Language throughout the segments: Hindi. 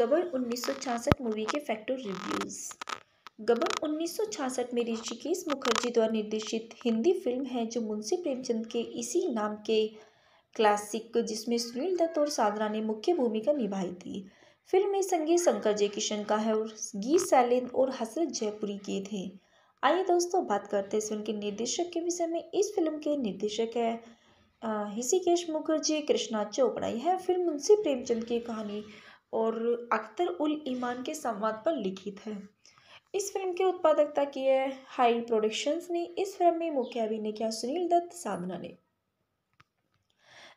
गबर उन्नीस मूवी के फैक्टर रिव्यूज़ गबर उन्नीस में ऋषिकेश मुखर्जी द्वारा निर्देशित हिंदी फिल्म है जो मुंशी प्रेमचंद के इसी नाम के क्लासिक जिसमें सुनील दत्त और साधना ने मुख्य भूमिका निभाई थी फिल्म में संगीत शंकर जय किशन का है और गीत शैलेंद्र और हसरत जयपुरी के थे आइए दोस्तों बात करते हैं इस फिल्म के निर्देशक के विषय में इस फिल्म के निर्देशक है ऋषिकेश मुखर्जी कृष्णा चोपड़ा यह फिल्म मुंशी प्रेमचंद की कहानी और अख्तर उल ईमान के संवाद पर लिखित है इस फिल्म की उत्पादकता की है हाई प्रोडक्शंस ने इस फिल्म में मुख्य अभिनय किया सुनील दत्त साधना ने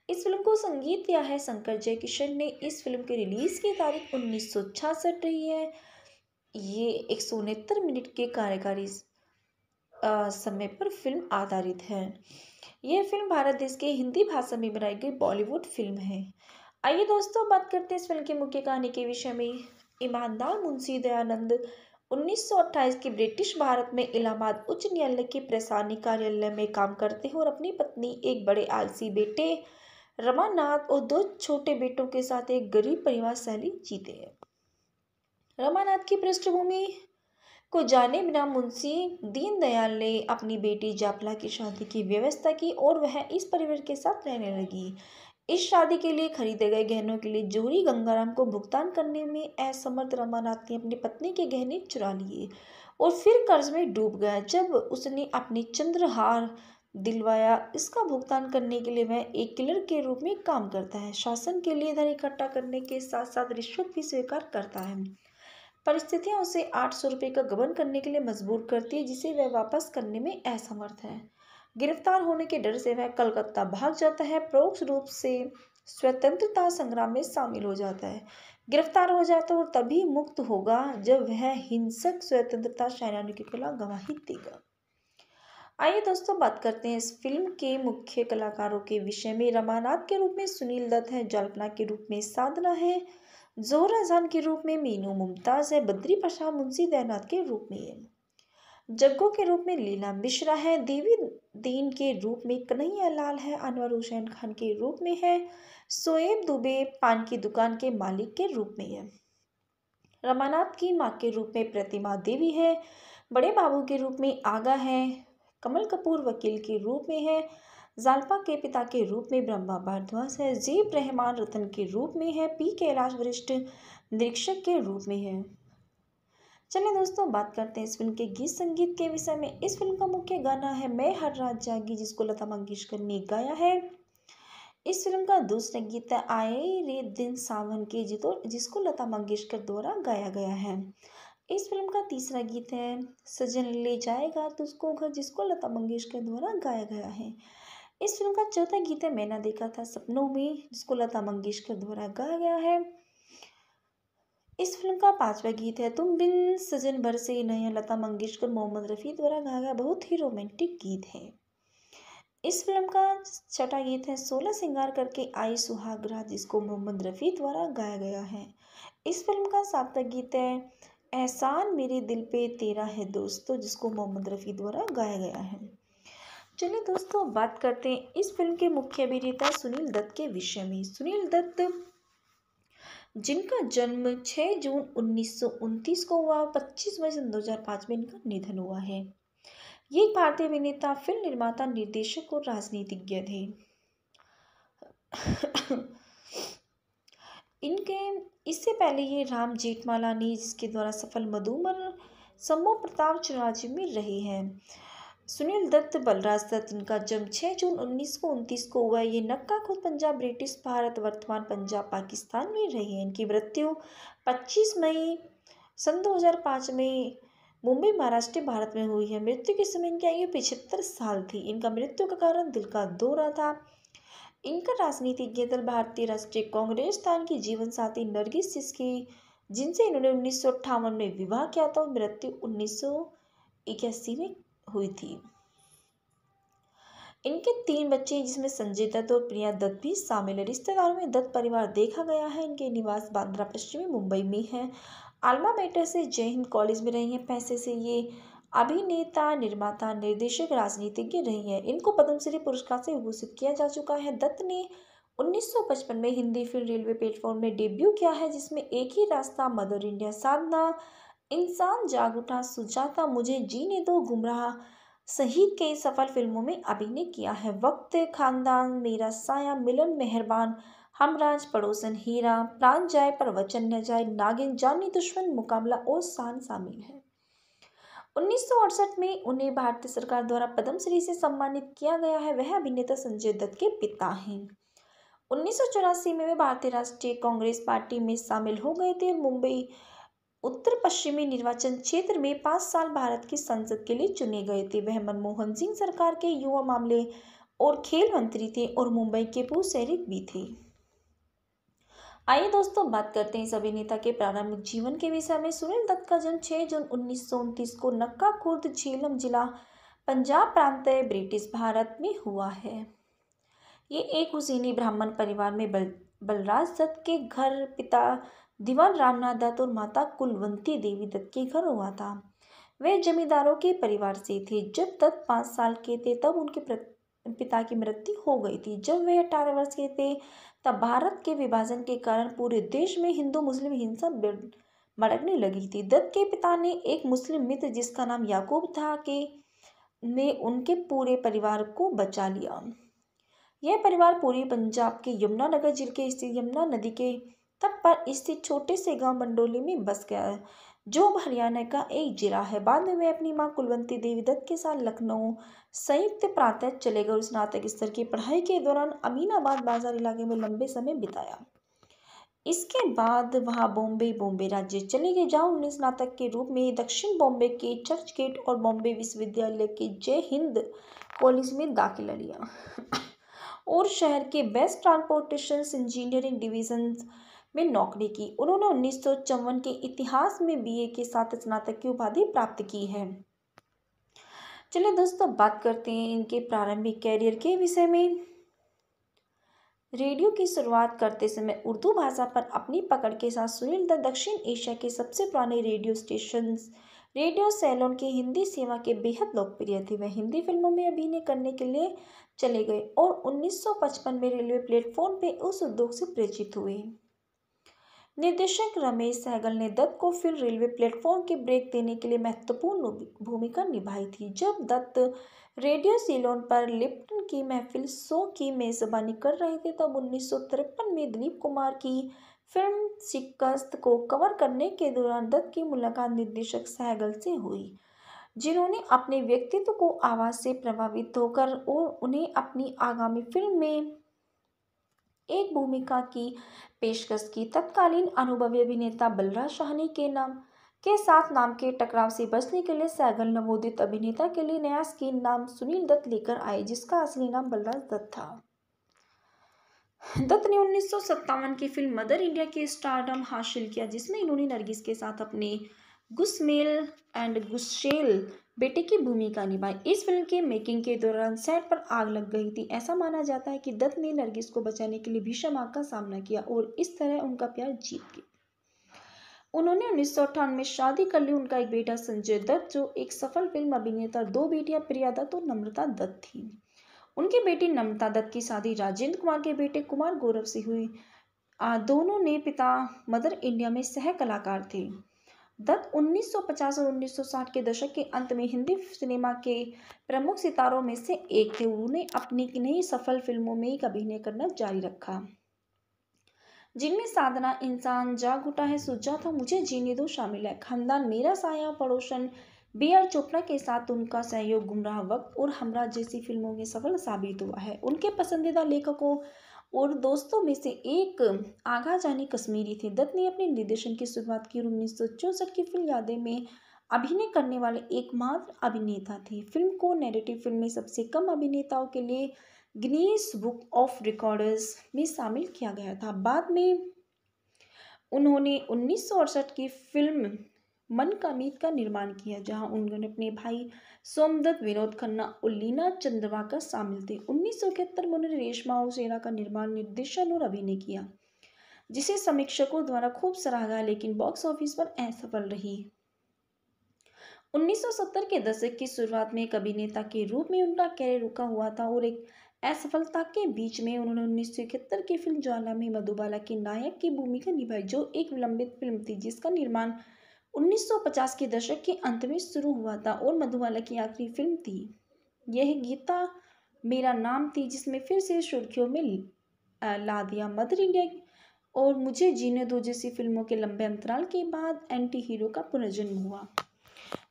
इस फिल्म को संगीत दिया है शंकर जयकिशन ने इस फिल्म की रिलीज़ की तारीख उन्नीस सौ छियासठ रही है ये एक सौ उनहत्तर मिनट के कार्यकारी समय पर फिल्म आधारित है यह फिल्म भारत देश के हिंदी भाषा में बनाई गई बॉलीवुड फिल्म है आइए दोस्तों बात करते हैं इस फिल्म की मुख्य कहानी के विषय में ईमानदार मुंशी दयानंद 1928 के ब्रिटिश भारत में इलाहाबाद उच्च न्यायालय के प्रशासनिक कार्यालय में काम करते हैं और अपनी पत्नी एक बड़े आलसी बेटे रमानाथ और दो छोटे बेटों के साथ एक गरीब परिवार शैली जीते हैं रमानाथ की पृष्ठभूमि को जाने बिना मुंशी दीनदयाल ने अपनी बेटी जापला की शादी की व्यवस्था की और वह इस परिवार के साथ रहने लगी इस शादी के लिए खरीदे गए गहनों के लिए जोहरी गंगाराम को भुगतान करने में असमर्थ रमानाथ ने अपनी पत्नी के गहने चुरा लिए और फिर कर्ज में डूब गया जब उसने अपनी चंद्रहार दिलवाया इसका भुगतान करने के लिए वह एक किलर के रूप में काम करता है शासन के लिए धन इकट्ठा करने के साथ साथ रिश्वत भी स्वीकार करता है परिस्थितियां उसे आठ सौ रुपये का गबन करने के लिए मजबूर करती है जिसे वह वापस करने में असमर्थ है गिरफ्तार होने के डर से वह कलकत्ता भाग जाता है परोक्ष रूप से स्वतंत्रता संग्राम में शामिल हो जाता है गिरफ्तार हो जाता है और तभी मुक्त होगा जब वह हिंसक स्वतंत्रता सेनानी के खिलाफ गवाही देगा आइए दोस्तों बात करते हैं इस फिल्म के मुख्य कलाकारों के विषय में रमानाथ के रूप में सुनील दत्त है जल्पना के रूप में साधना है जोहरा जान के रूप में मीनू मुमताज़ है बद्री प्रसाद मुंशी दयानाथ के रूप में है जग्गो के रूप में लीला मिश्रा है देवी दीन के रूप में कन्हैया लाल है अनवर हुसैन खान के रूप में है सोएब दुबे पान की दुकान के मालिक के रूप में है रमानाथ की माँ के रूप में प्रतिमा देवी है बड़े बाबू के रूप में आगा है कमल कपूर वकील के रूप में है जालपा के पिता के रूप में ब्रह्मा भारद्वाज है जीप रहमान रतन के रूप में है पी कैलाश वरिष्ठ निरीक्षक के रूप में है चलिए दोस्तों बात करते हैं इस फिल्म के गीत संगीत के विषय में इस फिल्म का मुख्य गाना है मैं हर रात जागी जिसको लता मंगेशकर ने गाया है इस फिल्म का दूसरा गीत है आए रे दिन सावन के जितो जिसको लता मंगेशकर द्वारा गाया गया है इस फिल्म का तीसरा गीत है सजन ले जाएगा तुझको घर जिसको लता मंगेशकर द्वारा गाया गया है इस फिल्म का चौथा गीत है मैंने देखा था सपनों में जिसको लता मंगेशकर द्वारा गाया गया है इस फिल्म का पांचवा गीत है तुम बिन सजन बरसे नया लता मंगेशकर मोहम्मद रफ़ी द्वारा गाया गया बहुत ही रोमांटिक गीत है इस फिल्म का छठा गीत है सोलह सिंगार करके आई सुहागरा जिसको मोहम्मद रफ़ी द्वारा गाया गया है इस फिल्म का सातवा गीत है एहसान मेरे दिल पे तेरा है दोस्तों जिसको मोहम्मद रफ़ी द्वारा गाया गया है चलिए दोस्तों बात करते हैं इस फिल्म के मुख्य अभिनेता सुनील दत्त के विषय में सुनील दत्त जिनका जन्म 6 जून उन्नीस को हुआ और 25 मई सन 2005 में इनका निधन हुआ है ये एक भारतीय अभिनेता फिल्म निर्माता निर्देशक और राजनीतिज्ञ थे इनके इससे पहले ये राम जेठमालानी जिसके द्वारा सफल मधुमर सम्मो प्रताप चुराजी में रहे हैं सुनील दत्त बलराज दत्त इनका जन्म 6 जून उन्नीस को हुआ ये नक्का खुद पंजाब ब्रिटिश भारत वर्तमान पंजाब पाकिस्तान में रही है इनकी मृत्यु 25 मई सन 2005 में मुंबई महाराष्ट्र भारत में हुई है मृत्यु के समय इनकी आयु पिछहत्तर साल थी इनका मृत्यु का कारण दिल का दौरा था इनका राजनीतिज्ञ दल भारतीय राष्ट्रीय कांग्रेस था इनकी जीवन साथी नरगिस सिस्की जिनसे इन्होंने उन्नीस में विवाह किया था और मृत्यु उन्नीस में हुई थी इनके तीन बच्चे जिसमें संजय दत्त और प्रिया दत्त भी शामिल है रिश्तेदारों में दत्त परिवार देखा गया है इनके निवास बांद्रा पश्चिमी मुंबई में है आलमा बेटर से जय हिंद कॉलेज में रही हैं पैसे से ये अभिनेता निर्माता निर्देशक राजनीतिज्ञ रही हैं इनको पद्मश्री पुरस्कार से भूषित किया जा चुका है दत्त ने 1955 में हिंदी फिल्म रेलवे प्लेटफॉर्म में डेब्यू किया है जिसमें एक ही रास्ता मदर इंडिया साधना इंसान जाग उठा सुजाता मुझे जीने दो गुमराह सहित कई सफल फिल्मों में अभिनय किया है वक्त खानदान मेरा साया मिलन मेहरबान हमराज पड़ोसन हीरा प्राण जाए पर वचन न जाए नागिन जानी दुश्मन मुकाबला और शान शामिल है उन्नीस में उन्हें भारतीय सरकार द्वारा पद्मश्री से सम्मानित किया गया है वह अभिनेता संजय दत्त के पिता हैं उन्नीस में वे भारतीय राष्ट्रीय कांग्रेस पार्टी में शामिल हो गए थे मुंबई उत्तर पश्चिमी निर्वाचन क्षेत्र में पाँच साल भारत की संसद के लिए चुने गए थे वह मनमोहन सिंह सरकार के युवा मामले और खेल मंत्री थे और मुंबई के पूर्व सैनिक भी थे आइए दोस्तों बात करते हैं इस अभिनेता के प्रारंभिक जीवन के विषय में सुनील दत्त का जन्म छः जून उन्नीस को नक्का खुर्द झेलम जिला पंजाब प्रांत ब्रिटिश भारत में हुआ है ये एक हुसैनी ब्राह्मण परिवार में बल बलराज दत्त के घर पिता दीवान रामनाथ दत्त और माता कुलवंती देवी दत्त के घर हुआ था वे जमींदारों के परिवार से थे जब दत्त पाँच साल के थे तब उनके पिता की मृत्यु हो गई थी जब वे अठारह वर्ष के थे तब भारत के विभाजन के कारण पूरे देश में हिंदू मुस्लिम हिंसा भड़कने लगी थी दत्त के पिता ने एक मुस्लिम मित्र जिसका नाम याकूब था के ने उनके पूरे परिवार को बचा लिया यह परिवार पूरे पंजाब के यमुनानगर जिले के स्थित यमुना नदी के तट पर स्थित छोटे से गांव मंडोली में बस गया जो हरियाणा का एक जिला है बाद में वे अपनी मां कुलवंती देवी दत्त के साथ लखनऊ संयुक्त प्रांत चले गए और स्नातक स्तर की पढ़ाई के दौरान अमीनाबाद बाजार इलाके में लंबे समय बिताया इसके बाद वहाँ बॉम्बे बॉम्बे राज्य चले गए जहाँ उन्हें स्नातक के रूप में दक्षिण बॉम्बे के चर्च गेट और बॉम्बे विश्वविद्यालय के जय हिंद कॉलेज में दाखिला लिया और शहर के बेस्ट ट्रांसपोर्टेशन इंजीनियरिंग डिवीजन में नौकरी की उन्होंने उन्नीस के इतिहास में बीए के साथ स्नातक की उपाधि प्राप्त की है चलिए दोस्तों बात करते हैं इनके प्रारंभिक कैरियर के विषय में रेडियो की शुरुआत करते समय उर्दू भाषा पर अपनी पकड़ के साथ सुनील दत्त दक्षिण एशिया के सबसे पुराने रेडियो स्टेशन रेडियो सैलोन की हिंदी सेवा के बेहद लोकप्रिय थे वह हिंदी फिल्मों में अभिनय करने के लिए चले गए और 1955 में रेलवे प्लेटफॉर्म पर उस उद्योग से परिचित हुए निर्देशक रमेश सहगल ने दत्त को फिर रेलवे प्लेटफॉर्म के ब्रेक देने के लिए महत्वपूर्ण भूमिका निभाई थी जब दत्त रेडियो सीलोन पर लिप्टन की महफिल सो की मेज़बानी कर रहे थे तब उन्नीस में दिलीप कुमार की फिल्म शिकस्त को कवर करने के दौरान दत्त की मुलाकात निर्देशक सहगल से हुई जिन्होंने अपने व्यक्तित्व को आवाज़ से प्रभावित होकर और उन्हें अपनी आगामी फिल्म में एक भूमिका की पेशकश की तत्कालीन अनुभवी अभिनेता बलराज शाहनी के नाम के साथ नाम के टकराव से बचने के लिए सैगल नवोदित अभिनेता के लिए नया स्क्रीन नाम सुनील दत्त लेकर आए जिसका असली नाम बलराज दत्त था दत्त ने उन्नीस की फिल्म मदर इंडिया के स्टारडम हासिल किया जिसमें इन्होंने नरगिस के साथ अपने गुस्मेल एंड गुस्सेल बेटे की भूमिका निभाई इस फिल्म के मेकिंग के दौरान सेट पर आग लग गई थी ऐसा माना जाता है कि दत्त ने नरगिस को बचाने के लिए भीषण आग का सामना किया और इस तरह उनका प्यार जीत गया उन्होंने उन्नीस में शादी कर ली उनका एक बेटा संजय दत्त जो एक सफल फिल्म अभिनेता दो बेटियां प्रिया दत्त और नम्रता दत्त थी उनकी बेटी नम्रता दत्त की शादी राजेंद्र कुमार के बेटे कुमार गौरव से हुई दोनों ने पिता मदर इंडिया में सह कलाकार थे दत्त 1950 और 1960 के दशक के अंत में हिंदी सिनेमा के प्रमुख सितारों में से एक थे उन्होंने अपनी नई सफल फिल्मों में ही अभिनय करना जारी रखा जिनमें साधना इंसान जाग उठा है सुझा था मुझे जीने दो शामिल है खानदान मेरा साया पड़ोसन बी आर चोपड़ा के साथ उनका सहयोग गुमराह वक्त और हमरा जैसी फिल्मों में सफल साबित हुआ है उनके पसंदीदा लेखकों और दोस्तों में से एक आगा जानी कश्मीरी थे दत्त ने अपने निर्देशन की शुरुआत की उन्नीस सौ की फिल्म यादें में अभिनय करने वाले एकमात्र अभिनेता थे फिल्म को नेगेटिव फिल्म में सबसे कम अभिनेताओं के लिए गिनीस बुक ऑफ रिकॉर्डर्स में शामिल किया गया था बाद में उन्होंने उन्नीस की फिल्म मन का मीत का निर्माण किया जहां उन्होंने अपने भाई सोमदत्त विनोद खन्ना और लीना चंद्रवाकर शामिल थे उन्नीस में उन्होंने रेशमा और सेना का निर्माण निर्देशन और अभिनय किया जिसे समीक्षकों द्वारा खूब सराहा गया लेकिन बॉक्स ऑफिस पर असफल रही 1970 के दशक की शुरुआत में एक अभिनेता के रूप में उनका कैरियर रुका हुआ था और एक असफलता के बीच में उन्होंने उन्नीस की फिल्म ज्वाला में मधुबाला के नायक की भूमिका निभाई जो एक विलंबित फिल्म थी जिसका निर्माण 1950 के दशक के अंत में शुरू हुआ था और मधुबाला की आखिरी फिल्म थी यह गीता मेरा नाम थी जिसमें फिर से सुर्खियों में ला दिया मदर इंडिया और मुझे जीने दो जैसी फिल्मों के लंबे अंतराल के बाद एंटी हीरो का पुनर्जन्म हुआ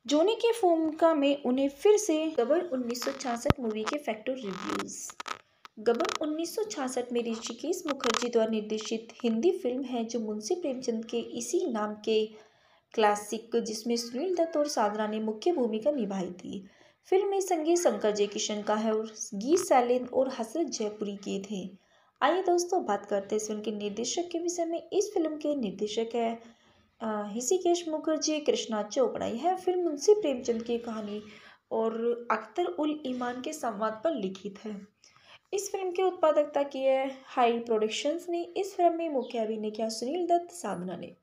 जोनी के का में उन्हें फिर से गबर 1966 मूवी के फैक्टर रिव्यूज गबर 1966 में ऋषिकेश मुखर्जी द्वारा निर्देशित हिंदी फिल्म है जो मुंशी प्रेमचंद के इसी नाम के क्लासिक जिसमें सुनील दत्त और साधना ने मुख्य भूमिका निभाई थी फिल्म में संगीत शंकर जय किशन का है और गीत सैलिन और हसरत जयपुरी के थे आइए दोस्तों बात करते हैं फिल्म के निर्देशक के विषय में इस फिल्म के निर्देशक है हिसिकेश मुखर्जी कृष्णा चोपड़ा यह फिल्म मुंशी प्रेमचंद की कहानी और अख्तर उल ईमान के संवाद पर लिखित है इस फिल्म की उत्पादकता की है हाई प्रोडक्शंस ने इस फिल्म में मुख्य अभिनय किया सुनील दत्त साधना ने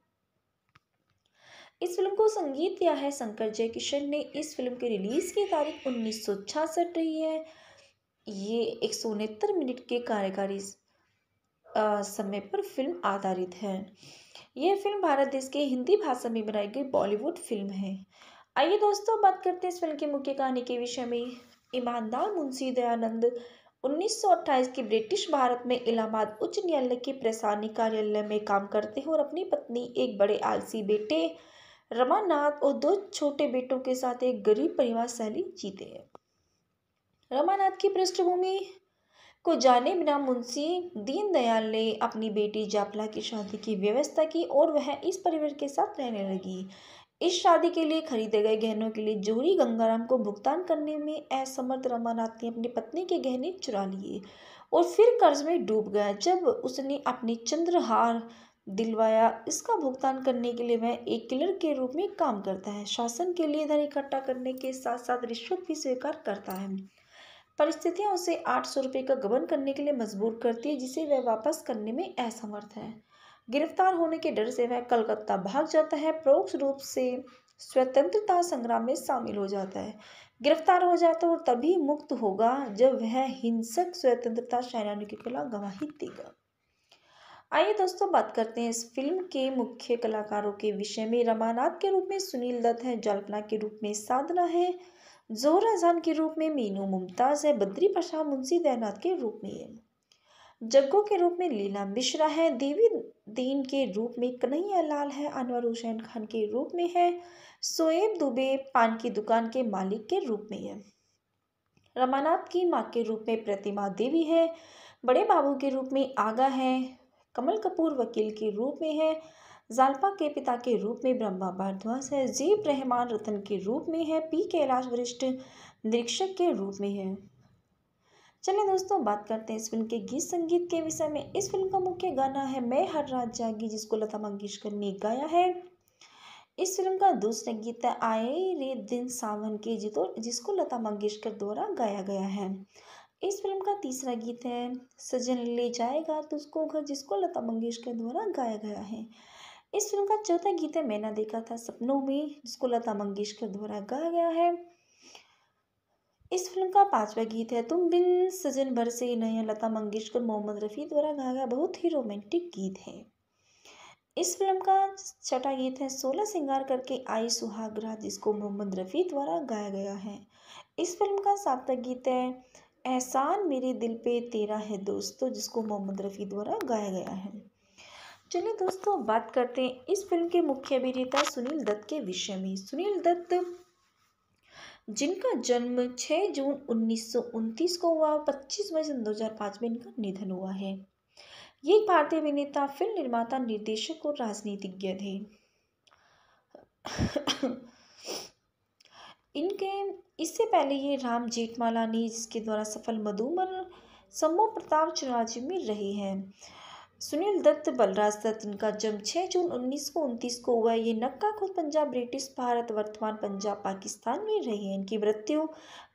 इस फिल्म को संगीत दिया है शंकर जयकिशन ने इस फिल्म की रिलीज़ की तारीख उन्नीस सौ छियासठ रही है ये एक सौ उनहत्तर मिनट के कार्यकारी समय पर फिल्म आधारित है यह फिल्म भारत देश के हिंदी भाषा में बनाई गई बॉलीवुड फिल्म है आइए दोस्तों बात करते हैं इस फिल्म की मुख्य कहानी के विषय में ईमानदार मुंशी दयानंद 1928 के ब्रिटिश भारत में इलाहाबाद उच्च न्यायालय के प्रशासनिक कार्यालय में काम करते हैं और अपनी पत्नी एक बड़े आलसी बेटे रमानाथ और दो छोटे बेटों के साथ एक गरीब परिवार शैली जीते हैं रमानाथ की पृष्ठभूमि को जाने बिना मुंशी दीनदयाल ने अपनी बेटी जापला की शादी की व्यवस्था की और वह इस परिवार के साथ रहने लगी इस शादी के लिए खरीदे गए गहनों के लिए जोहरी गंगाराम को भुगतान करने में असमर्थ रमानाथ ने अपनी पत्नी के गहने चुरा लिए और फिर कर्ज में डूब गया जब उसने अपनी चंद्रहार दिलवाया इसका भुगतान करने के लिए वह एक किलर के रूप में काम करता है शासन के लिए धन इकट्ठा करने के साथ साथ रिश्वत भी स्वीकार करता है परिस्थितियां उसे आठ सौ रुपये का गबन करने के लिए मजबूर करती है जिसे वह वापस करने में असमर्थ है गिरफ्तार होने के डर से वह कलकत्ता भाग जाता है परोक्ष रूप से स्वतंत्रता संग्राम में शामिल हो जाता है गिरफ्तार हो जाता है और तभी मुक्त होगा जब वह हिंसक स्वतंत्रता सेनानियों के खिलाफ गवाही देगा आइए दोस्तों बात करते हैं इस फिल्म के मुख्य कलाकारों के विषय में रमानाथ के रूप में सुनील दत्त हैं जल्पना के रूप में साधना है जोर जान के रूप में मीनू मुमताज़ है बद्री प्रसाद मुंशी दयानाथ के रूप में है जग्गो के रूप में लीला मिश्रा है देवी दीन के रूप में कन्हैया लाल है अनवर हुसैन खान के रूप में है सोएब दुबे पान की दुकान के मालिक के रूप में है रमानाथ की माँ के रूप में प्रतिमा देवी है बड़े बाबू के रूप में आगा है कमल कपूर वकील के रूप में है जालपा के पिता के रूप में ब्रह्मा भारद्वाज है जीप रहमान रतन के रूप में है पी कैलाश वरिष्ठ निरीक्षक के रूप में है चलिए दोस्तों बात करते हैं इस फिल्म के गीत संगीत के विषय में इस फिल्म का मुख्य गाना है मैं हर रात जागी जिसको लता मंगेशकर ने गाया है इस फिल्म का दूसरा गीत है आए रे दिन सावन के जितो जिसको लता मंगेशकर द्वारा गाया गया है इस फिल्म का तीसरा गीत है सजन ले जाएगा तुझको घर जिसको लता मंगेशकर द्वारा गाया गया है इस फिल्म का चौथा गीत है मैंने देखा था सपनों में जिसको लता मंगेशकर द्वारा गाया गया है इस फिल्म का पांचवा गीत है तुम बिन सजन भर से नया लता मंगेशकर मोहम्मद रफ़ी द्वारा गाया गया बहुत ही रोमांटिक गीत है इस फिल्म का छठा गीत है सोलह सिंगार करके आई सुहागरा जिसको मोहम्मद रफ़ी द्वारा गाया गया है इस फिल्म का सातवा गीत है एहसान मेरे दिल पे तेरा है दोस्तों जिसको मोहम्मद रफ़ी द्वारा गाया गया है चलिए दोस्तों बात करते हैं इस फिल्म के मुख्य अभिनेता सुनील दत्त के विषय में सुनील दत्त जिनका जन्म 6 जून उन्नीस को हुआ 25 मई सन दो में इनका निधन हुआ है ये एक भारतीय अभिनेता फिल्म निर्माता निर्देशक और राजनीतिज्ञ थे इनके इससे पहले ये राम जेठमालानी जिसके द्वारा सफल मधुमर सम्मो प्रताप चुनाजी में रही हैं सुनील दत्त बलराज दत्त इनका जन्म 6 जून उन्नीस को हुआ ये नक्का खुद पंजाब ब्रिटिश भारत वर्तमान पंजाब पाकिस्तान में रहे हैं इनकी मृत्यु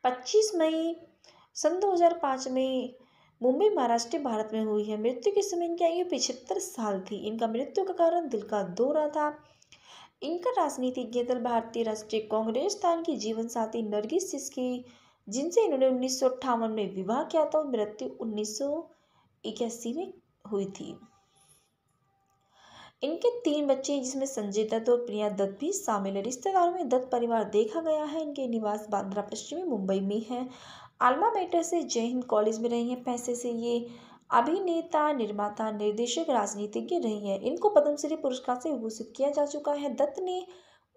25 मई सन 2005 में मुंबई महाराष्ट्र भारत में हुई है मृत्यु के समय इनकी आयु पिछहत्तर साल थी इनका मृत्यु का कारण दिल का दौरा था इनका राजनीतिज्ञ दल भारतीय राष्ट्रीय कांग्रेस था इनकी जीवन साथी नरगिस सिस्की जिनसे इन्होंने उन्नीस में विवाह किया था और मृत्यु उन्नीस में हुई थी इनके तीन बच्चे जिसमें संजय दत्त और प्रिया दत्त भी शामिल है रिश्तेदारों में दत्त परिवार देखा गया है इनके निवास बांद्रा पश्चिमी मुंबई में है आलमा मेटर से जय हिंद कॉलेज में रही हैं पैसे से ये अभिनेता निर्माता निर्देशक राजनीतिज्ञ रही हैं इनको पद्मश्री पुरस्कार से विभूषित किया जा चुका है दत्त ने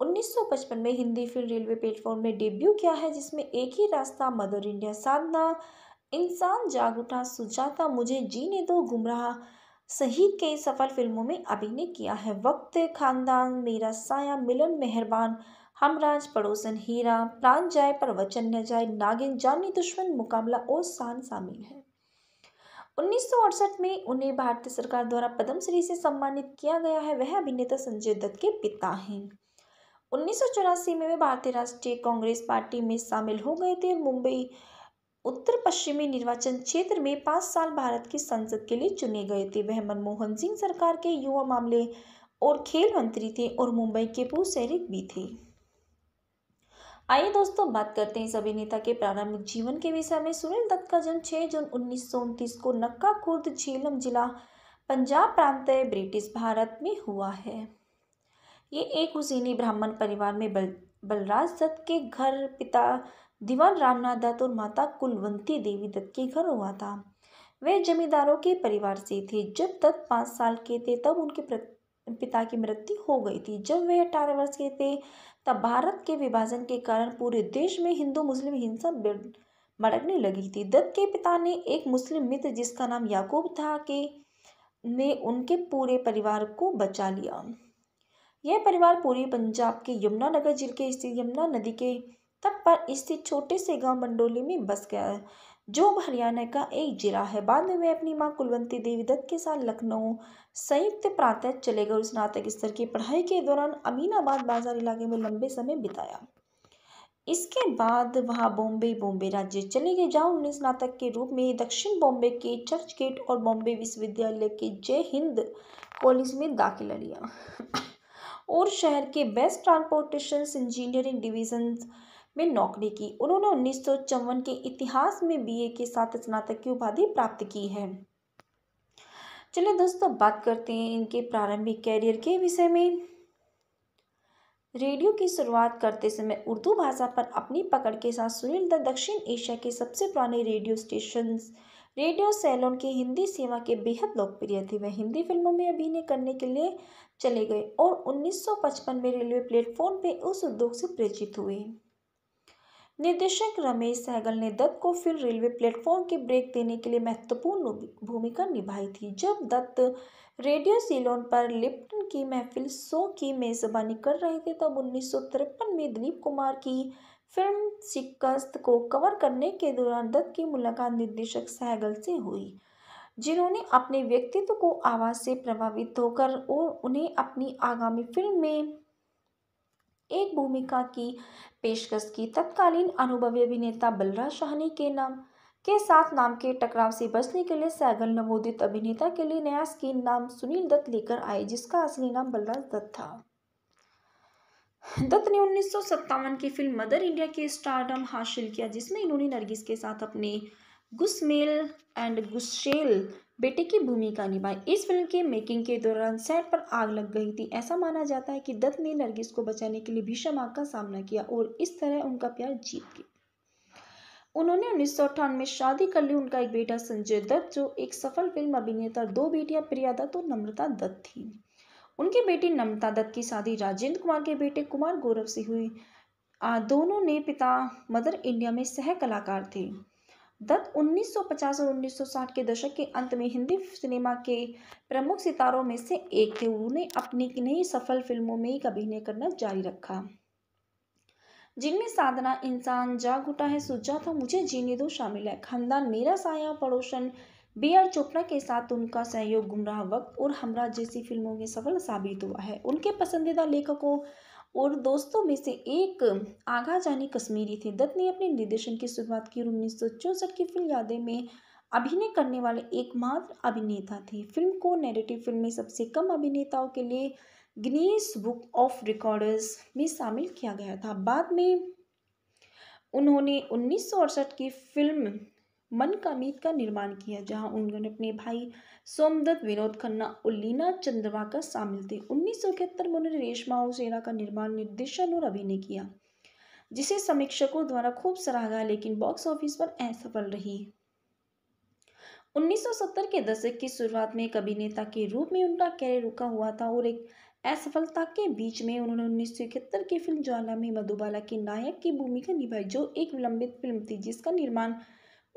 1955 में हिंदी फिल्म रेलवे प्लेटफॉर्म में डेब्यू किया है जिसमें एक ही रास्ता मदर इंडिया साधना इंसान जाग उठा सुजाता मुझे जीने दो गुमराह सहित कई सफल फिल्मों में अभिनय किया है वक्त खानदान मेरा साया मिलन मेहरबान हमराज पड़ोसन हीरा प्राण जाए पर वचन न जाए नागिन जानी दुश्मन मुकाबला और शान शामिल है उन्नीस में उन्हें भारतीय सरकार द्वारा पद्मश्री से सम्मानित किया गया है वह अभिनेता संजय दत्त के पिता हैं उन्नीस में वे भारतीय राष्ट्रीय कांग्रेस पार्टी में शामिल हो गए थे मुंबई उत्तर पश्चिमी निर्वाचन क्षेत्र में पाँच साल भारत की संसद के लिए चुने गए थे वह मनमोहन सिंह सरकार के युवा मामले और खेल मंत्री थे और मुंबई के पूर्व सैनिक भी थे आइए दोस्तों बात करते हैं इस अभिनेता के प्रारंभिक जीवन के विषय में सुनील दत्त का जन्म छः जून उन्नीस को नक्का खुर्द झीलम जिला पंजाब प्रांत ब्रिटिश भारत में हुआ है ये एक हुसैनी ब्राह्मण परिवार में बल बलराज दत्त के घर पिता दीवान रामनाथ दत्त और माता कुलवंती देवी दत्त के घर हुआ था वे जमींदारों के परिवार से थे जब दत्त पाँच साल के थे तब उनके पिता की मृत्यु हो गई थी जब वे अठारह वर्ष के थे तब भारत के विभाजन के कारण पूरे देश में हिंदू मुस्लिम हिंसा मड़कने लगी थी दत्त के पिता ने एक मुस्लिम मित्र जिसका नाम याकूब था के ने उनके पूरे परिवार को बचा लिया यह परिवार पूरे पंजाब के यमुनानगर जिले के स्थित यमुना नदी के तट पर स्थित छोटे से गांव मंडोली में बस गया जो हरियाणा का एक जिला है बाद में वे अपनी मां कुलवंती देवी दत्त के साथ लखनऊ संयुक्त प्रांत चले गए और स्नातक स्तर की पढ़ाई के दौरान अमीनाबाद बाजार इलाके में लंबे समय बिताया इसके बाद वहाँ बॉम्बे बॉम्बे राज्य चले गए जहाँ उन्हें स्नातक के रूप में दक्षिण बॉम्बे के चर्च गेट और बॉम्बे विश्वविद्यालय के जय हिंद कॉलेज में दाखिला लिया और शहर के बेस्ट ट्रांसपोर्टेशन इंजीनियरिंग डिवीजन में नौकरी की उन्होंने उन्नीस के इतिहास में बीए के साथ स्नातक की उपाधि प्राप्त की है चलिए दोस्तों बात करते हैं इनके प्रारंभिक कैरियर के विषय में रेडियो की शुरुआत करते समय उर्दू भाषा पर अपनी पकड़ के साथ सुनील दत्त दक्षिण एशिया के सबसे पुराने रेडियो स्टेशन रेडियो सैलोन की हिंदी सेवा के बेहद लोकप्रिय थे वह हिंदी फिल्मों में अभिनय करने के लिए चले गए और 1955 में रेलवे प्लेटफॉर्म पर उस उद्योग से परिचित हुए निर्देशक रमेश सहगल ने दत्त को फिर रेलवे प्लेटफॉर्म के ब्रेक देने के लिए महत्वपूर्ण भूमिका निभाई थी जब दत्त रेडियो सीलोन पर लिप्टन की महफिल सो की मेज़बानी कर रहे थे तब उन्नीस में दिलीप कुमार की फिल्म शिकस्त को कवर करने के दौरान दत्त की मुलाकात निर्देशक सहगल से हुई जिन्होंने अपने व्यक्तित्व को आवाज़ से प्रभावित होकर और उन्हें अपनी आगामी फिल्म में एक भूमिका की पेशकश की तत्कालीन अनुभवी अभिनेता बलराज शाहनी के नाम के साथ नाम के टकराव से बचने के लिए सैगल नवोदित अभिनेता के लिए नया स्क्रीन नाम सुनील दत्त लेकर आए जिसका असली नाम बलराज दत्त था दत्त ने उन्नीस की फिल्म मदर इंडिया के स्टारडम हासिल किया जिसमें इन्होंने नरगिस के साथ अपने गुस्मेल एंड गुस्सेल बेटे की भूमिका निभाई इस फिल्म के मेकिंग के दौरान सेट पर आग लग गई थी ऐसा माना जाता है कि दत्त ने नरगिस को बचाने के लिए भीषण आग का सामना किया और इस तरह उनका प्यार जीत गया उन्होंने उन्नीस सौ में शादी कर ली उनका एक बेटा संजय दत्त जो एक सफल फिल्म अभिनेता और दो बेटियां प्रिया दत्त और नम्रता दत्त थी उनकी बेटी नम्रता दत्त की शादी राजेंद्र कुमार के बेटे कुमार गौरव से हुई दोनों ने पिता मदर इंडिया में सह कलाकार थे दत्त 1950 और 1960 के दशक के अंत में हिंदी सिनेमा के प्रमुख सितारों में से एक थे उन्होंने अपनी नई सफल फिल्मों में एक अभिनय करना जारी रखा जिनमें साधना इंसान जाग उठा है था मुझे जीने दो शामिल है खानदान मेरा साया पड़ोसन बी आर चोपड़ा के साथ उनका सहयोग गुमराह वक्त और हमराज जैसी फिल्मों में सफल साबित हुआ है उनके पसंदीदा लेखकों और दोस्तों में से एक आगा जानी कश्मीरी थे दत्त ने अपने निर्देशन की शुरुआत की और उन्नीस की फिल्म यादें में अभिनय करने वाले एकमात्र अभिनेता थे फिल्म को नेगेटिव फिल्म में सबसे कम अभिनेताओं के लिए गिनीस बुक ऑफ रिकॉर्डर्स में शामिल किया गया था बाद में उन्होंने उन्नीस की फिल्म मन का मीत का निर्माण किया जहां उन्होंने अपने भाई सोमदत्त विनोद खन्ना और लीना चंद्रवाकर शामिल थे उन्नीस में उन्होंने रेशमा और सेना का निर्माण निर्देशन और अभिनय किया जिसे समीक्षकों द्वारा खूब सराहा गया लेकिन बॉक्स ऑफिस पर असफल रही 1970 के दशक की शुरुआत में एक अभिनेता के रूप में उनका कैरियर रुका हुआ था और एक असफलता के बीच में उन्होंने उन्नीस की फिल्म ज्वाला में मधुबाला के नायक की भूमिका निभाई जो एक विलंबित फिल्म थी जिसका निर्माण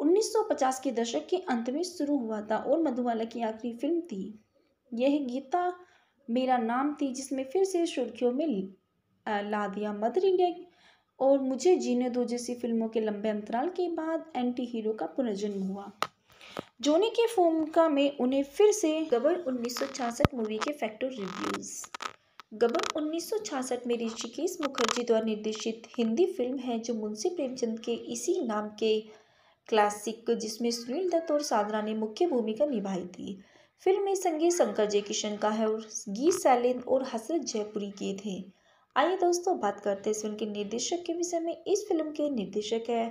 1950 के दशक के अंत में शुरू हुआ था और मधुबाला की आखिरी फिल्म थी यह गीता मेरा नाम थी जिसमें फिर से सुर्खियों में ला दिया मदर इंडिया और मुझे जीने दो जैसी फिल्मों के लंबे अंतराल के बाद एंटी हीरो का पुनर्जन्म हुआ जोनी के का में उन्हें फिर से गबर 1966 मूवी के फैक्टर रिव्यूज़ गबर 1966 में ऋषिकेश मुखर्जी द्वारा निर्देशित हिंदी फिल्म है जो मुंशी प्रेमचंद के इसी नाम के क्लासिक जिसमें सुनील दत्त और साधना ने मुख्य भूमिका निभाई थी फिल्म में संगीत शंकर जयकिशन का है और गीत सैलिन और हसरत जयपुरी के थे आइए दोस्तों बात करते हैं इस फिल्म के निर्देशक के विषय में इस फिल्म के निर्देशक है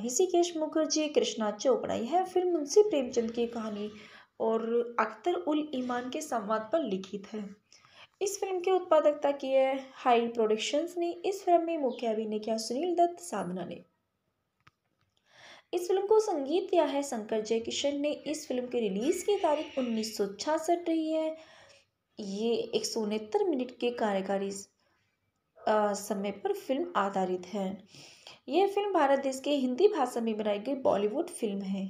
हिसिकेश मुखर्जी कृष्णा चोपड़ा यह फिल्म मुंशी प्रेमचंद की कहानी और अख्तर उल ईमान के संवाद पर लिखित है इस फिल्म की उत्पादकता की है हाई प्रोडक्शंस ने इस फिल्म में मुख्य अभिनय किया सुनील दत्त साधना ने इस फिल्म को संगीत दिया है शंकर जयकिशन ने इस फिल्म की रिलीज़ की तारीख उन्नीस सौ छियासठ रही है ये एक सौ उनहत्तर मिनट के कार्यकारी समय पर फिल्म आधारित है यह फिल्म भारत देश के हिंदी भाषा में बनाई गई बॉलीवुड फिल्म है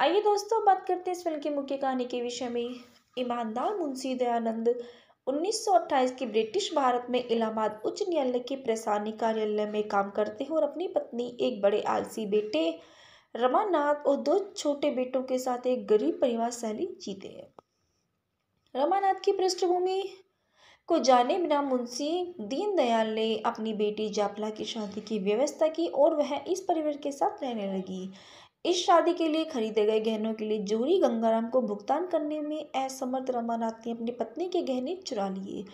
आइए दोस्तों बात करते हैं इस फिल्म की मुख्य कहानी के विषय में ईमानदार मुंशी दयानंद 1928 के ब्रिटिश भारत में इलाहाबाद उच्च न्यायालय के प्रशासनिक कार्यालय में काम करते हैं और अपनी पत्नी एक बड़े आलसी बेटे रमानाथ और दो छोटे बेटों के साथ एक गरीब परिवार शैली जीते हैं रमानाथ की पृष्ठभूमि को जाने बिना मुंशी दीनदयाल ने अपनी बेटी जापला की शादी की व्यवस्था की और वह इस परिवार के साथ रहने लगी इस शादी के लिए खरीदे गए गहनों के लिए जोहरी गंगाराम को भुगतान करने में असमर्थ रमानाथ ने अपनी पत्नी के गहने चुरा लिए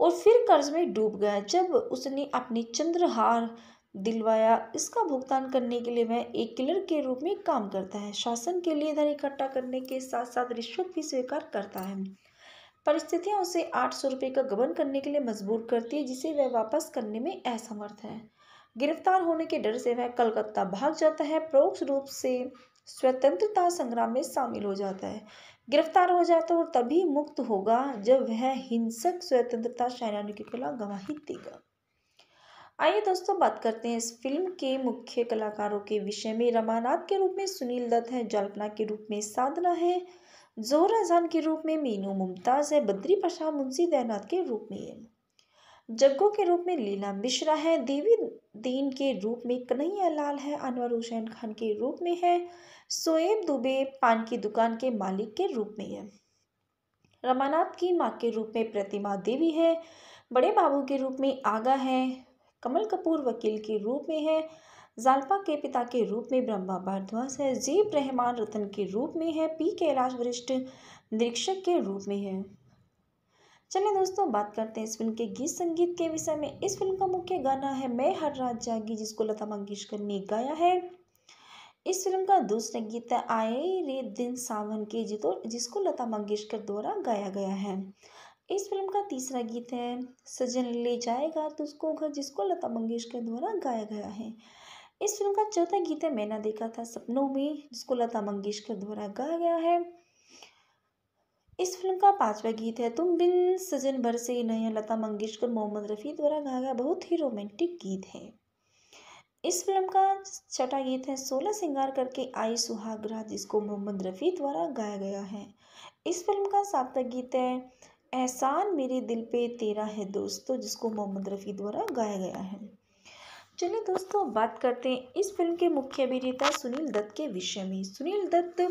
और फिर कर्ज में डूब गया जब उसने अपनी चंद्रहार दिलवाया इसका भुगतान करने के लिए वह एक किलर के रूप में काम करता है शासन के लिए धन इकट्ठा करने के साथ साथ रिश्वत भी स्वीकार करता है परिस्थितियां उसे आठ सौ रुपये का गबन करने के लिए मजबूर करती है जिसे वह वापस करने में असमर्थ है गिरफ्तार होने के डर से वह कलकत्ता भाग जाता है परोक्ष रूप से स्वतंत्रता संग्राम में शामिल हो जाता है गिरफ्तार हो जाता है और तभी मुक्त होगा जब वह हिंसक स्वतंत्रता सेनानियों के खिलाफ गवाही देगा आइए दोस्तों बात करते हैं इस फिल्म के मुख्य कलाकारों के विषय में रमानाथ के रूप में सुनील दत्त हैं जल्पना के रूप में साधना है जोर जान के रूप में मीनू मुमताज़ है बद्री प्रसाद मुंशी दैनाथ के रूप में है जग्गो के रूप में लीला मिश्रा है देवी दीन के रूप में कन्हैया लाल है अनवर हुसैन खान के रूप में है सोएब दुबे पान की दुकान के मालिक के रूप में है रमानाथ की माँ के रूप में प्रतिमा देवी है बड़े बाबू के रूप में आगा है कमल कपूर वकील के रूप में है जालपा के पिता के रूप में ब्रह्मा भारद्वाज है जीप रहमान रतन के रूप में है पी कैलाश वरिष्ठ निरीक्षक के रूप में है चलिए दोस्तों बात करते हैं इस फिल्म के गीत संगीत के विषय में इस फिल्म का मुख्य गाना है मैं हर रात जागी जिसको लता मंगेशकर ने गाया है इस फिल्म का दूसरा गीत है आए रे दिन सावन के जितो जिसको लता मंगेशकर द्वारा गाया गया है इस फिल्म का तीसरा गीत है सजन ले जाएगा तुझको घर जिसको लता मंगेशकर द्वारा गाया गया है इस फिल्म का चौथा गीत है मैंने देखा था सपनों में जिसको लता मंगेशकर द्वारा गाया गया है इस फिल्म का पांचवा गीत है तुम बिन सजन भर से नया लता मंगेशकर मोहम्मद रफ़ी द्वारा गाया गया बहुत ही रोमांटिक गीत है इस फिल्म का छठा गीत है सोलह सिंगार करके आई सुहागरा जिसको मोहम्मद रफ़ी द्वारा गाया गया है इस फिल्म का सातवा गीत है एहसान मेरे दिल पे तेरा है दोस्तों जिसको मोहम्मद रफ़ी द्वारा गाया गया है चलिए दोस्तों बात करते हैं इस फिल्म के मुख्य अभिनेता सुनील दत्त के विषय में सुनील दत्त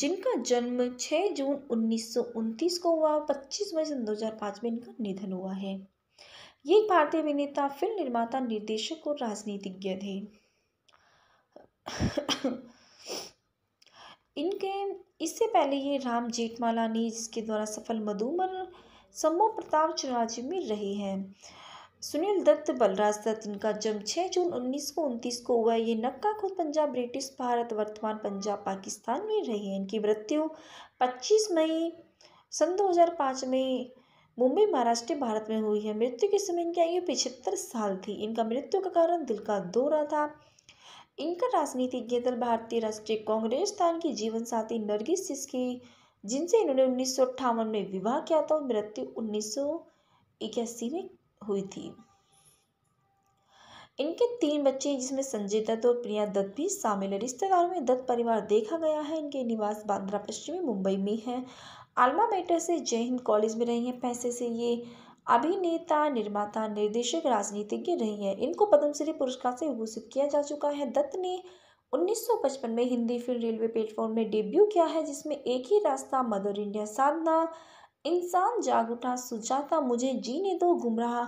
जिनका जन्म 6 जून उन्नीस को हुआ 25 मई सन दो में इनका निधन हुआ है ये भारतीय अभिनेता फिल्म निर्माता निर्देशक और राजनीतिज्ञ थे इनके इससे पहले ये राम जेठमालानी जिसके द्वारा सफल मधुमर सम्मो प्रताप चुनाजी में रहे हैं सुनील दत्त बलराज दत्त इनका जन्म 6 जून उन्नीस को हुआ ये नक्का खुद पंजाब ब्रिटिश भारत वर्तमान पंजाब पाकिस्तान में रहे हैं इनकी मृत्यु 25 मई सन 2005 में मुंबई महाराष्ट्र भारत में हुई है मृत्यु के समय इनकी आयु पिछहत्तर साल थी इनका मृत्यु का कारण दिल का दौरा था इनका राजनीतिज्ञ दल भारतीय राष्ट्रीय कांग्रेस था इनकी जीवन साथी नरगिस सिस्की जिनसे इन्होंने उन्नीस में विवाह किया था और मृत्यु उन्नीस में हुई थी इनके तीन बच्चे हैं जिसमें संजय दत्त और प्रिया दत्त भी शामिल है रिश्तेदारों में दत्त परिवार देखा गया है इनके निवास बांद्रा पश्चिमी मुंबई में है आलमा मेटर से जय हिंद कॉलेज में रही हैं पैसे से ये अभिनेता निर्माता निर्देशक राजनीतिज्ञ रही हैं इनको पद्मश्री पुरस्कार से विभूषित किया जा चुका है दत्त ने 1955 में हिंदी फिल्म रेलवे प्लेटफॉर्म में डेब्यू किया है जिसमें एक ही रास्ता मदर इंडिया साधना इंसान जाग उठा सुजाता मुझे जीने दो गुमराह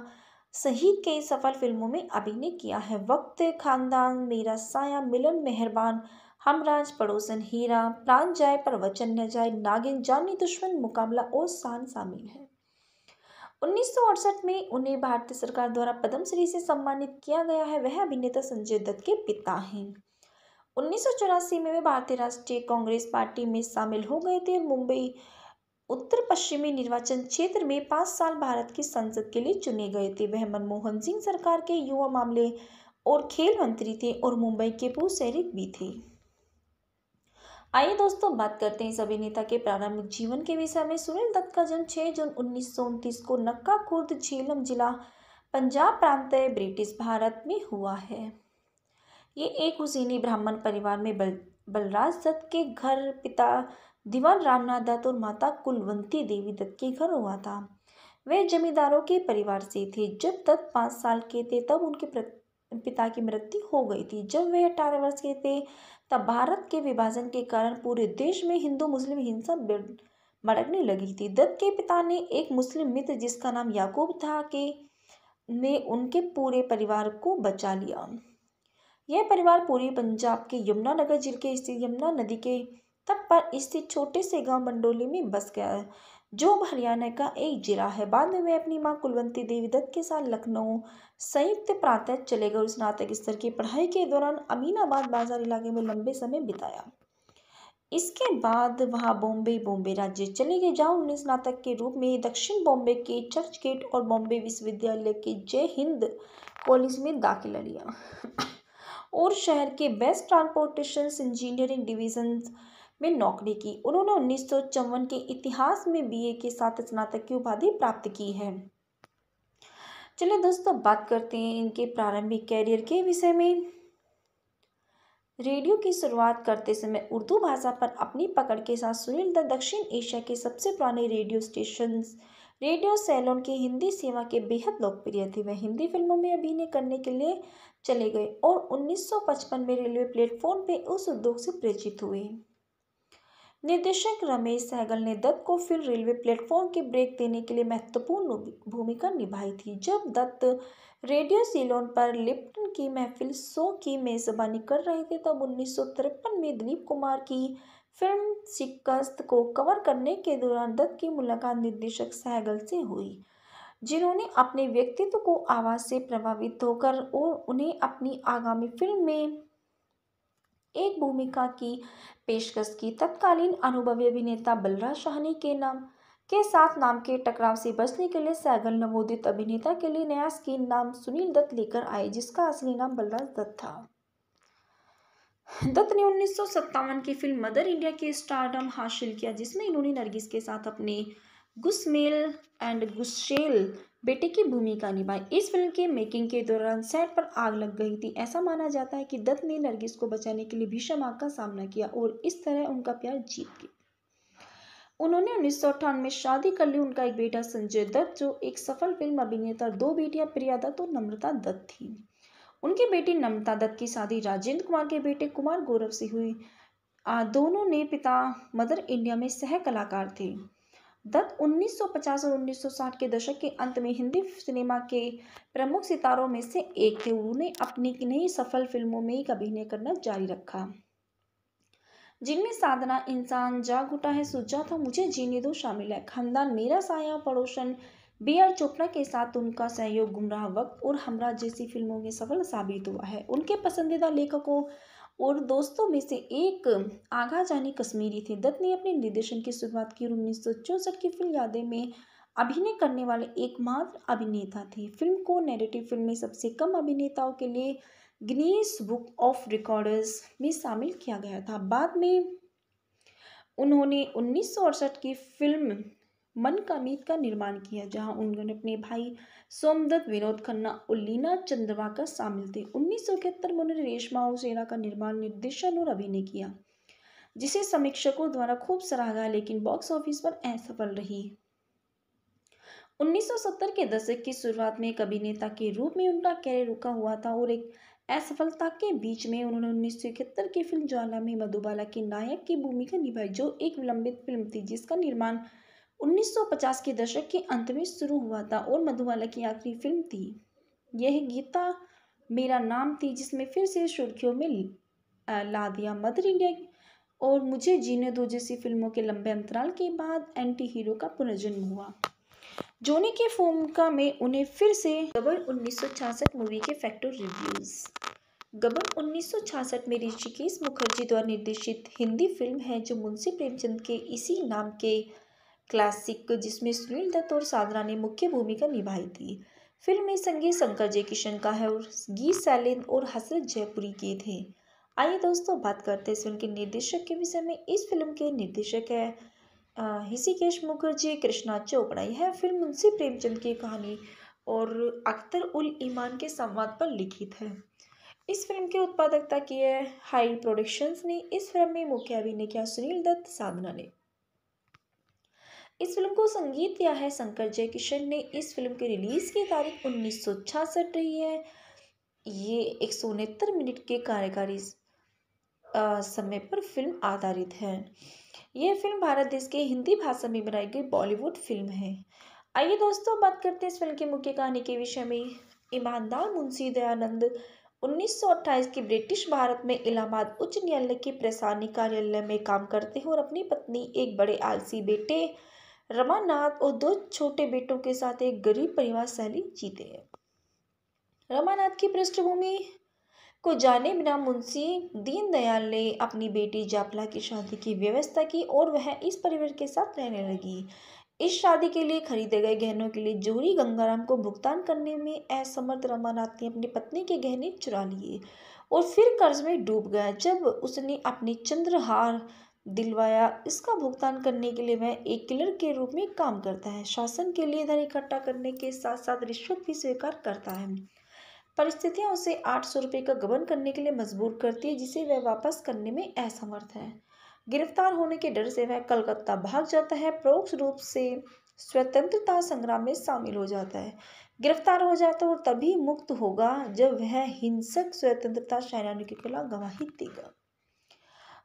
सहित कई सफल फिल्मों में अभिनय किया है वक्त खानदान मेरा साया मिलन मेहरबान हमराज पड़ोसन हीरा प्राण जाए पर वचन न जाए नागिन जानी दुश्मन मुकाबला और शान शामिल है उन्नीस में उन्हें भारतीय सरकार द्वारा पद्मश्री से सम्मानित किया गया है वह अभिनेता संजय दत्त के पिता हैं उन्नीस में वे भारतीय राष्ट्रीय कांग्रेस पार्टी में शामिल हो गए थे और मुंबई उत्तर पश्चिमी निर्वाचन क्षेत्र में पाँच साल भारत की संसद के लिए चुने गए थे वह मनमोहन सिंह सरकार के युवा मामले और खेल मंत्री थे और मुंबई के पूर्व सैनिक भी थे आइए दोस्तों बात करते हैं इस अभिनेता के प्रारंभिक जीवन के विषय में सुनील दत्त का जन्म छः जून उन्नीस को नक्का खुर्द झीलम जिला पंजाब प्रांत ब्रिटिश भारत में हुआ है ये एक हुसैनी ब्राह्मण परिवार में बल बलराज दत्त के घर पिता दीवान रामनाथ दत्त और माता कुलवंती देवी दत्त के घर हुआ था वे जमींदारों के परिवार से थे जब दत्त पाँच साल के थे तब उनके पिता की मृत्यु हो गई थी जब वे अठारह वर्ष के थे तब भारत के विभाजन के कारण पूरे देश में हिंदू मुस्लिम हिंसा भड़कने लगी थी दत्त के पिता ने एक मुस्लिम मित्र जिसका नाम याकूब था के ने उनके पूरे परिवार को बचा लिया यह परिवार पूरी पंजाब के यमुनानगर जिले के स्थित यमुना नदी के तट पर स्थित छोटे से गांव मंडोली में बस गया जो हरियाणा का एक जिला है बाद में वह अपनी मां कुलवंती देवी दत्त के साथ लखनऊ संयुक्त प्रातः चले गए और स्नातक स्तर की पढ़ाई के दौरान अमीनाबाद बाजार इलाके में लंबे समय बिताया इसके बाद वह बॉम्बे बॉम्बे राज्य चले गए जहाँ उन्हें स्नातक के रूप में दक्षिण बॉम्बे के चर्च गेट और बॉम्बे विश्वविद्यालय के जय हिंद कॉलेज में दाखिला लिया और शहर के बेस्ट ट्रांसपोर्टेशन इंजीनियरिंग डिवीजन में नौकरी की उन्होंने उन्नीस के इतिहास में बीए के साथ स्नातक की उपाधि प्राप्त की है चलिए दोस्तों बात करते हैं इनके प्रारंभिक कैरियर के विषय में रेडियो की शुरुआत करते समय उर्दू भाषा पर अपनी पकड़ के साथ सुनील द दक्षिण एशिया के सबसे पुराने रेडियो स्टेशन रेडियो सैलोन की हिंदी सेवा के बेहद लोकप्रिय थे वह हिंदी फिल्मों में अभिनय करने के लिए चले गए और 1955 में रेलवे प्लेटफॉर्म पे उस उद्योग से परिचित हुए निर्देशक रमेश सहगल ने दत्त को फिर रेलवे प्लेटफॉर्म के ब्रेक देने के लिए महत्वपूर्ण भूमिका निभाई थी जब दत्त रेडियो सीलोन पर लिप्टन की महफिल सो की मेज़बानी कर रहे थे तब उन्नीस में दिलीप कुमार की फिल्म शिकस्त को कवर करने के दौरान दत्त की मुलाकात निर्देशक सहगल से हुई जिन्होंने अपने व्यक्तित्व को आवाज़ से प्रभावित होकर और उन्हें अपनी आगामी फिल्म में एक भूमिका की पेशकश की तत्कालीन अनुभवी अभिनेता बलराज शाहनी के नाम के साथ नाम के टकराव से बचने के लिए सैगल नवोदित अभिनेता के लिए नया स्क्रीन नाम सुनील दत्त लेकर आए जिसका असली नाम बलराज दत्त था दत्त ने उन्नीस की फिल्म मदर इंडिया के स्टारडम हासिल किया जिसमें इन्होंने नरगिस के साथ अपने गुस्मेल एंड गुस्सेल बेटे की भूमिका निभाई इस फिल्म के मेकिंग के दौरान सेट पर आग लग गई थी ऐसा माना जाता है कि दत्त ने नरगिस को बचाने के लिए भीषण आग का सामना किया और इस तरह उनका प्यार जीत गया उन्होंने उन्नीस में शादी कर ली उनका एक बेटा संजय दत्त जो एक सफल फिल्म अभिनेता दो बेटियां प्रिया दत्त और नम्रता दत्त थी उनकी बेटी नम्रता दत्त की शादी राजेंद्र कुमार के बेटे कुमार गौरव से हुई आ, दोनों ने पिता मदर इंडिया में सह कलाकार थे दत्त 1950 और 1960 के दशक के अंत में हिंदी सिनेमा के प्रमुख सितारों में से एक थे उन्होंने अपनी नई सफल फिल्मों में ही अभिनय करना जारी रखा जिनमें साधना इंसान जाग उठा है सुझा था मुझे जीने दो शामिल है खानदान मेरा साया पड़ोसन बी आर चोपड़ा के साथ उनका सहयोग गुमराह वक्त और हमरा जैसी फिल्मों में सफल साबित हुआ है उनके पसंदीदा लेखकों और दोस्तों में से एक आगा जानी कश्मीरी थे दत्त ने अपने निर्देशन की शुरुआत की उन्नीस सौ की फिल्म यादें में अभिनय करने वाले एकमात्र अभिनेता थे फिल्म को नेगेटिव फिल्म में सबसे कम अभिनेताओं के लिए गिनीस बुक ऑफ रिकॉर्डर्स में शामिल किया गया था बाद में उन्होंने उन्नीस की फिल्म मन का मीत का निर्माण किया जहां उन्होंने अपने भाई सोमदत्त विनोद खन्ना और लीना चंद्रवाकर शामिल थे उन्नीस में उन्होंने रेशमा और सेना का निर्माण निर्देशन और अभिनय किया जिसे समीक्षकों द्वारा खूब सराहा गया लेकिन बॉक्स ऑफिस पर असफल रही 1970 के दशक की शुरुआत में एक अभिनेता के रूप में उनका कैरियर रुका हुआ था और एक असफलता के बीच में उन्होंने उन्नीस की फिल्म ज्वाला में मधुबाला के नायक की भूमिका निभाई जो एक विलंबित फिल्म थी जिसका निर्माण 1950 के दशक के अंत में शुरू हुआ था और मधुबाला की आखिरी फिल्म थी यह गीता मेरा नाम थी जिसमें फिर से सुर्खियों में ला दिया मदर इंडिया और मुझे जीने दो जैसी फिल्मों के लंबे अंतराल के बाद एंटी हीरो का पुनर्जन्म हुआ जोनी के फोम का में उन्हें फिर से गबर 1966 मूवी के फैक्टर रिव्यूज गबर 1966 में ऋषिकेश मुखर्जी द्वारा निर्देशित हिंदी फिल्म है जो मुंशी प्रेमचंद के इसी नाम के क्लासिक जिसमें सुनील दत्त और साधना ने मुख्य भूमिका निभाई थी फिल्म में संगीत शंकर जय किशन का है और गीत सैलिन और हसरत जयपुरी के थे आइए दोस्तों बात करते हैं फिल्म के निर्देशक के विषय में इस फिल्म के निर्देशक है हिसिकेश मुखर्जी कृष्णा चोपड़ा यह फिल्म मुंशी प्रेमचंद की कहानी और अख्तर उल ईमान के संवाद पर लिखित है इस फिल्म की उत्पादकता की है हाई प्रोडक्शंस ने इस फिल्म में मुख्य अभिनय किया सुनील दत्त साधना ने इस फिल्म को संगीत दिया है शंकर जयकिशन ने इस फिल्म के रिलीज़ की तारीख उन्नीस सौ छियासठ रही है ये एक सौ उनहत्तर मिनट के कार्यकारी समय पर फिल्म आधारित है यह फिल्म भारत देश के हिंदी भाषा में बनाई गई बॉलीवुड फिल्म है आइए दोस्तों बात करते हैं इस फिल्म की मुख्य कहानी के विषय में ईमानदार मुंशी दयानंद 1928 के ब्रिटिश भारत में इलाहाबाद उच्च न्यायालय के प्रशासनिक कार्यालय में काम करते हैं और अपनी पत्नी एक बड़े आलसी बेटे रमानाथ और दो छोटे बेटों के साथ एक गरीब परिवार शैली जीते हैं रमानाथ की पृष्ठभूमि को जाने बिना मुंशी दीनदयाल ने अपनी बेटी जापला की शादी की व्यवस्था की और वह इस परिवार के साथ रहने लगी इस शादी के लिए खरीदे गए गहनों के लिए जोरी गंगाराम को भुगतान करने में असमर्थ रमानाथ ने अपनी पत्नी के गहने चुरा लिए और फिर कर्ज में डूब गया जब उसने अपने चंद्रहार दिलवाया इसका भुगतान करने के लिए वह एक किलर के रूप में काम करता है शासन के लिए धन इकट्ठा करने के साथ साथ रिश्वत भी स्वीकार करता है परिस्थितियां उसे आठ सौ रुपये का गबन करने के लिए मजबूर करती है जिसे वह वापस करने में असमर्थ है गिरफ्तार होने के डर से वह कलकत्ता भाग जाता है परोक्ष रूप से स्वतंत्रता संग्राम में शामिल हो जाता है गिरफ्तार हो जाता है और तभी मुक्त होगा जब वह हिंसक स्वतंत्रता सेनानियों के खिलाफ गवाही देगा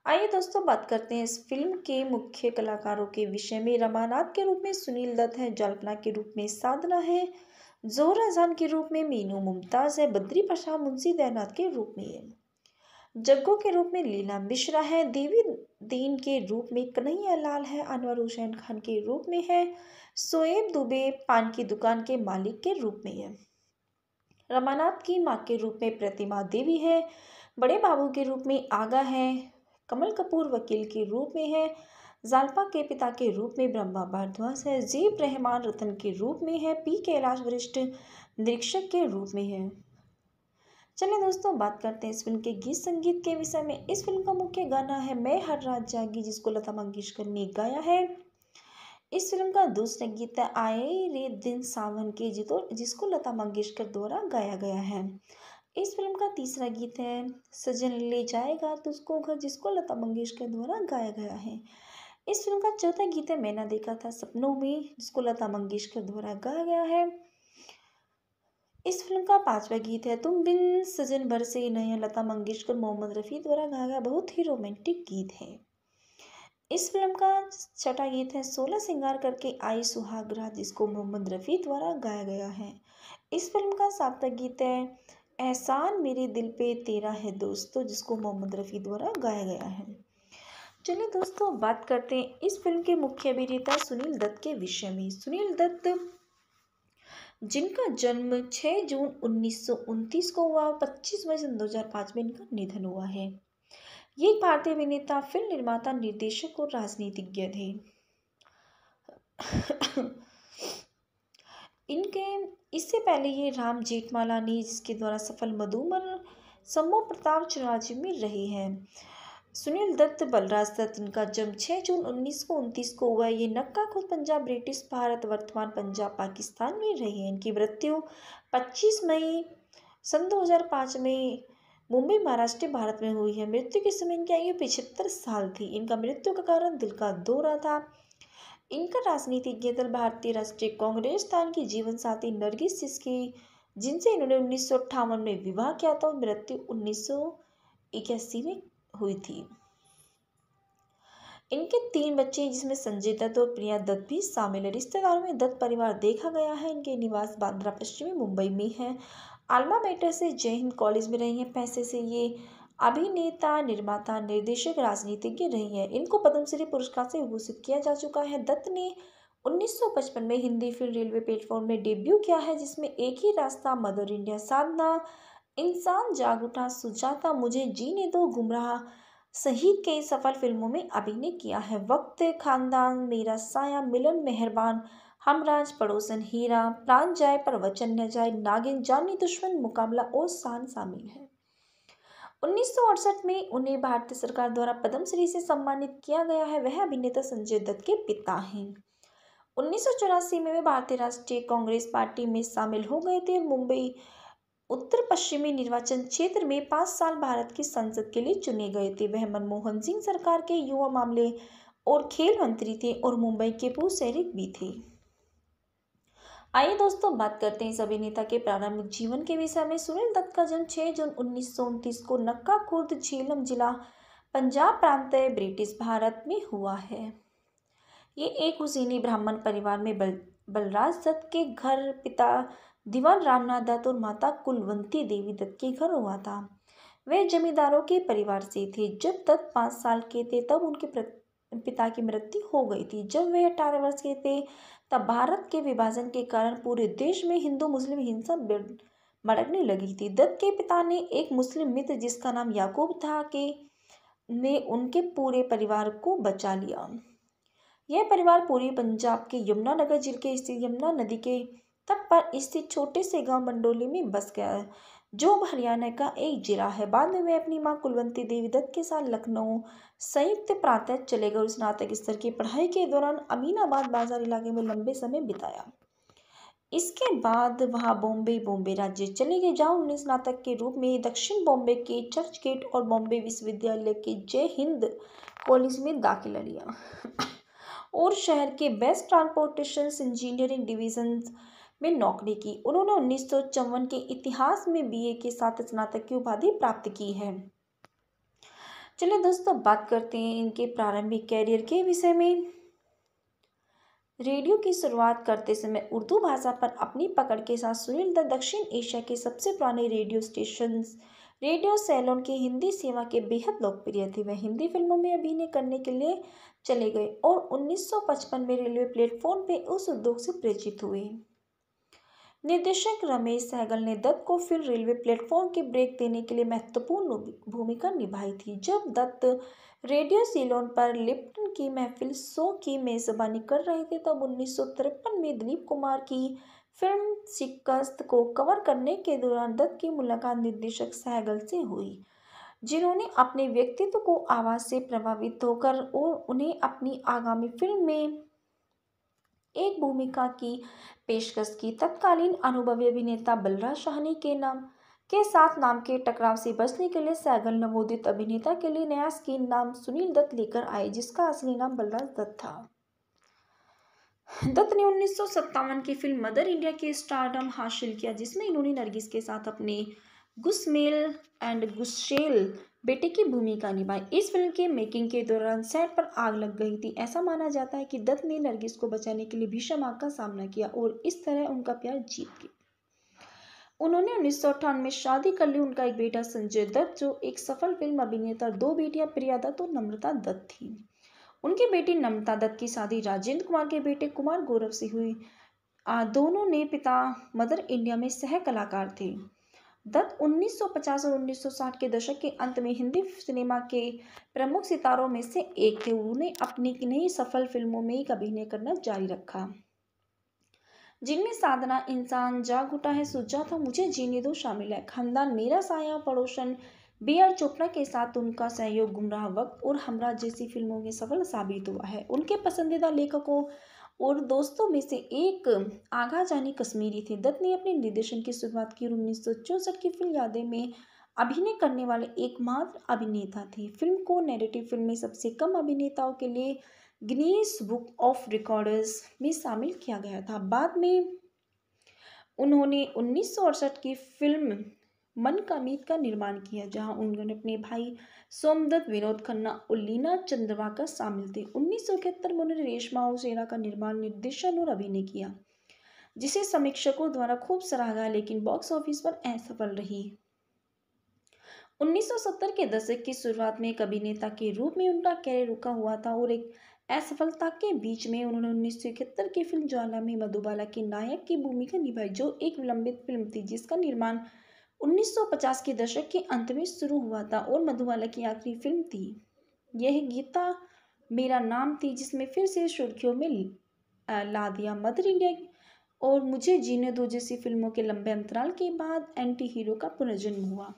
आइए दोस्तों बात करते हैं इस फिल्म के मुख्य कलाकारों के विषय में रमानाथ के रूप में सुनील दत्त हैं जल्पना के रूप में साधना है जोरा जान के रूप में मीनू मुमताज़ है बद्री प्रसाद मुंशी दयानाथ के रूप में है जग्गो के रूप में लीला मिश्रा है देवी दीन के रूप में कन्हैया लाल है अनवर हुसैन खान के रूप में है सोएब दुबे पान की दुकान के मालिक के रूप में है रमानाथ की माँ के रूप में प्रतिमा देवी है बड़े बाबू के रूप में आगा है कमल कपूर वकील के रूप में है जालपा के पिता के रूप में ब्रह्मा भारद्वाज है जीप रहमान रतन के रूप में है पी कैलाश वरिष्ठ निरीक्षक के रूप में है चलिए दोस्तों बात करते हैं इस फिल्म के गीत संगीत के विषय में इस फिल्म का मुख्य गाना है मैं हर रात जागी जिसको लता मंगेशकर ने गाया है इस फिल्म का दूसरा गीत है आए रे दिन सावन के जितो जिसको लता मंगेशकर द्वारा गाया गया है इस फिल्म का तीसरा गीत है सजन ले जाएगा तुझको तो घर जिसको लता मंगेशकर द्वारा गाया गया है इस फिल्म का चौथा गीत है मैंने देखा था सपनों में जिसको लता मंगेशकर द्वारा गाया गया है इस फिल्म का पांचवा गीत है तुम बिन सजन भर से नए लता मंगेशकर मोहम्मद रफ़ी द्वारा गाया गया बहुत ही रोमांटिक गीत है इस फिल्म का छठा गीत है सोलह सिंगार करके आई सुहागरा जिसको मोहम्मद रफ़ी द्वारा गाया गया है इस फिल्म का सातवा गीत है एहसान मेरे दिल पे तेरा है दोस्तों जिसको मोहम्मद रफ़ी द्वारा गाया गया है चलिए दोस्तों बात करते हैं इस फिल्म के मुख्य अभिनेता सुनील दत्त के विषय में सुनील दत्त जिनका जन्म 6 जून उन्नीस को हुआ 25 मई सन दो में इनका निधन हुआ है ये एक भारतीय अभिनेता फिल्म निर्माता निर्देशक और राजनीतिज्ञ थे इनके इससे पहले ये राम जेठमालानी जिसके द्वारा सफल मधुमर सम्मो प्रताप चुनाजी में रही हैं सुनील दत्त बलराज दत्त इनका जन्म 6 जून उन्नीस को हुआ ये नक्का खुद पंजाब ब्रिटिश भारत वर्तमान पंजाब पाकिस्तान में रहे हैं इनकी मृत्यु 25 मई सन 2005 में मुंबई महाराष्ट्र भारत में हुई है मृत्यु के समय इनकी आयु पिछहत्तर साल थी इनका मृत्यु का कारण दिल का दौरा था इनका राजनीतिक दल भारतीय राष्ट्रीय कांग्रेस था इनकी जीवन साथी नरगिस सिस्की जिनसे इन्होंने उन्नीस में विवाह किया था और मृत्यु उन्नीस में हुई थी इनके तीन बच्चे जिसमें संजय दत्त और प्रिया दत्त भी शामिल है रिश्तेदारों में दत्त परिवार देखा गया है इनके निवास बांद्रा पश्चिमी मुंबई में है आलमा मेटर से जय हिंद कॉलेज में रही हैं पैसे से ये अभिनेता निर्माता निर्देशक राजनीतिज्ञ रही हैं इनको पद्मश्री पुरस्कार से विभूषित किया जा चुका है दत्त ने 1955 में हिंदी फिल्म रेलवे प्लेटफॉर्म में डेब्यू किया है जिसमें एक ही रास्ता मदर इंडिया साधना इंसान जाग सुजाता मुझे जीने दो गुमराह सहित कई सफल फिल्मों में अभिनय किया है वक्त खानदान मेरा साया मिलन मेहरबान हमराज पड़ोसन हीरा प्राण जाए पर वचन न जाए नागिन जानी दुश्मन मुकाबला और शान शामिल है उन्नीस में उन्हें भारतीय सरकार द्वारा पद्मश्री से सम्मानित किया गया है वह अभिनेता संजय दत्त के पिता हैं उन्नीस में वे भारतीय राष्ट्रीय कांग्रेस पार्टी में शामिल हो गए थे और मुंबई उत्तर पश्चिमी निर्वाचन क्षेत्र में पाँच साल भारत की संसद के लिए चुने गए थे वह मनमोहन सिंह सरकार के युवा मामले और खेल मंत्री थे और मुंबई के पूर्व सैनिक भी थे आइए दोस्तों बात करते हैं इस अभिनेता के प्रारंभिक जीवन के विषय में सुनील दत्त का जन्म छः जून उन्नीस को नक्का खुर्द झीलम जिला पंजाब प्रांत ब्रिटिश भारत में हुआ है ये एक हुसैनी ब्राह्मण परिवार में बल बलराज दत्त के घर पिता दीवान रामनाथ दत्त और माता कुलवंती देवी दत्त के घर हुआ था वे जमींदारों के परिवार से थे जब दत्त पाँच साल के थे तब उनके पिता की मृत्यु हो गई थी जब वे अठारह वर्ष के थे तब भारत के विभाजन के कारण पूरे देश में हिंदू मुस्लिम हिंसा भड़कने लगी थी दत्त के पिता ने एक मुस्लिम मित्र जिसका नाम याकूब था के ने उनके पूरे परिवार को बचा लिया यह परिवार पूरे पंजाब के यमुनानगर जिले के स्थित यमुना नदी के तट पर स्थित छोटे से गांव मंडोली में बस गया जो हरियाणा का एक जिला है बाद में वे अपनी मां कुलवंती देवी दत्त के साथ लखनऊ संयुक्त प्रांत चले गए और स्नातक स्तर की पढ़ाई के दौरान अमीनाबाद बाजार इलाके में लंबे समय बिताया इसके बाद वह बॉम्बे बॉम्बे राज्य चले गए जहाँ उन्हें स्नातक के रूप में दक्षिण बॉम्बे के चर्च गेट और बॉम्बे विश्वविद्यालय के जय हिंद कॉलेज में दाखिला लिया और शहर के बेस्ट ट्रांसपोर्टेशन इंजीनियरिंग डिवीजन में नौकरी की उन्होंने उन्नीस के इतिहास में बीए के साथ स्नातक की उपाधि प्राप्त की है चलिए दोस्तों बात करते हैं इनके प्रारंभिक कैरियर के विषय में रेडियो की शुरुआत करते समय उर्दू भाषा पर अपनी पकड़ के साथ सुनील दत्त दक्षिण एशिया के सबसे पुराने रेडियो स्टेशन रेडियो सैलोन की हिंदी सेवा के बेहद लोकप्रिय थे वह हिंदी फिल्मों में अभिनय करने के लिए चले गए और 1955 में रेलवे प्लेटफॉर्म पर उस उद्योग से परिचित हुए निर्देशक रमेश सहगल ने दत्त को फिर रेलवे प्लेटफॉर्म की ब्रेक देने के लिए महत्वपूर्ण भूमिका निभाई थी जब दत्त रेडियो सीलोन पर लिप्टन की महफिल सो की मेजबानी कर रहे थे तब उन्नीस में दिलीप कुमार की फिल्म शिकस्त को कवर करने के दौरान दत्त की मुलाकात निर्देशक सहगल से हुई जिन्होंने अपने व्यक्तित्व को आवाज़ से प्रभावित होकर और उन्हें अपनी आगामी फिल्म में एक भूमिका की पेशकश की तत्कालीन अनुभवी अभिनेता बलराज शाहनी के नाम के साथ नाम के टकराव से बचने के लिए सैगल नवोदित अभिनेता के लिए नया स्क्रीन नाम सुनील दत्त लेकर आए जिसका असली नाम बलराज दत्त था दत्त ने उन्नीस की फिल्म मदर इंडिया के स्टारडम हासिल किया जिसमें इन्होंने नरगिस के साथ अपने गुस्मेल एंड गुस्सेल बेटे की भूमिका निभाई इस फिल्म के मेकिंग के दौरान सेट पर आग लग गई थी ऐसा माना जाता है कि दत्त ने नरगिस को बचाने के लिए भीषण आग का सामना किया और इस तरह उनका प्यार जीत गया उन्होंने उन्नीस सौ में शादी कर ली उनका एक बेटा संजय दत्त जो एक सफल फिल्म अभिनेता दो बेटियां प्रिया दत्त और नम्रता दत्त थी उनकी बेटी नम्रता दत्त की शादी राजेंद्र कुमार के बेटे कुमार गौरव से हुई दोनों ने पिता मदर इंडिया में सह कलाकार थे दत्त 1950 और 1960 के दशक के अंत में हिंदी सिनेमा के प्रमुख सितारों में से एक थे उन्होंने अपनी नई सफल फिल्मों में एक अभिनय करना जारी रखा जिनमें साधना इंसान जाग उठा है था मुझे जीने दो शामिल है खानदान मेरा साया पड़ोसन बी आर चोपड़ा के साथ उनका सहयोग गुमराह वक्त और हमराज जैसी फिल्मों में सफल साबित हुआ है उनके पसंदीदा लेखकों और दोस्तों में से एक आगा जानी कश्मीरी थे दत्त ने अपने निर्देशन की शुरुआत की उन्नीस सौ की फिल्म यादें में अभिनय करने वाले एकमात्र अभिनेता थे फिल्म को नेगेटिव फिल्म में सबसे कम अभिनेताओं के लिए गिनीस बुक ऑफ रिकॉर्डर्स में शामिल किया गया था बाद में उन्होंने उन्नीस की फिल्म मन का मीत का निर्माण किया जहां उन्होंने अपने भाई सोमदत्त विनोद खन्ना और लीना चंद्रवाकर शामिल थे उन्नीस सौ इकहत्तर में उन्होंने रेशमा और सेना का निर्माण निर्देशन और अभिनय किया जिसे समीक्षकों द्वारा खूब सराहा गया लेकिन बॉक्स ऑफिस पर असफल रही 1970 के दशक की शुरुआत में एक अभिनेता के रूप में उनका कैरियर रुका हुआ था और एक असफलता के बीच में उन्होंने उन्नीस सौ इकहत्तर की फिल्म ज्वाला में मधुबाला के नायक की भूमिका निभाई जो एक विलंबित फिल्म थी जिसका निर्माण 1950 के दशक के अंत में शुरू हुआ था और मधुबाला की आखिरी फिल्म थी यह गीता मेरा नाम थी जिसमें फिर से सुर्खियों में ला दिया मदर इंडिया और मुझे जीने दो जैसी फिल्मों के लंबे अंतराल के बाद एंटी हीरो का पुनर्जन्म हुआ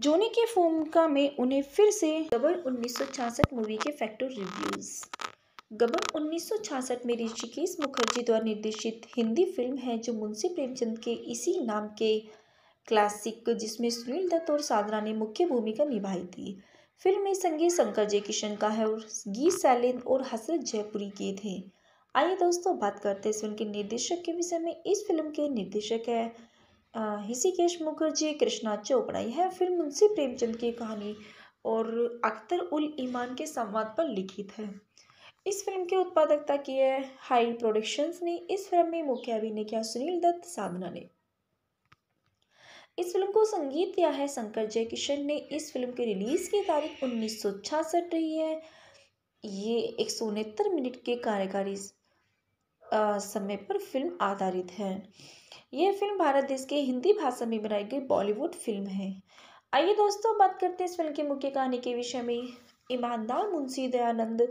जोनी के का में उन्हें फिर से गबर उन्नीस मूवी के फैक्टर रिव्यूज़ गबर 1966 में ऋषिकेश मुखर्जी द्वारा निर्देशित हिंदी फिल्म है जो मुंशी प्रेमचंद के इसी नाम के क्लासिक जिसमें सुनील दत्त और साधना ने मुख्य भूमिका निभाई थी फिल्म में संगीत शंकर जयकिशन का है और गीत सैलिन और हसरत जयपुरी के थे आइए दोस्तों बात करते हैं इस फिल्म के निर्देशक के विषय में इस फिल्म के निर्देशक है हिसिकेश मुखर्जी कृष्णा चोपड़ा यह फिल्म मुंशी प्रेमचंद की कहानी और अख्तर उल ईमान के संवाद पर लिखित है इस फिल्म की उत्पादकता की है हाई प्रोडक्शंस ने इस फिल्म में मुख्य अभिनय किया सुनील दत्त साधना ने इस फिल्म को संगीत दिया है शंकर जयकिशन ने इस फिल्म की रिलीज़ की तारीख उन्नीस सौ छियासठ रही है ये एक सौ उनहत्तर मिनट के कार्यकारी समय पर फिल्म आधारित है यह फिल्म भारत देश के हिंदी भाषा में बनाई गई बॉलीवुड फिल्म है आइए दोस्तों बात करते हैं इस फिल्म की मुख्य कहानी के विषय में ईमानदार मुंशी दयानंद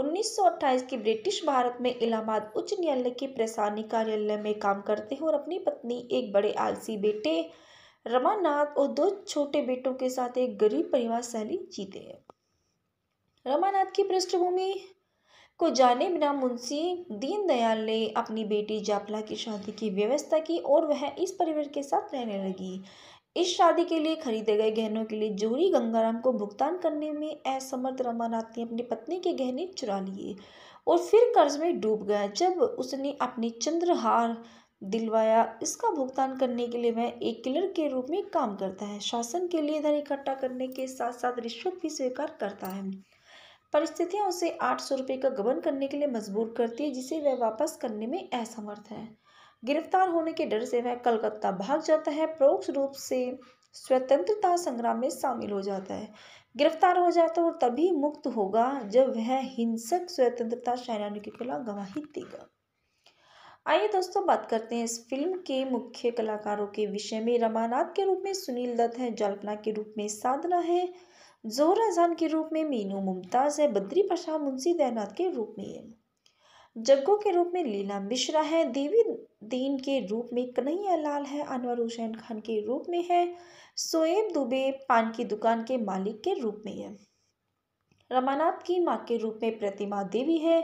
1928 के ब्रिटिश भारत में इलाहाबाद उच्च न्यायालय के प्रशासनिक कार्यालय में काम करते हैं और अपनी पत्नी एक बड़े आलसी बेटे रमानाथ और दो छोटे बेटों के साथ एक गरीब परिवार शैली जीते हैं रमानाथ की पृष्ठभूमि को जाने बिना मुंशी दीनदयाल ने अपनी बेटी जापला की शादी की व्यवस्था की और वह इस परिवार के साथ रहने लगी इस शादी के लिए खरीदे गए गहनों के लिए जोरी गंगाराम को भुगतान करने में असमर्थ रमानाथ ने अपनी पत्नी के गहने चुरा लिए और फिर कर्ज में डूब गया जब उसने अपनी चंद्रहार दिलवाया इसका भुगतान करने के लिए वह एक किलर के रूप में काम करता है शासन के लिए धन इकट्ठा करने के साथ साथ रिश्वत भी स्वीकार करता है परिस्थितियां उसे आठ सौ रुपये का गबन करने के लिए मजबूर करती है जिसे वह वापस करने में असमर्थ है गिरफ्तार होने के डर से वह कलकत्ता भाग जाता है परोक्ष रूप से स्वतंत्रता संग्राम में शामिल हो जाता है गिरफ्तार हो जाता है और तभी मुक्त होगा जब वह हिंसक स्वतंत्रता सेनानियों के खिलाफ गवाही देगा आइए दोस्तों बात करते हैं इस फिल्म के मुख्य कलाकारों के विषय में रमानाथ के रूप में सुनील दत्त हैं जल्पना के रूप में साधना है जोर जान के रूप में मीनू मुमताज़ है बद्री प्रसाद मुंशी दैनात के रूप में है जग्गो के रूप में लीला मिश्रा है देवी दीन के रूप में कन्हैया लाल है अनवर हुसैन खान के रूप में है सोएब दुबे पान की दुकान के मालिक के रूप में है रमानाथ की माँ के रूप में प्रतिमा देवी है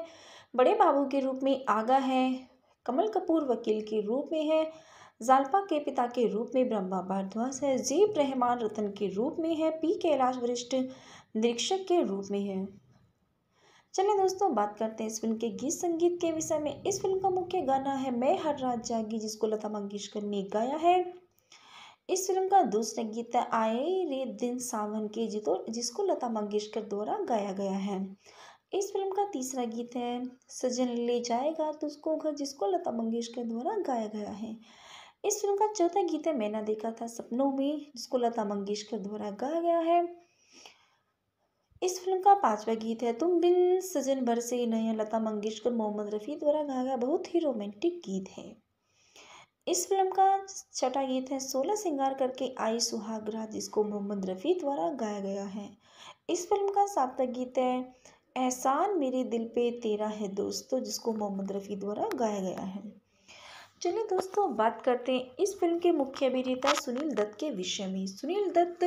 बड़े बाबू के रूप में आगा है कमल कपूर वकील के रूप में है जालपा के पिता के रूप में ब्रह्मा भारद्वाज है जीप रहमान रतन के रूप में है पी कैलाश वरिष्ठ निरीक्षक के रूप में है चलिए दोस्तों बात करते हैं इस फिल्म के गीत संगीत के विषय में इस फिल्म का मुख्य गाना है मैं हर रात जागी जिसको लता मंगेशकर ने गाया है इस फिल्म का दूसरा गीत आए रे दिन सावन के जितो जिसको लता मंगेशकर द्वारा गाया गया है इस फिल्म का तीसरा गीत है सजन ले जाएगा तो उसको घर जिसको लता मंगेशकर द्वारा गाया गया है इस फिल्म का चौथा गीत है मैंने देखा था सपनों में जिसको लता मंगेशकर द्वारा गाया गया है इस फिल्म का पांचवा गीत है तुम बिन सजन भर से नया लता मंगेशकर मोहम्मद रफ़ी द्वारा गाया गया बहुत ही रोमांटिक गीत है इस फिल्म का छठा गीत है सोलह सिंगार करके आई सुहागरा जिसको मोहम्मद रफ़ी द्वारा गाया गया है इस फिल्म का सातवा गीत है एहसान मेरे दिल पे तेरा है दोस्तों जिसको मोहम्मद रफ़ी द्वारा गाया गया है चलिए दोस्तों बात करते हैं इस फिल्म के मुख्य अभिनेता सुनील दत्त के विषय में सुनील दत्त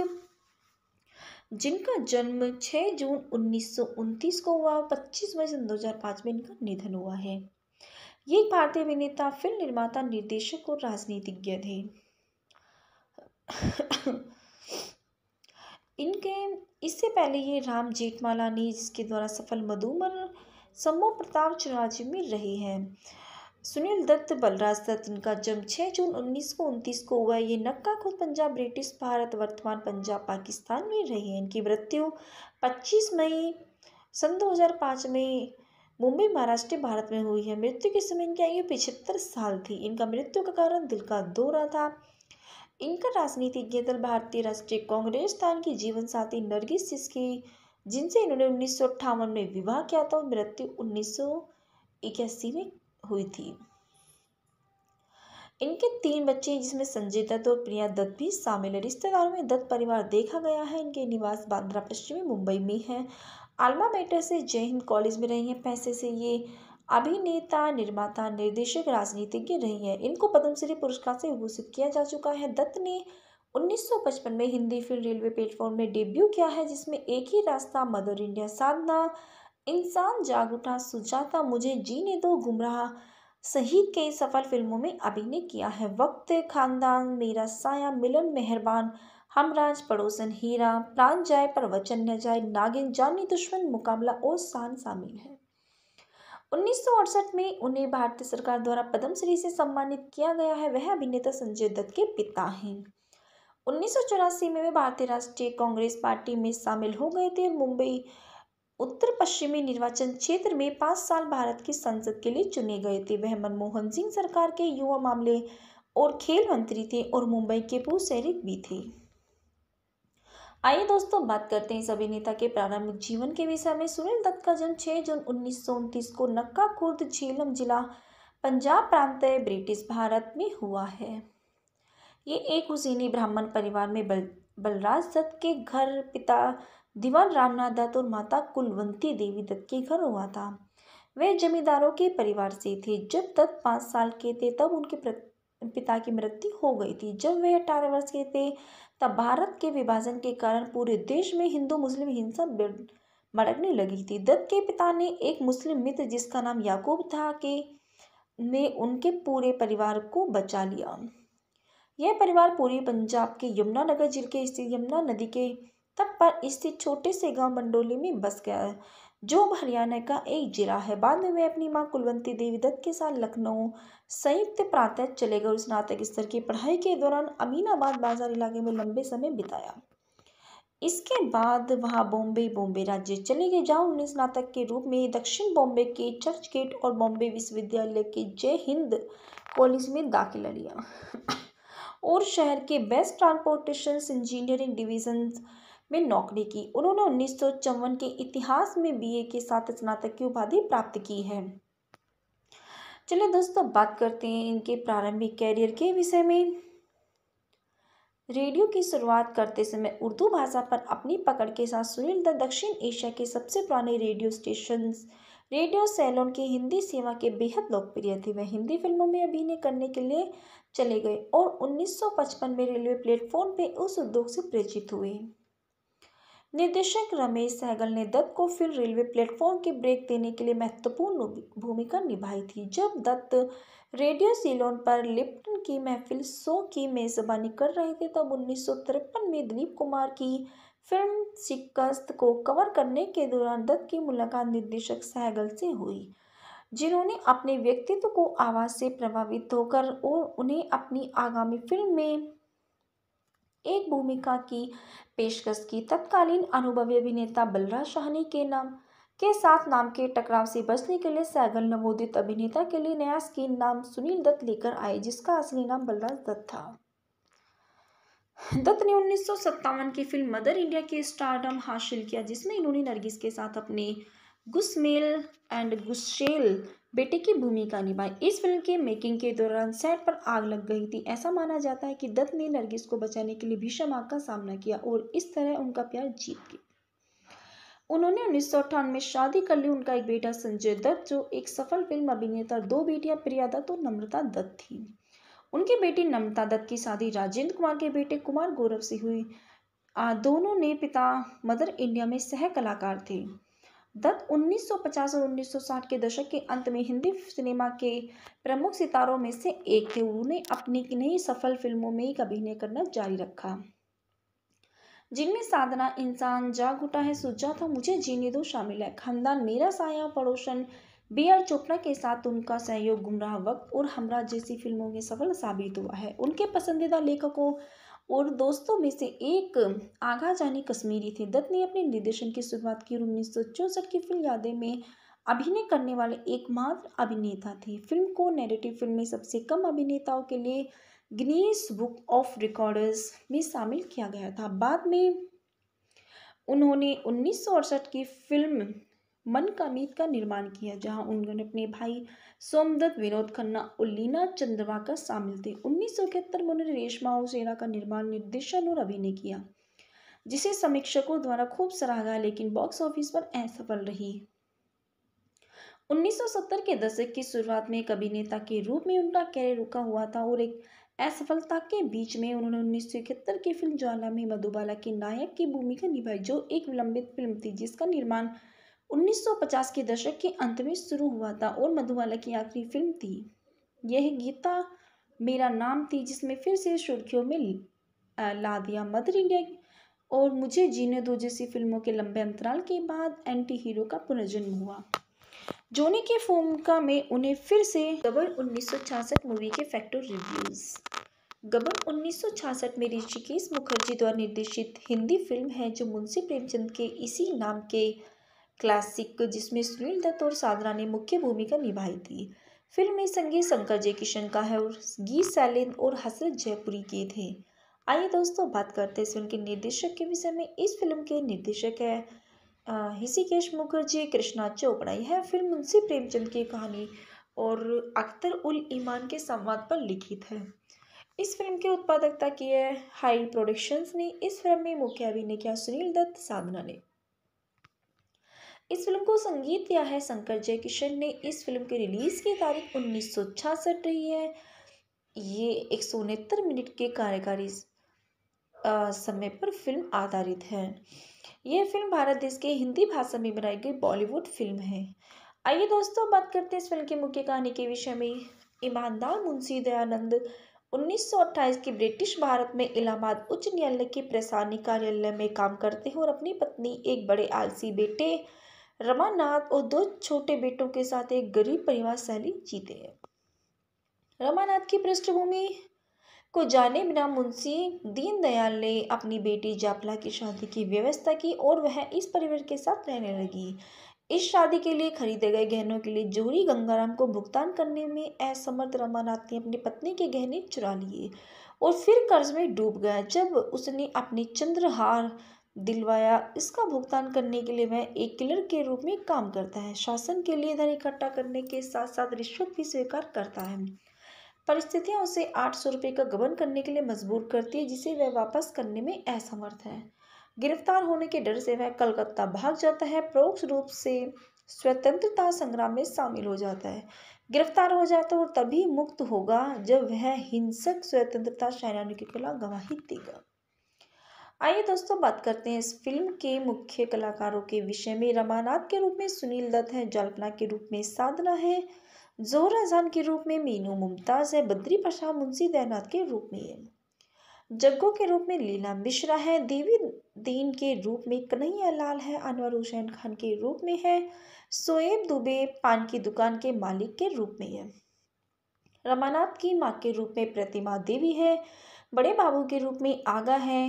जिनका जन्म 6 जून उन्नीस को हुआ 25 मई सन दो में इनका निधन हुआ है ये एक भारतीय अभिनेता फिल्म निर्माता निर्देशक और राजनीतिज्ञ थे इनके इससे पहले ये राम जेठमालानी जिसके द्वारा सफल मधुमर सम्मो प्रताप चुनाजी में रहे हैं सुनील दत्त बलराज दत्त इनका जन्म 6 जून उन्नीस को हुआ ये नक्का खुद पंजाब ब्रिटिश भारत वर्तमान पंजाब पाकिस्तान में रहे हैं इनकी मृत्यु 25 मई सन 2005 में मुंबई महाराष्ट्र भारत में हुई है मृत्यु के समय इनकी आयु पिछहत्तर साल थी इनका मृत्यु का कारण दिल का दौरा था इनका राजनीतिज्ञ दल भारतीय राष्ट्रीय कांग्रेस स्थान की जीवन साथी नरगिस सिस्की जिनसे इन्होंने उन्नीस में विवाह किया था और मृत्यु उन्नीस में हुई थी इनके तीन बच्चे हैं जिसमें संजय दत्त और प्रिया दत्त भी शामिल है रिश्तेदारों में दत्त परिवार देखा गया है इनके निवास बांद्रा पश्चिमी मुंबई में है आलमा मेटर से जय हिंद कॉलेज में रही हैं पैसे से ये अभिनेता निर्माता निर्देशक राजनीतिज्ञ रही हैं इनको पद्मश्री पुरस्कार से विभूषित किया जा चुका है दत्त ने 1955 में हिंदी फिल्म रेलवे प्लेटफॉर्म में डेब्यू किया है जिसमें एक ही रास्ता मदर इंडिया साधना इंसान जाग उठा सुजाता मुझे जीने दो गुमराह सहित कई सफल फिल्मों में अभिनय किया है वक्त खानदान मेरा साया मिलन मेहरबान हमराज पड़ोसन हीरा प्राण जाए प्रवचन न जाए नागिन जानी दुश्मन मुकाबला और शान शामिल है उन्नीस में उन्हें भारतीय सरकार द्वारा पद्मश्री से सम्मानित किया गया है वह अभिनेता संजय दत्त के पिता हैं उन्नीस में वे भारतीय राष्ट्रीय कांग्रेस पार्टी में शामिल हो गए थे और मुंबई उत्तर पश्चिमी निर्वाचन क्षेत्र में पाँच साल भारत की संसद के लिए चुने गए थे वह मनमोहन सिंह सरकार के युवा मामले और खेल मंत्री थे और मुंबई के पूर्व सैनिक भी थे आइए दोस्तों बात करते हैं इस अभिनेता के प्रारंभिक जीवन के विषय में सुनील दत्त का जन्म छः जून उन्नीस को नक्का खुर्द झेलम जिला पंजाब प्रांत ब्रिटिश भारत में हुआ है ये एक हुसैनी ब्राह्मण परिवार में बल बलराज दत्त के घर पिता दीवान रामनाथ दत्त और माता कुलवंती देवी दत्त के घर हुआ था वे जमींदारों के परिवार से थे जब दत्त पाँच साल के थे तब उनके पिता की मृत्यु हो गई थी जब वे अठारह वर्ष के थे तब भारत के विभाजन के कारण पूरे देश में हिंदू मुस्लिम हिंसा भड़कने लगी थी दत्त के पिता ने एक मुस्लिम मित्र जिसका नाम याकूब था के ने उनके पूरे परिवार को बचा लिया यह परिवार पूरी पंजाब के यमुनानगर जिले के स्थित यमुना नदी के तट पर स्थित छोटे से गांव मंडोली में बस गया जो हरियाणा का एक जिला है बाद में वे अपनी मां कुलवंती देवी दत्त के साथ लखनऊ संयुक्त प्रातः चले गए और स्नातक स्तर की पढ़ाई के दौरान अमीनाबाद बाजार इलाके में लंबे समय बिताया इसके बाद वहाँ बॉम्बे बॉम्बे राज्य चले गए जहाँ उन्हें स्नातक के रूप में दक्षिण बॉम्बे के चर्च गेट और बॉम्बे विश्वविद्यालय के जय हिंद कॉलेज में दाखिला लिया और शहर के बेस्ट ट्रांसपोर्टेशन इंजीनियरिंग डिविजन्स में नौकरी की उन्होंने उन्नीस के इतिहास में बीए के साथ स्नातक की उपाधि प्राप्त की है चलिए दोस्तों बात करते हैं इनके प्रारंभिक कैरियर के विषय में रेडियो की शुरुआत करते समय उर्दू भाषा पर अपनी पकड़ के साथ सुनील दत्त दक्षिण एशिया के सबसे पुराने रेडियो स्टेशन रेडियो सैलोन की हिंदी सेवा के बेहद लोकप्रिय थे वह हिंदी फिल्मों में अभिनय करने के लिए चले गए और 1955 में रेलवे प्लेटफॉर्म पे उस उद्योग से परिचित हुए निर्देशक रमेश सहगल ने दत्त को फिर रेलवे प्लेटफॉर्म के ब्रेक देने के लिए महत्वपूर्ण भूमिका निभाई थी जब दत्त रेडियो सीलोन पर लिप्टन की महफिल सो की मेज़बानी कर रहे थे तब उन्नीस में दिलीप कुमार की फिल्म शिकस्त को कवर करने के दौरान दत्त की मुलाकात निर्देशक सहगल से हुई जिन्होंने अपने व्यक्तित्व को आवाज़ से प्रभावित होकर और उन्हें अपनी आगामी फिल्म में एक भूमिका की पेशकश की तत्कालीन अनुभवी अभिनेता बलराज शाहनी के नाम के साथ नाम के टकराव से बचने के लिए सैगल नवोदित अभिनेता के लिए नया स्क्रीन नाम सुनील दत्त लेकर आए जिसका असली नाम बलराज दत्त था दत्त ने उन्नीस की फिल्म मदर इंडिया के स्टारडम हासिल किया जिसमें इन्होंने नरगिस के साथ अपने गुस्मेल एंड गुस्सेल बेटे की भूमिका निभाई इस फिल्म के मेकिंग के दौरान सेट पर आग लग गई थी ऐसा माना जाता है कि दत्त ने नरगिस को बचाने के लिए भीषण आग का सामना किया और इस तरह उनका प्यार जीत गया उन्होंने उन्नीस में शादी कर ली उनका एक बेटा संजय दत्त जो एक सफल फिल्म अभिनेता दो बेटियां प्रिया दत्त और नम्रता दत्त थी उनकी बेटी नम्रता दत्त की शादी राजेंद्र कुमार के बेटे कुमार गौरव से हुई आ, दोनों ने पिता मदर इंडिया में सह कलाकार थे दत्त 1950 और 1960 के दशक के अंत में हिंदी सिनेमा के प्रमुख सितारों में से एक थे उन्होंने अपनी नई सफल फिल्मों में एक अभिनय करना जारी रखा जिनमें साधना इंसान जाग उठा है सुजा था मुझे जीने दो शामिल है खानदान मेरा साया पड़ोसन बी आर चोपड़ा के साथ उनका सहयोग गुमराह वक्त और हमराज जैसी फिल्मों में सफल साबित हुआ है उनके पसंदीदा लेखकों और दोस्तों में से एक आगा जानी कश्मीरी थे दत्त ने अपने निर्देशन की शुरुआत की उन्नीस सौ की फिल्म यादें में अभिनय करने वाले एकमात्र अभिनेता थे फिल्म को नेगेटिव फिल्म में सबसे कम अभिनेताओं के लिए गिनीस बुक ऑफ रिकॉर्डर्स में शामिल किया गया था बाद में उन्होंने उन्नीस की फिल्म मन कामित का निर्माण किया जहां उन्होंने अपने भाई सोमदत्त विनोद खन्ना और लीना चंद्रवाकर शामिल थे उन्नीस सौ इकहत्तर में उन्होंने रेशमा और सेना का निर्माण निर्देशन और अभिनय किया जिसे समीक्षकों द्वारा खूब सराहा गया लेकिन बॉक्स ऑफिस पर असफल रही 1970 के दशक की शुरुआत में एक अभिनेता के रूप में उनका कैरियर रुका हुआ था और एक असफलता के बीच में उन्होंने उन्नीस सौ इकहत्तर की फिल्म ज्वाला में मधुबाला के नायक की भूमिका निभाई जो एक विलंबित फिल्म थी जिसका निर्माण 1950 के दशक के अंत में शुरू हुआ था और मधुबाला की आखिरी फिल्म थी यह गीता मेरा नाम थी जिसमें फिर से सुर्खियों में ला दिया मदर इंडिया और मुझे जीने दो जैसी फिल्मों के लंबे अंतराल के बाद एंटी हीरो का पुनर्जन्म हुआ जोनी के का में उन्हें फिर से गबर 1966 मूवी के फैक्टर रिव्यूज़ गबर 1966 में ऋषिकेश मुखर्जी द्वारा निर्देशित हिंदी फिल्म है जो मुंशी प्रेमचंद के इसी नाम के क्लासिक जिसमें सुनील दत्त और साधना ने मुख्य भूमिका निभाई थी फिल्म में संगीत शंकर जय किशन का है और गीत शैलेंद्र और हसरत जयपुरी के थे आइए दोस्तों बात करते हैं फिल्म के निर्देशक के विषय में इस फिल्म के निर्देशक है हिसिकेश मुखर्जी कृष्णा चोपड़ा यह फिल्म मुंशी प्रेमचंद की कहानी और अख्तर उल ईमान के संवाद पर लिखित है इस फिल्म की उत्पादकता की है हाई प्रोडक्शंस ने इस फिल्म में मुख्य अभिनय किया सुनील दत्त साधना ने इस फिल्म को संगीत दिया है शंकर जयकिशन ने इस फिल्म की रिलीज़ की तारीख उन्नीस सौ रही है ये एक सौ उनहत्तर मिनट के कार्यकारी समय पर फिल्म आधारित है यह फिल्म भारत देश के हिंदी भाषा में बनाई गई बॉलीवुड फिल्म है आइए दोस्तों बात करते हैं इस फिल्म की मुख्य कहानी के विषय में ईमानदार मुंशी दयानंद 1928 के ब्रिटिश भारत में इलाहाबाद उच्च न्यायालय के प्रशासनिक कार्यालय में काम करते हैं और अपनी पत्नी एक बड़े आलसी बेटे रमानाथ और दो छोटे बेटों के साथ एक गरीब परिवार शैली जीते हैं रमानाथ की पृष्ठभूमि को जाने बिना मुंशी दीनदयाल ने अपनी बेटी जापला की शादी की व्यवस्था की और वह इस परिवार के साथ रहने लगी इस शादी के लिए खरीदे गए गहनों के लिए जोहरी गंगाराम को भुगतान करने में असमर्थ रमानाथ ने अपनी पत्नी के गहने चुरा लिए और फिर कर्ज में डूब गया जब उसने अपनी चंद्रहार दिलवाया इसका भुगतान करने के लिए वह एक किलर के रूप में काम करता है शासन के लिए धन इकट्ठा करने के साथ साथ रिश्वत भी स्वीकार करता है परिस्थितियां उसे आठ सौ रुपये का गबन करने के लिए मजबूर करती है जिसे वह वापस करने में असमर्थ है गिरफ्तार होने के डर से वह कलकत्ता भाग जाता है परोक्ष रूप से स्वतंत्रता संग्राम में शामिल हो जाता है गिरफ्तार हो जाता है और तभी मुक्त होगा जब वह हिंसक स्वतंत्रता सेनानी के खिलाफ गवाही देगा आइए दोस्तों बात करते हैं इस फिल्म के मुख्य कलाकारों के विषय में रमानाथ के रूप में सुनील दत्त है जल्पना के रूप में साधना है जोहरा जान के रूप में मीनू मुमताज़ है बद्री प्रसाद मुंशी दयानाथ के रूप में है जग्गो के रूप में लीला मिश्रा है देवी दीन के रूप में कन्हैया लाल है अनवर हुसैन खान के रूप में है सोएब दुबे पान की दुकान के मालिक के रूप में है रमानाथ की माँ के रूप में प्रतिमा देवी है बड़े बाबू के रूप में आगा है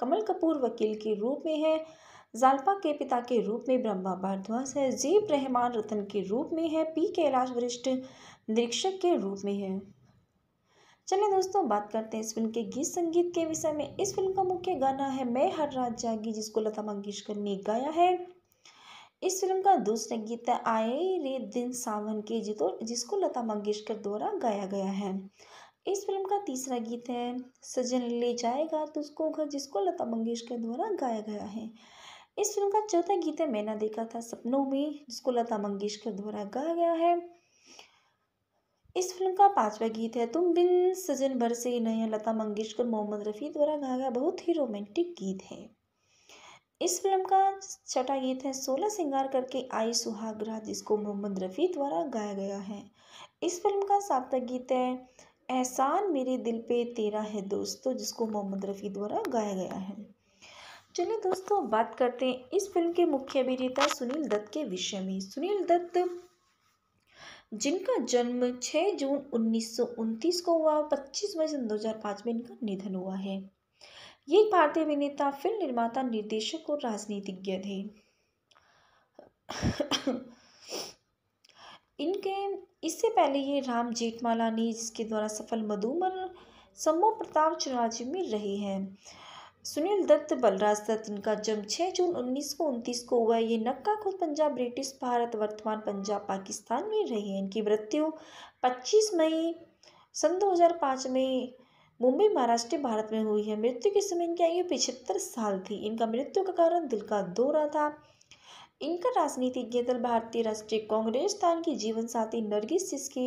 कमल कपूर वकील के रूप में है जालपा के पिता के रूप में ब्रह्मा भारद्वाज है जीप रहमान रतन के रूप में है पी कैलाश वरिष्ठ निरीक्षक के रूप में है चलिए दोस्तों बात करते हैं इस फिल्म के गीत संगीत के विषय में इस फिल्म का मुख्य गाना है मैं हर रात जागी जिसको लता मंगेशकर ने गाया है इस फिल्म का दूसरा गीत है आए रे दिन सावन के जितो जिसको लता मंगेशकर द्वारा गाया गया है इस फिल्म का तीसरा गीत है सजन ले जाएगा तुझको तो घर जिसको लता मंगेशकर द्वारा गाया गया है इस फिल्म का चौथा गीत है मैंने देखा था सपनों में जिसको लता मंगेशकर द्वारा गाया गया है इस फिल्म का पांचवा गीत है तुम बिन सजन भर से नए लता मंगेशकर मोहम्मद रफ़ी द्वारा गाया गया बहुत ही रोमांटिक गीत है इस फिल्म का छठा गीत है सोलह सिंगार करके आई सुहागरा जिसको मोहम्मद रफ़ी द्वारा गाया गया है इस फिल्म का सातवा गीत है एहसान मेरे दिल पे तेरा है दोस्तों जिसको मोहम्मद रफ़ी द्वारा गाया गया है चलिए दोस्तों बात करते हैं इस फिल्म के मुख्य अभिनेता सुनील दत्त के विषय में सुनील दत्त जिनका जन्म 6 जून उन्नीस को हुआ 25 मई सन दो में इनका निधन हुआ है ये भारतीय अभिनेता फिल्म निर्माता निर्देशक और राजनीतिज्ञ थे इनके इससे पहले ये राम जेठमालानी जिसके द्वारा सफल मधुमर सम्मो प्रताप चुनाजी में रहे हैं सुनील दत्त बलराज दत्त इनका जन्म 6 जून उन्नीस को हुआ ये नक्का खुद पंजाब ब्रिटिश भारत वर्तमान पंजाब पाकिस्तान में रहे हैं इनकी मृत्यु 25 मई सन 2005 में मुंबई महाराष्ट्र भारत में हुई है मृत्यु के समय इनकी आयु पिछहत्तर साल थी इनका मृत्यु का कारण दिल का दौरा था इनका राजनीतिक दल भारतीय राष्ट्रीय कांग्रेस था इनकी जीवन साथी नरगिस सिस्की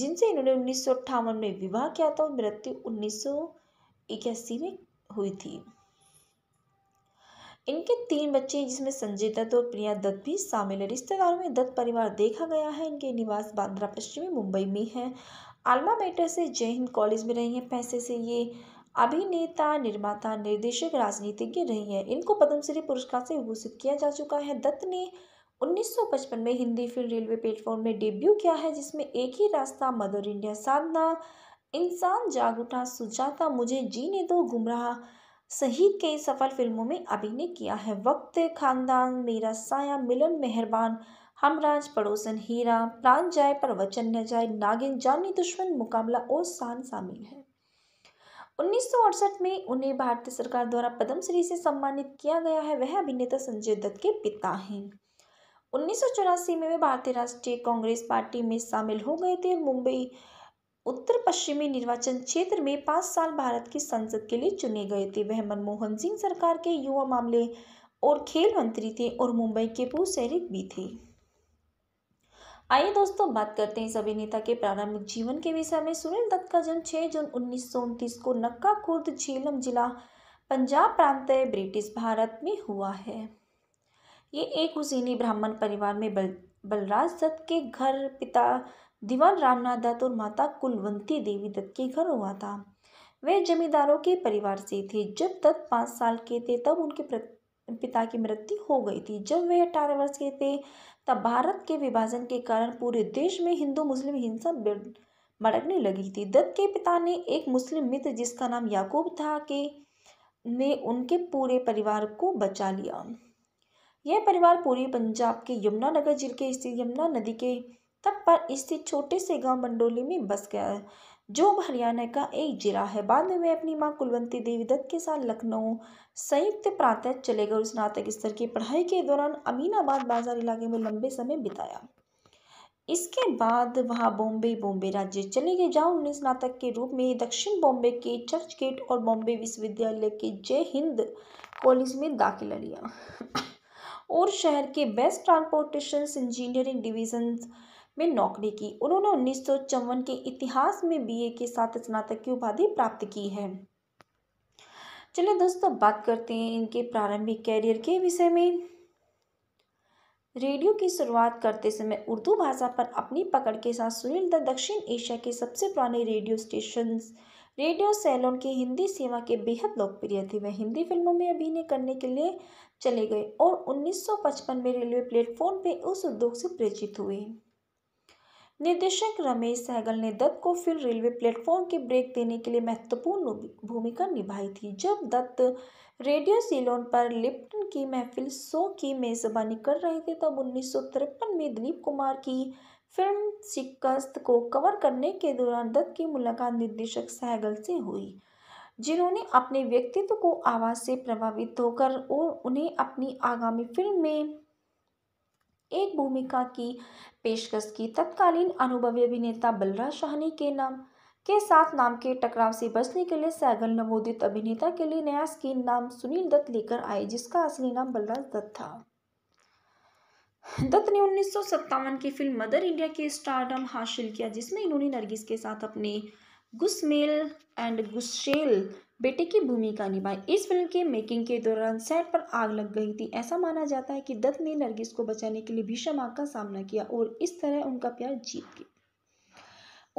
जिनसे इन्होंने उन्नीस में विवाह किया था और मृत्यु उन्नीस में हुई थी इनके तीन बच्चे जिसमें संजय दत्त और प्रिया दत्त भी शामिल है रिश्तेदारों में दत्त परिवार देखा गया है इनके निवास बांद्रा पश्चिमी मुंबई में है आलमा बेटर से जय हिंद कॉलेज में रही है पैसे से ये अभिनेता निर्माता निर्देशक राजनीतिज्ञ रही हैं इनको पद्मश्री पुरस्कार से विभूषित किया जा चुका है दत्त ने 1955 में हिंदी फिल्म रेलवे प्लेटफॉर्म में डेब्यू किया है जिसमें एक ही रास्ता मदर इंडिया साधना इंसान जाग सुजाता मुझे जीने दो गुमराह सहित कई सफल फिल्मों में अभिनय किया है वक्त खानदान मेरा साया मिलन मेहरबान हमराज पड़ोसन हीरा प्राण जाए पर वचन न जाए नागिन जानी दुश्मन मुकाबला और शान शामिल है उन्नीस में उन्हें भारतीय सरकार द्वारा पद्मश्री से सम्मानित किया गया है वह अभिनेता संजय दत्त के पिता हैं उन्नीस में वे भारतीय राष्ट्रीय कांग्रेस पार्टी में शामिल हो गए थे और मुंबई उत्तर पश्चिमी निर्वाचन क्षेत्र में पाँच साल भारत की संसद के लिए चुने गए थे वह मनमोहन सिंह सरकार के युवा मामले और खेल मंत्री थे और मुंबई के पूर्व सैनिक भी थे आइए दोस्तों बात करते हैं इस अभिनेता के प्रारंभिक जीवन के विषय में सुनील दत्त का जन्म छः जून उन्नीस को नक्का खुर्द झेलम जिला पंजाब प्रांत ब्रिटिश भारत में हुआ है ये एक हुसैनी ब्राह्मण परिवार में बल बलराज दत्त के घर पिता दीवान रामनाथ दत्त और माता कुलवंती देवी दत्त के घर हुआ था वे जमींदारों के परिवार से थे जब दत्त पाँच साल के थे तब उनके पिता की मृत्यु हो गई थी जब वे अठारह वर्ष के थे तब भारत के विभाजन के कारण पूरे देश में हिंदू मुस्लिम हिंसा भड़कने लगी थी दत्त के पिता ने एक मुस्लिम मित्र जिसका नाम याकूब था के ने उनके पूरे परिवार को बचा लिया यह परिवार पूरे पंजाब के यमुनानगर जिले के स्थित यमुना नदी के तट पर स्थित छोटे से गांव मंडोली में बस गया जो हरियाणा का एक जिला है बाद में वे अपनी मां कुलवंती देवी दत्त के साथ लखनऊ संयुक्त प्रांत चले गए और स्नातक स्तर की पढ़ाई के दौरान अमीनाबाद बाजार इलाके में लंबे समय बिताया इसके बाद वह बॉम्बे बॉम्बे राज्य चले गए जहाँ उन्हें स्नातक के रूप में दक्षिण बॉम्बे के चर्च गेट और बॉम्बे विश्वविद्यालय के जय हिंद कॉलेज में दाखिला लिया और शहर के बेस्ट ट्रांसपोर्टेशन इंजीनियरिंग डिवीजन में नौकरी की उन्होंने उन्नीस के इतिहास में बी के साथ स्नातक की उपाधि प्राप्त की है चलिए दोस्तों बात करते हैं इनके प्रारंभिक कैरियर के विषय में रेडियो की शुरुआत करते समय उर्दू भाषा पर अपनी पकड़ के साथ सुनील दत्त दक्षिण एशिया के सबसे पुराने रेडियो स्टेशन रेडियो सैलोन की हिंदी सेवा के बेहद लोकप्रिय थे वह हिंदी फिल्मों में अभिनय करने के लिए चले गए और 1955 में रेलवे प्लेटफॉर्म पर उस उद्योग से परिचित हुए निर्देशक रमेश सहगल ने दत्त को फिर रेलवे प्लेटफॉर्म के ब्रेक देने के लिए महत्वपूर्ण भूमिका निभाई थी जब दत्त रेडियो सीलोन पर लिप्टन की महफिल सो की मेजबानी कर रहे थे तब उन्नीस में दिलीप कुमार की फिल्म शिकस्त को कवर करने के दौरान दत्त की मुलाकात निर्देशक सहगल से हुई जिन्होंने अपने व्यक्तित्व को आवाज़ से प्रभावित होकर और उन्हें अपनी आगामी फिल्म में एक भूमिका की पेशकश की तत्कालीन अनुभवी अभिनेता बलराज शाहनी के नाम के साथ नाम के टकराव से बचने के लिए सैगल नवोदित अभिनेता के लिए नया स्क्रीन नाम सुनील दत्त लेकर आए जिसका असली नाम बलराज दत्त था दत्त ने उन्नीस की फिल्म मदर इंडिया के स्टारडम हासिल किया जिसमें इन्होंने नरगिस के साथ अपने गुस्मेल एंड गुस्सेल बेटे की भूमिका निभाई इस फिल्म के मेकिंग के दौरान सेट पर आग लग गई थी ऐसा माना जाता है कि दत्त ने नरगिस को बचाने के लिए भीषण आग का सामना किया और इस तरह उनका प्यार जीत गया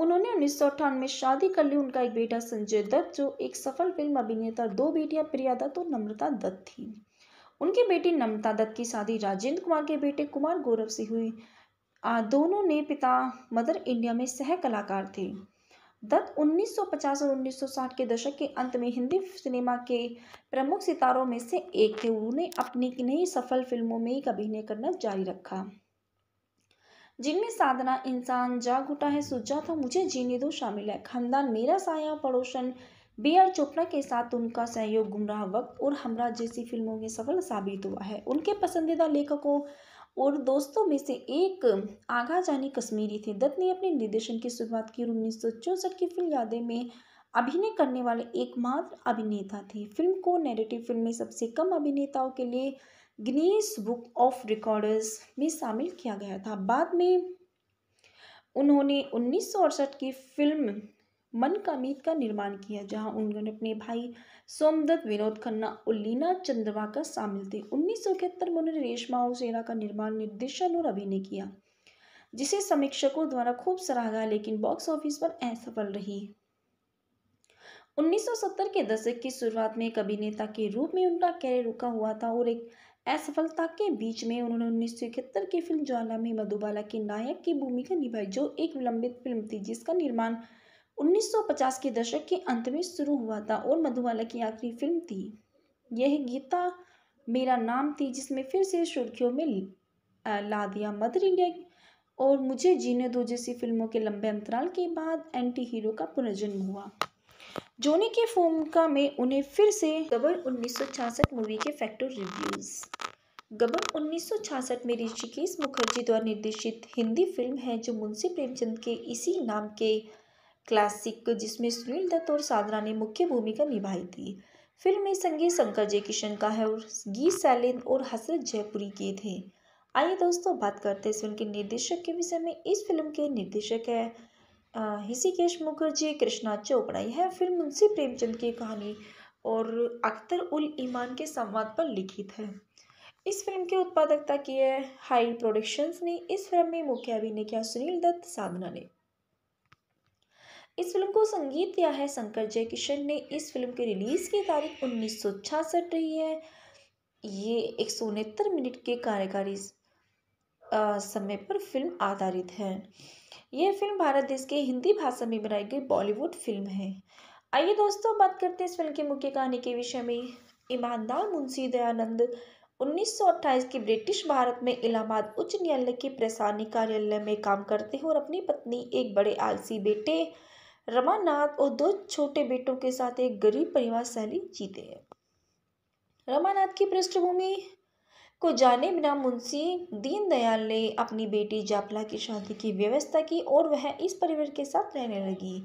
उन्होंने उन्नीस में शादी कर ली उनका एक बेटा संजय दत्त जो एक सफल फिल्म अभिनेता दो बेटियां प्रिया दत्त और नम्रता दत्त थी उनकी बेटी नम्रता दत्त की शादी राजेंद्र कुमार के बेटे कुमार गौरव से हुई दोनों ने पिता मदर इंडिया में सह कलाकार थे दत्त 1950 और 1960 के दशक के अंत में हिंदी सिनेमा के प्रमुख सितारों में से एक थे उन्होंने अपनी नई सफल फिल्मों में एक अभिनय करना जारी रखा जिनमें साधना इंसान जाग उठा है था मुझे जीने दो शामिल है खानदान मेरा साया पड़ोसन बी आर चोपड़ा के साथ उनका सहयोग गुमराह वक्त और हमरा जैसी फिल्मों में सफल साबित हुआ है उनके पसंदीदा लेखकों और दोस्तों में से एक आगा जानी कश्मीरी थे दत्त ने अपने निर्देशन की शुरुआत की और उन्नीस की फिल्म यादें में अभिनय करने वाले एकमात्र अभिनेता थे फिल्म को नेगेटिव फिल्म में सबसे कम अभिनेताओं के लिए गिनीस बुक ऑफ रिकॉर्डर्स में शामिल किया गया था बाद में उन्होंने उन्नीस की फिल्म मन का मीत का निर्माण किया जहां उन्होंने अपने भाई सोमदत्त विनोद खन्ना और लीना चंद्रवाकर शामिल थे उन्नीस सौ इकहत्तर में उन्होंने रेशमा और सेना का निर्माण निर्देशन और अभिनय किया जिसे समीक्षकों द्वारा खूब सराहा गया लेकिन बॉक्स ऑफिस पर असफल रही 1970 के दशक की शुरुआत में एक अभिनेता के रूप में उनका कैरियर रुका हुआ था और एक असफलता के बीच में उन्होंने उन्नीस की फिल्म ज्वाला में मधुबाला के नायक की भूमिका निभाई जो एक विलंबित फिल्म थी जिसका निर्माण 1950 के दशक के अंत में शुरू हुआ था और मधुबाला की आखिरी फिल्म थी यह गीता मेरा नाम थी जिसमें फिर से सुर्खियों में ला दिया मदर इंडिया और मुझे जीने दो जैसी फिल्मों के लंबे अंतराल के बाद एंटी हीरो का पुनर्जन्म हुआ जोनी के का में उन्हें फिर से गबर 1966 मूवी के फैक्टर रिव्यूज़ गबर 1966 में ऋषिकेश मुखर्जी द्वारा निर्देशित हिंदी फिल्म है जो मुंशी प्रेमचंद के इसी नाम के क्लासिक जिसमें सुनील दत्त और साधना ने मुख्य भूमिका निभाई थी फिल्म में संगीत शंकर जय किशन का है और गीत सैलिन और हसरत जयपुरी के थे आइए दोस्तों बात करते हैं फिल्म के निर्देशक के विषय में इस फिल्म के निर्देशक है हिसिकेश मुखर्जी कृष्णा चोपड़ा यह फिल्म मुंशी प्रेमचंद की कहानी और अख्तर उल ईमान के संवाद पर लिखित है इस फिल्म की उत्पादकता की है हाई प्रोडक्शंस ने इस फिल्म में मुख्य अभिनय किया सुनील दत्त साधना ने इस फिल्म को संगीत दिया है शंकर जयकिशन ने इस फिल्म की रिलीज़ की तारीख उन्नीस सौ छियासठ रही है ये एक सौ उनहत्तर मिनट के कार्यकारी समय पर फिल्म आधारित है यह फिल्म भारत देश के हिंदी भाषा में बनाई गई बॉलीवुड फिल्म है आइए दोस्तों बात करते हैं इस फिल्म की मुख्य कहानी के विषय में ईमानदार मुंशी दयानंद 1928 के ब्रिटिश भारत में इलाहाबाद उच्च न्यायालय के प्रशासनिक कार्यालय में काम करते हैं और अपनी पत्नी एक बड़े आलसी बेटे रमानाथ और दो छोटे बेटों के साथ एक गरीब परिवार शैली जीते हैं रमानाथ की पृष्ठभूमि को जाने बिना मुंशी दीनदयाल ने अपनी बेटी जापला की शादी की व्यवस्था की और वह इस परिवार के साथ रहने लगी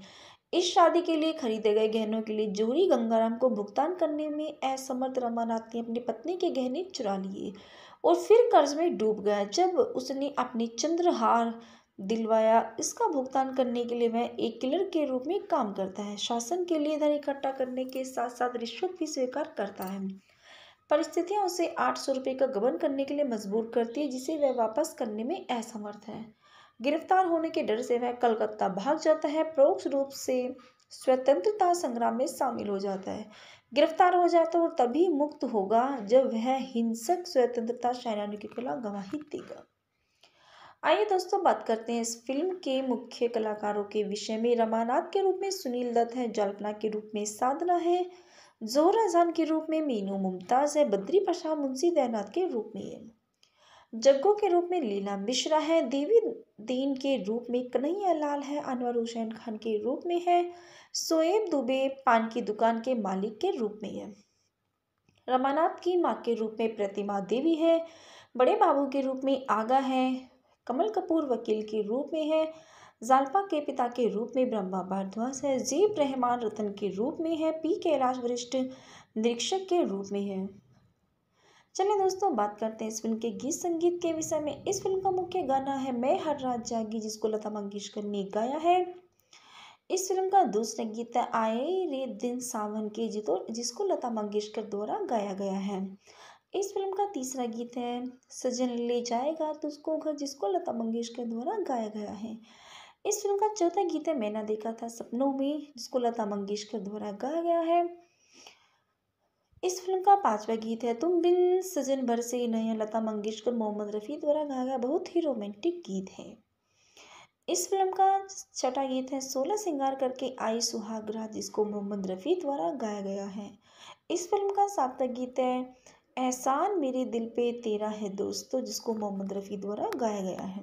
इस शादी के लिए खरीदे गए गहनों के लिए जोहरी गंगाराम को भुगतान करने में असमर्थ रमानाथ ने अपनी पत्नी के गहने चुरा लिए और फिर कर्ज में डूब गया जब उसने अपनी चंद्रहार दिलवाया इसका भुगतान करने के लिए वह एक किलर के रूप में काम करता है शासन के लिए धन इकट्ठा करने के साथ साथ रिश्वत भी स्वीकार करता है परिस्थितियां उसे आठ सौ रुपये का गबन करने के लिए मजबूर करती है जिसे वह वापस करने में असमर्थ है गिरफ्तार होने के डर से वह कलकत्ता भाग जाता है परोक्ष रूप से स्वतंत्रता संग्राम में शामिल हो जाता है गिरफ्तार हो जाता है और तभी मुक्त होगा जब वह हिंसक स्वतंत्रता सेनानियों के खिलाफ गवाही देगा आइए दोस्तों बात करते हैं इस फिल्म के मुख्य कलाकारों के विषय में रमानाथ के रूप में सुनील दत्त है जल्पना के रूप में साधना है जोर जान के रूप में मीनू मुमताज़ है बद्री प्रसाद मुंशी दयानाथ के रूप में है जग्गो के रूप में लीला मिश्रा है देवी दीन के रूप में कन्हैया लाल है अनवर हुसैन खान के रूप में है सोएब दुबे पान की दुकान के मालिक के रूप में है रमानाथ की माँ के रूप में प्रतिमा देवी है बड़े बाबू के रूप में आगा है कमल कपूर वकील के रूप में है जालपा के पिता के रूप में ब्रह्मा भारद्वाज है जीब रहमान रतन के रूप में है पी कैलाश वरिष्ठ निरीक्षक के रूप में है चलिए दोस्तों बात करते हैं इस फिल्म के गीत संगीत के विषय में इस फिल्म का मुख्य गाना है मैं हर रात जागी जिसको लता मंगेशकर ने गाया है इस फिल्म का दूसरा गीत है आए रे दिन सावन के जितो जिसको लता मंगेशकर द्वारा गाया गया है इस फिल्म का तीसरा गीत है सजन ले जाएगा तो उसको घर जिसको लता मंगेशकर द्वारा गाया गया है इस फिल्म का चौथा गीत है मैंने देखा था सपनों में जिसको लता मंगेशकर द्वारा गाया गया है इस फिल्म का पांचवा गीत है तुम बिन सजन भर से नया लता मंगेशकर मोहम्मद रफ़ी द्वारा गाया गया बहुत ही रोमांटिक गीत है इस फिल्म का छठा गीत है सोलह सिंगार करके आई सुहागरा जिसको मोहम्मद रफ़ी द्वारा गाया गया है इस फिल्म का सातवा गीत है एहसान मेरे दिल पे तेरा है दोस्तों जिसको मोहम्मद रफ़ी द्वारा गाया गया है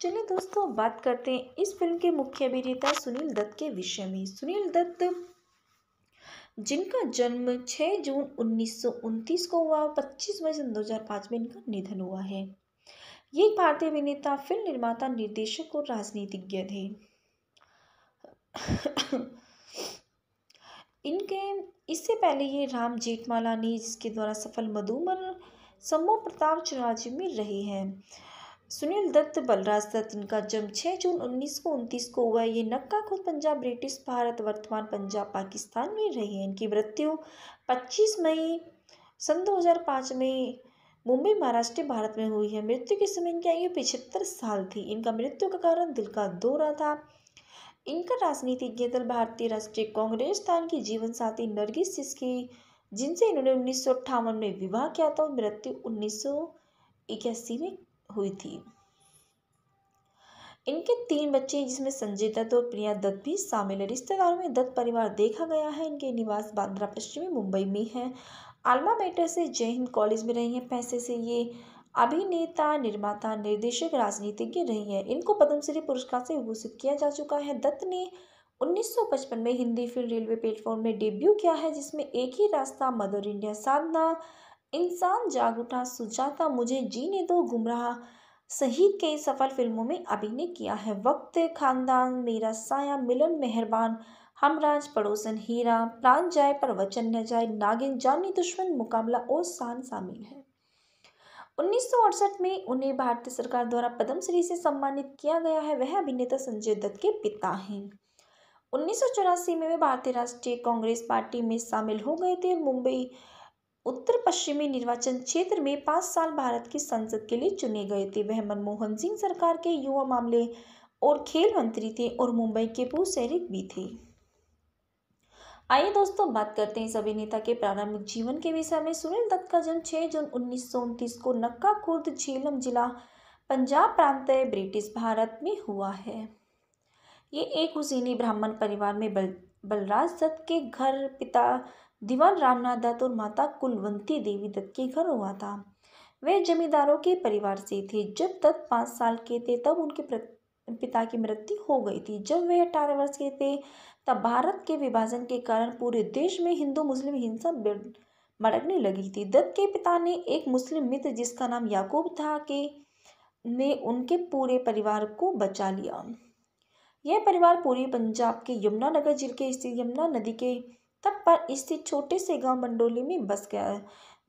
चलिए दोस्तों बात करते हैं इस फिल्म के मुख्य अभिनेता सुनील दत्त के विषय में सुनील दत्त जिनका जन्म 6 जून उन्नीस को हुआ और 25 मई सन दो में इनका निधन हुआ है ये एक भारतीय अभिनेता फिल्म निर्माता निर्देशक और राजनीतिज्ञ थे इनके इससे पहले ये राम जेठमालानी जिसके द्वारा सफल मधुमर सम्मो प्रताप चुनाजी में रहे हैं सुनील दत्त बलराज दत्त इनका जन्म 6 जून उन्नीस को उनतीस को हुआ ये नक्का खुद पंजाब ब्रिटिश भारत वर्तमान पंजाब पाकिस्तान में रहे हैं इनकी मृत्यु 25 मई सन 2005 में मुंबई महाराष्ट्र भारत में हुई है मृत्यु के समय इनकी आयु पिछहत्तर साल थी इनका मृत्यु का कारण दिल का दौरा था इनका राजनीतिज्ञ दल भारतीय राष्ट्रीय कांग्रेस था इनकी जीवन साथी नरगिस सिस्की जिनसे इन्होंने उन्नीस में विवाह किया था और मृत्यु उन्नीस में हुई थी इनके तीन बच्चे जिसमें संजय दत्त और प्रिया दत्त भी शामिल है रिश्तेदारों में दत्त परिवार देखा गया है इनके निवास बांद्रा पश्चिमी मुंबई में है आलमा मेटर से जय हिंद कॉलेज में रही हैं पैसे से ये अभिनेता निर्माता निर्देशक राजनीतिज्ञ रही हैं इनको पद्मश्री पुरस्कार से विभूषित किया जा चुका है दत्त ने 1955 में हिंदी फिल्म रेलवे प्लेटफॉर्म में डेब्यू किया है जिसमें एक ही रास्ता मदर इंडिया साधना इंसान जाग उठा सुजाता मुझे जीने दो गुमराह सहित कई सफल फिल्मों में अभिनय किया है वक्त खानदान मेरा साया मिलन मेहरबान हमराज पड़ोसन हीरा प्राण जाए पर वचन न जाए नागिन जानी दुश्मन मुकाबला और शान शामिल है उन्नीस में उन्हें भारतीय सरकार द्वारा पद्मश्री से सम्मानित किया गया है वह अभिनेता संजय दत्त के पिता हैं उन्नीस में वे भारतीय राष्ट्रीय कांग्रेस पार्टी में शामिल हो गए थे मुंबई उत्तर पश्चिमी निर्वाचन क्षेत्र में पाँच साल भारत की संसद के लिए चुने गए थे वह मनमोहन सिंह सरकार के युवा मामले और खेल मंत्री थे और मुंबई के पूर्व सैनिक भी थे आइए दोस्तों बात करते हैं इस अभिनेता के प्रारंभिक जीवन के विषय में सुनील दत्त का जन्म छः जून उन्नीस को नक्का खुर्द झेलम जिला पंजाब प्रांत ब्रिटिश भारत में हुआ है ये एक हुसैनी ब्राह्मण परिवार में बल बलराज दत्त के घर पिता दीवान रामनाथ दत्त और माता कुलवंती देवी दत्त के घर हुआ था वे जमींदारों के परिवार से थे जब दत्त पाँच साल के थे तब उनके पिता की मृत्यु हो गई थी जब वे अठारह वर्ष के थे तब भारत के विभाजन के कारण पूरे देश में हिंदू मुस्लिम हिंसा भड़कने लगी थी दत्त के पिता ने एक मुस्लिम मित्र जिसका नाम याकूब था के ने उनके पूरे परिवार को बचा लिया यह परिवार पूरी पंजाब के यमुनानगर जिले के स्थित यमुना नदी के तट पर स्थित छोटे से गांव मंडोली में बस गया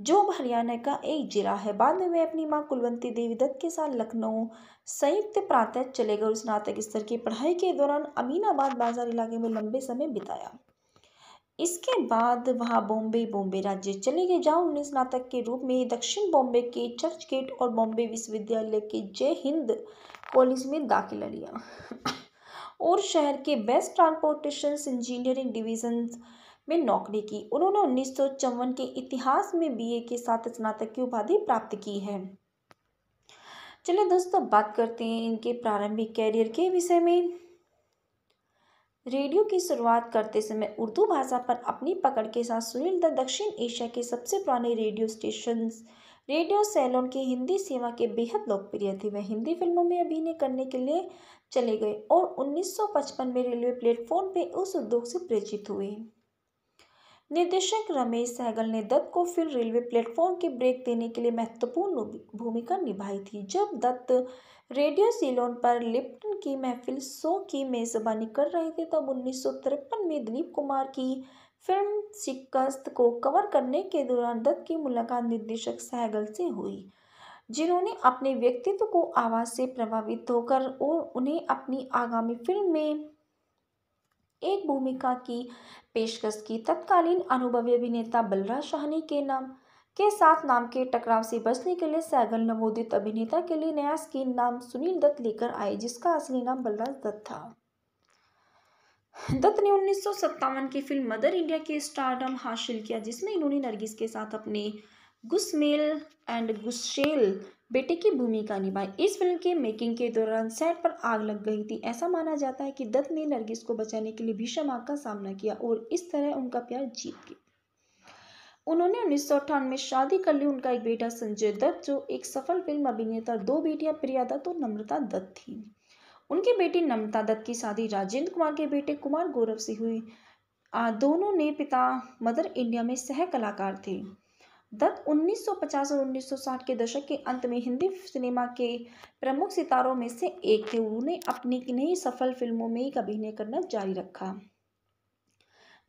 जो हरियाणा का एक जिला है बाद में वे अपनी मां कुलवंती देवी दत्त के साथ लखनऊ संयुक्त प्रांत चले गए स्नातक स्तर की पढ़ाई के दौरान अमीनाबाद बाजार इलाके में लंबे समय बिताया इसके बाद वहाँ बॉम्बे बॉम्बे राज्य चले गए जहाँ उन्हें स्नातक के रूप में दक्षिण बॉम्बे के चर्च गेट और बॉम्बे विश्वविद्यालय के जय हिंद कॉलेज में दाखिला लिया और शहर के बेस्ट ट्रांसपोर्टेशन इंजीनियरिंग डिविजन्स में नौकरी की उन्होंने उन्नीस के इतिहास में बीए के साथ स्नातक की उपाधि प्राप्त की है चलिए दोस्तों बात करते हैं इनके प्रारंभिक कैरियर के विषय में रेडियो की शुरुआत करते समय उर्दू भाषा पर अपनी पकड़ के साथ सुनील दत्त दक्षिण एशिया के सबसे पुराने रेडियो स्टेशन रेडियो सैलोन की हिंदी सेवा के बेहद लोकप्रिय थे वह हिंदी फिल्मों में अभिनय करने के लिए चले गए और 1955 में रेलवे प्लेटफॉर्म पे उस उद्योग से परिचित हुए निर्देशक रमेश सहगल ने दत्त को फिर रेलवे प्लेटफॉर्म के ब्रेक देने के लिए महत्वपूर्ण भूमिका निभाई थी जब दत्त रेडियो सीलोन पर लिप्टन की महफिल सो की मेज़बानी कर रहे थे तब उन्नीस में दिलीप कुमार की फिल्म शिकस्त को कवर करने के दौरान दत्त की मुलाकात निर्देशक सहगल से हुई जिन्होंने अपने व्यक्तित्व को आवाज़ से प्रभावित होकर और उन्हें अपनी आगामी फिल्म में एक भूमिका की पेशकश की तत्कालीन अनुभवी अभिनेता बलराज शाहनी के नाम के साथ नाम के टकराव से बचने के लिए सैगल नवोदित अभिनेता के लिए नया स्क्रीन नाम सुनील दत्त लेकर आए जिसका असली नाम बलराज दत्त था दत्त ने उन्नीस की फिल्म मदर इंडिया के स्टारडम हासिल किया जिसमें इन्होंने नरगिस के साथ अपने गुस्मेल एंड गुस्सेल बेटे की भूमिका निभाई इस फिल्म के मेकिंग के दौरान सेट पर आग लग गई थी ऐसा माना जाता है कि दत्त ने नरगिस को बचाने के लिए भीषण आग का सामना किया और इस तरह उनका प्यार जीत गया उन्होंने उन्नीस सौ में शादी कर ली उनका एक बेटा संजय दत्त जो एक सफल फिल्म अभिनेता दो बेटियां प्रिया दत्त और नम्रता दत्त थी उनकी बेटी नम्रता दत्त की शादी राजेंद्र कुमार के बेटे कुमार गौरव से हुई आ, दोनों ने पिता मदर इंडिया में सह कलाकार थे दत्त 1950 और 1960 के दशक के अंत में हिंदी सिनेमा के प्रमुख सितारों में से एक थे उन्होंने अपनी नई सफल फिल्मों में ही अभिनय करना जारी रखा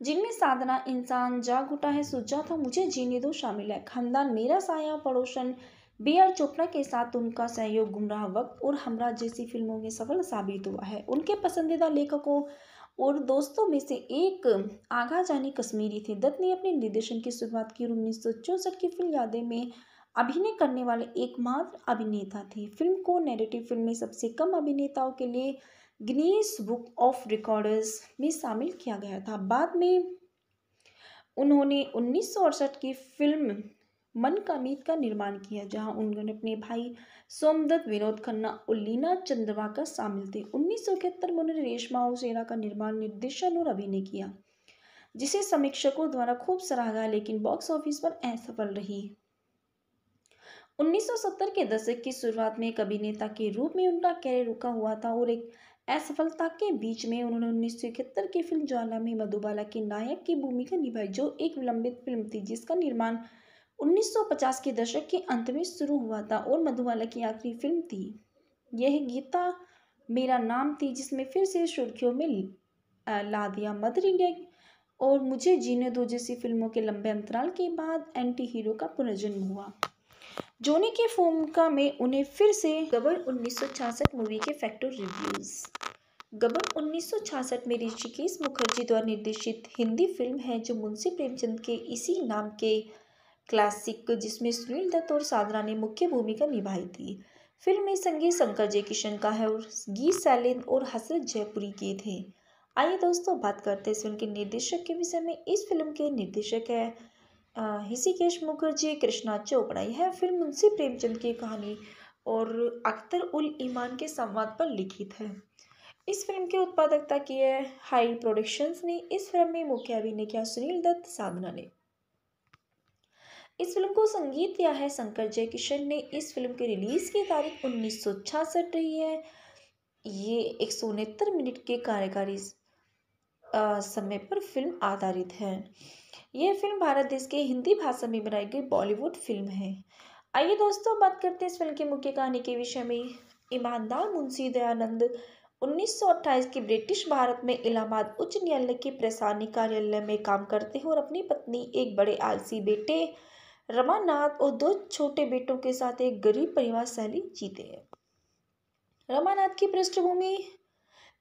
जिनमें साधना इंसान जाग उठा है सुझा था मुझे जीने दो शामिल है खानदान मेरा साया पड़ोसन बी आर चोपड़ा के साथ उनका सहयोग गुमराह वक्त और हमराज जैसी फिल्मों में सफल साबित हुआ है उनके पसंदीदा लेखकों और दोस्तों में से एक आगा जानी कश्मीरी थे दत्त ने अपने निर्देशन की शुरुआत की और उन्नीस की फिल्म यादें में अभिनय करने वाले एकमात्र अभिनेता थे फिल्म को नेगेटिव फिल्म में सबसे कम अभिनेताओं के लिए गिनीस बुक ऑफ रिकॉर्डर्स में शामिल किया गया था बाद में उन्होंने उन्नीस की फिल्म मन का मीत का निर्माण किया जहां उन्होंने अपने भाई सोमदत्त विनोद खन्ना और लीना चंद्रवाकर शामिल थे उन्नीस में उन्होंने रेशमा और सेना का निर्माण निर्देशन और अभिनय किया जिसे समीक्षकों द्वारा खूब सराहा गया लेकिन बॉक्स ऑफिस पर असफल रही 1970 के दशक की शुरुआत में एक अभिनेता के रूप में उनका कैरियर रुका हुआ था और एक असफलता के बीच में उन्होंने उन्नीस की फिल्म ज्वाला में मधुबाला के नायक की भूमिका निभाई जो एक विलंबित फिल्म थी जिसका निर्माण 1950 के दशक के अंत में शुरू हुआ था और मधुबाला की आखिरी फिल्म थी यह गीता मेरा नाम थी जिसमें फिर से सुर्खियों में ला दिया मदर इंडिया और मुझे जीने दो जैसी फिल्मों के लंबे अंतराल के बाद एंटी हीरो का पुनर्जन्म हुआ जोनी के का में उन्हें फिर से गबर 1966 मूवी के फैक्टर रिव्यूज़ गबर 1966 में ऋषिकेश मुखर्जी द्वारा निर्देशित हिंदी फिल्म है जो मुंशी प्रेमचंद के इसी नाम के क्लासिक जिसमें सुनील दत्त और साधना ने मुख्य भूमिका निभाई थी फिल्म में संगीत शंकर जय किशन का है और गीत सैलिन और हसरत जयपुरी के थे आइए दोस्तों बात करते हैं इस फिल्म के निर्देशक के विषय में इस फिल्म के निर्देशक है हिसिकेश मुखर्जी कृष्णा चोपड़ा यह फिल्म मुंशी प्रेमचंद की कहानी और अख्तर उल ईमान के संवाद पर लिखित है इस फिल्म की उत्पादकता की है हाई प्रोडक्शंस ने इस फिल्म में मुख्य अभिनय किया सुनील दत्त साधना ने इस फिल्म को संगीत दिया है शंकर जयकिशन ने इस फिल्म की रिलीज़ की तारीख उन्नीस सौ छियासठ रही है ये एक सौ उनहत्तर मिनट के कार्यकारी समय पर फिल्म आधारित है यह फिल्म भारत देश के हिंदी भाषा में बनाई गई बॉलीवुड फिल्म है आइए दोस्तों बात करते हैं इस फिल्म की मुख्य कहानी के विषय में ईमानदार मुंशी दयानंद 1928 के ब्रिटिश भारत में इलाहाबाद उच्च न्यायालय के प्रशासनिक कार्यालय में काम करते हैं और अपनी पत्नी एक बड़े आलसी बेटे रमानाथ और दो छोटे बेटों के साथ एक गरीब परिवार शैली जीते हैं रमानाथ की पृष्ठभूमि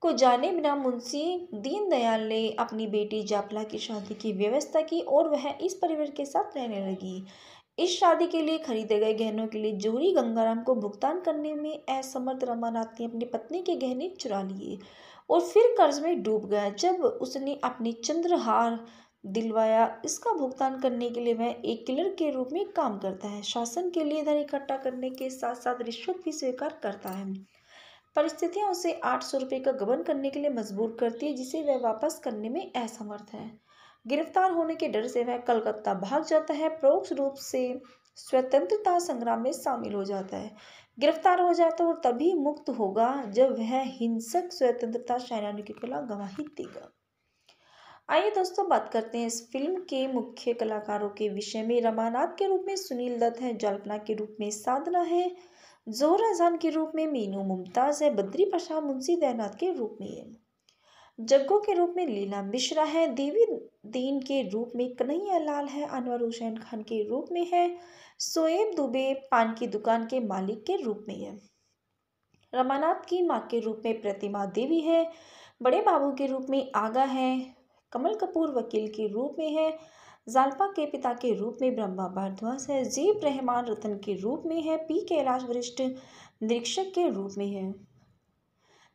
को जाने बिना मुंशी दीनदयाल ने अपनी बेटी जापला की शादी की व्यवस्था की और वह इस परिवार के साथ रहने लगी इस शादी के लिए खरीदे गए गहनों के लिए जोहरी गंगाराम को भुगतान करने में असमर्थ रमानाथ ने अपनी पत्नी के गहने चुरा लिए और फिर कर्ज में डूब गया जब उसने अपनी चंद्रहार दिलवाया इसका भुगतान करने के लिए वह एक किलर के रूप में काम करता है शासन के लिए धन इकट्ठा करने के साथ साथ रिश्वत भी स्वीकार करता है परिस्थितियां उसे आठ सौ रुपये का गबन करने के लिए मजबूर करती है जिसे वह वापस करने में असमर्थ है गिरफ्तार होने के डर से वह कलकत्ता भाग जाता है परोक्ष रूप से स्वतंत्रता संग्राम में शामिल हो जाता है गिरफ्तार हो जाता है और तभी मुक्त होगा जब वह हिंसक स्वतंत्रता सेनानी के खिलाफ गवाही देगा आइए दोस्तों बात करते हैं इस फिल्म के मुख्य कलाकारों के विषय में रमानाथ के रूप में सुनील दत्त है जल्पना के रूप में साधना है जोहरा जहान के रूप में मीनू मुमताज़ है बद्री प्रसाद मुंशी दयानाथ के रूप में है जग्गो के रूप में लीला मिश्रा है देवी दीन के रूप में कन्हैया लाल है अनवर हुसैन खान के रूप में है सोएब दुबे पान की दुकान के मालिक के रूप में है रमानाथ की माँ के रूप में प्रतिमा देवी है बड़े बाबू के रूप में आगा है कमल कपूर वकील के रूप में है जालपा के पिता के रूप में ब्रह्मा भारद्वाज है जीप रहमान रतन के रूप में है पी कैलाश वरिष्ठ निरीक्षक के रूप में है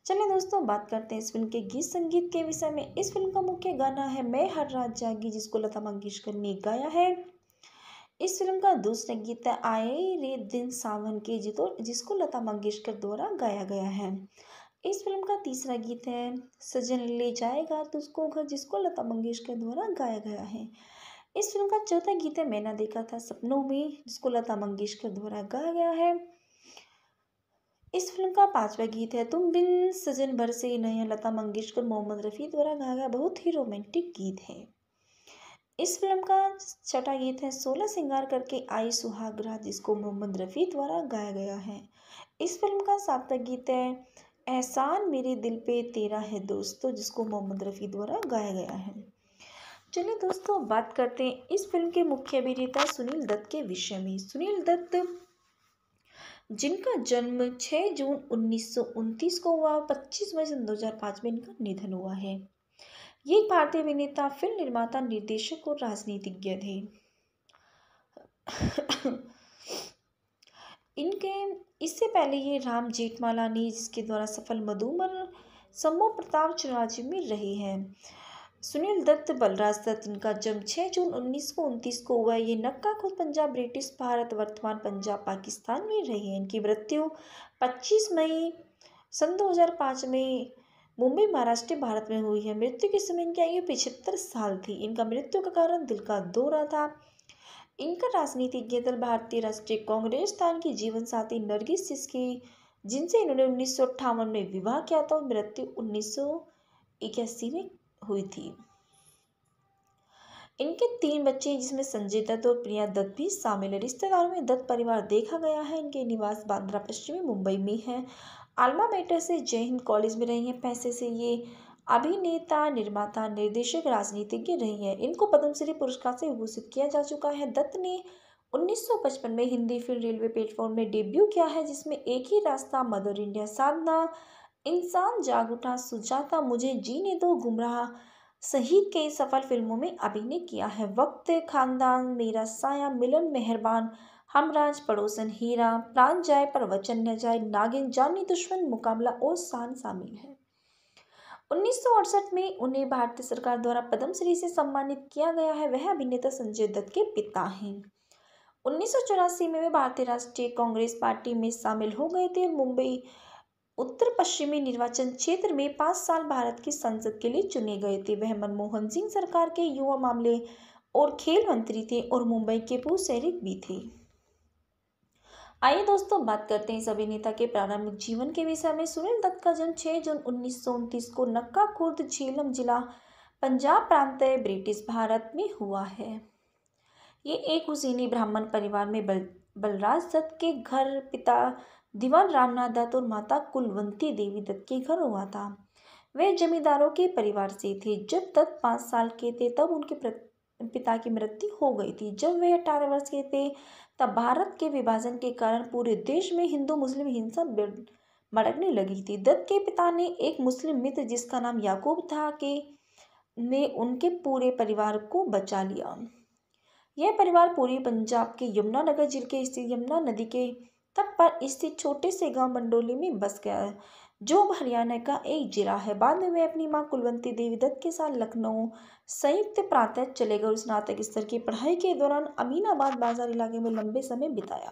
चलिए दोस्तों बात करते हैं इस फिल्म के गीत संगीत के विषय में इस फिल्म का मुख्य गाना है मैं हर रात जागी जिसको लता मंगेशकर ने गाया है इस फिल्म का दूसरा गीत है आए रे दिन सावन के जितो जिसको लता मंगेशकर द्वारा गाया गया है इस फिल्म का तीसरा गीत है सजन ले जाएगा तुझको घर जिसको लता मंगेशकर द्वारा गाया गया है इस फिल्म का चौथा गीत है मैंने देखा था सपनों में जिसको लता मंगेशकर द्वारा गाया गया है इस फिल्म का पांचवा गीत है तुम बिन सजन भर से नए लता मंगेशकर मोहम्मद रफ़ी द्वारा गाया गया बहुत ही रोमांटिक गीत है इस फिल्म का छठा गीत है सोलह सिंगार करके आई सुहागरा जिसको मोहम्मद रफ़ी द्वारा गाया गया है इस फिल्म का सातवा गीत है एहसान मेरे दिल पे तेरा है दोस्तों जिसको मोहम्मद रफ़ी द्वारा गाया गया है चलिए दोस्तों बात करते हैं इस फिल्म के मुख्य अभिनेता सुनील दत्त के विषय में सुनील दत्त जिनका जन्म 6 जून उन्नीस को हुआ 25 मई सन दो में इनका निधन हुआ है ये भारतीय अभिनेता फिल्म निर्माता निर्देशक और राजनीतिज्ञ थे इनके इससे पहले ये राम जेठमालानी जिसके द्वारा सफल मधुमर सम्मो प्रताप चुनाजी में रहे हैं सुनील दत्त बलराज दत्त इनका जन्म 6 जून उन्नीस को हुआ ये नक्का खुद पंजाब ब्रिटिश भारत वर्तमान पंजाब पाकिस्तान में रहे हैं इनकी मृत्यु 25 मई सन 2005 में मुंबई महाराष्ट्र भारत में हुई है मृत्यु के समय इनकी आयु पिछहत्तर साल थी इनका मृत्यु का कारण दिल का दौरा था इनका राजनीतिज्ञ दल भारतीय राष्ट्रीय कांग्रेस था इनकी जीवन साथी नरगिस सिस्की जिनसे इन्होंने उन्नीस में विवाह किया था और मृत्यु उन्नीस में हुई थी इनके तीन बच्चे हैं जिसमें संजय दत्त और प्रिया दत्त भी शामिल है रिश्तेदारों में दत्त परिवार देखा गया है इनके निवास बांद्रा पश्चिमी मुंबई में है आलमा मेटर से जय हिंद कॉलेज में रही हैं पैसे से ये अभिनेता निर्माता निर्देशक राजनीतिज्ञ रही हैं इनको पद्मश्री पुरस्कार से विभूषित किया जा चुका है दत्त ने 1955 में हिंदी फिल्म रेलवे प्लेटफॉर्म में डेब्यू किया है जिसमें एक ही रास्ता मदर इंडिया साधना इंसान जाग सुजाता मुझे जीने दो गुमराह सहित कई सफल फिल्मों में अभिनय किया है वक्त खानदान मेरा साया मिलन मेहरबान हमराज पड़ोसन हीरा प्राण जाए प्रवचन न जाए नागिन जानी दुश्मन मुकाबला और शान शामिल है उन्नीस में उन्हें भारतीय सरकार द्वारा पद्मश्री से सम्मानित किया गया है वह अभिनेता संजय दत्त के पिता हैं उन्नीस में वे भारतीय राष्ट्रीय कांग्रेस पार्टी में शामिल हो गए थे और मुंबई उत्तर पश्चिमी निर्वाचन क्षेत्र में पाँच साल भारत की संसद के लिए चुने गए थे वह मनमोहन सिंह सरकार के युवा मामले और खेल मंत्री थे और मुंबई के पूर्व सैनिक भी थे आइए दोस्तों बात करते हैं इस अभिनेता के प्रारंभिक जीवन के विषय में सुनील दत्त का जन्म छः जून उन्नीस को नक्का खुर्द झीलम जिला पंजाब प्रांत ब्रिटिश भारत में हुआ है ये एक हुसैनी ब्राह्मण परिवार में बल बलराज दत्त के घर पिता दीवान रामनाथ दत्त और माता कुलवंती देवी दत्त के घर हुआ था वे जमींदारों के परिवार से थे जब दत्त पाँच साल के थे तब उनके पिता की मृत्यु हो गई थी जब वे अठारह वर्ष के थे तब भारत के विभाजन के कारण पूरे देश में हिंदू मुस्लिम हिंसा भड़कने लगी थी दत्त के पिता ने एक मुस्लिम मित्र जिसका नाम याकूब था के ने उनके पूरे परिवार को बचा लिया यह परिवार पूरी पंजाब के यमुनानगर जिले के स्थित यमुना नदी के तट पर स्थित छोटे से गांव मंडोली में बस गया जो हरियाणा का एक जिला है बाद में वह अपनी मां कुलवंती देवी दत्त के साथ लखनऊ संयुक्त प्रांत चले गए और स्नातक स्तर की पढ़ाई के दौरान अमीनाबाद बाजार इलाके में लंबे समय बिताया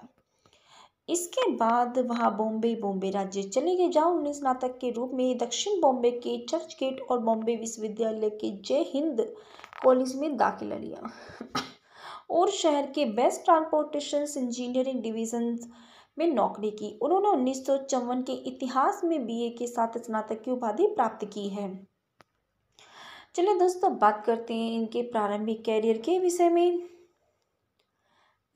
इसके बाद वह बॉम्बे बॉम्बे राज्य चले गए जहाँ उन्हें स्नातक के रूप में दक्षिण बॉम्बे के चर्च गेट और बॉम्बे विश्वविद्यालय के जय हिंद कॉलेज में दाखिला लिया और शहर के बेस्ट ट्रांसपोर्टेशन इंजीनियरिंग डिवीजन में नौकरी की उन्होंने उन्नीस के इतिहास में बी के साथ स्नातक की उपाधि प्राप्त की है चलिए दोस्तों बात करते हैं इनके प्रारंभिक कैरियर के विषय में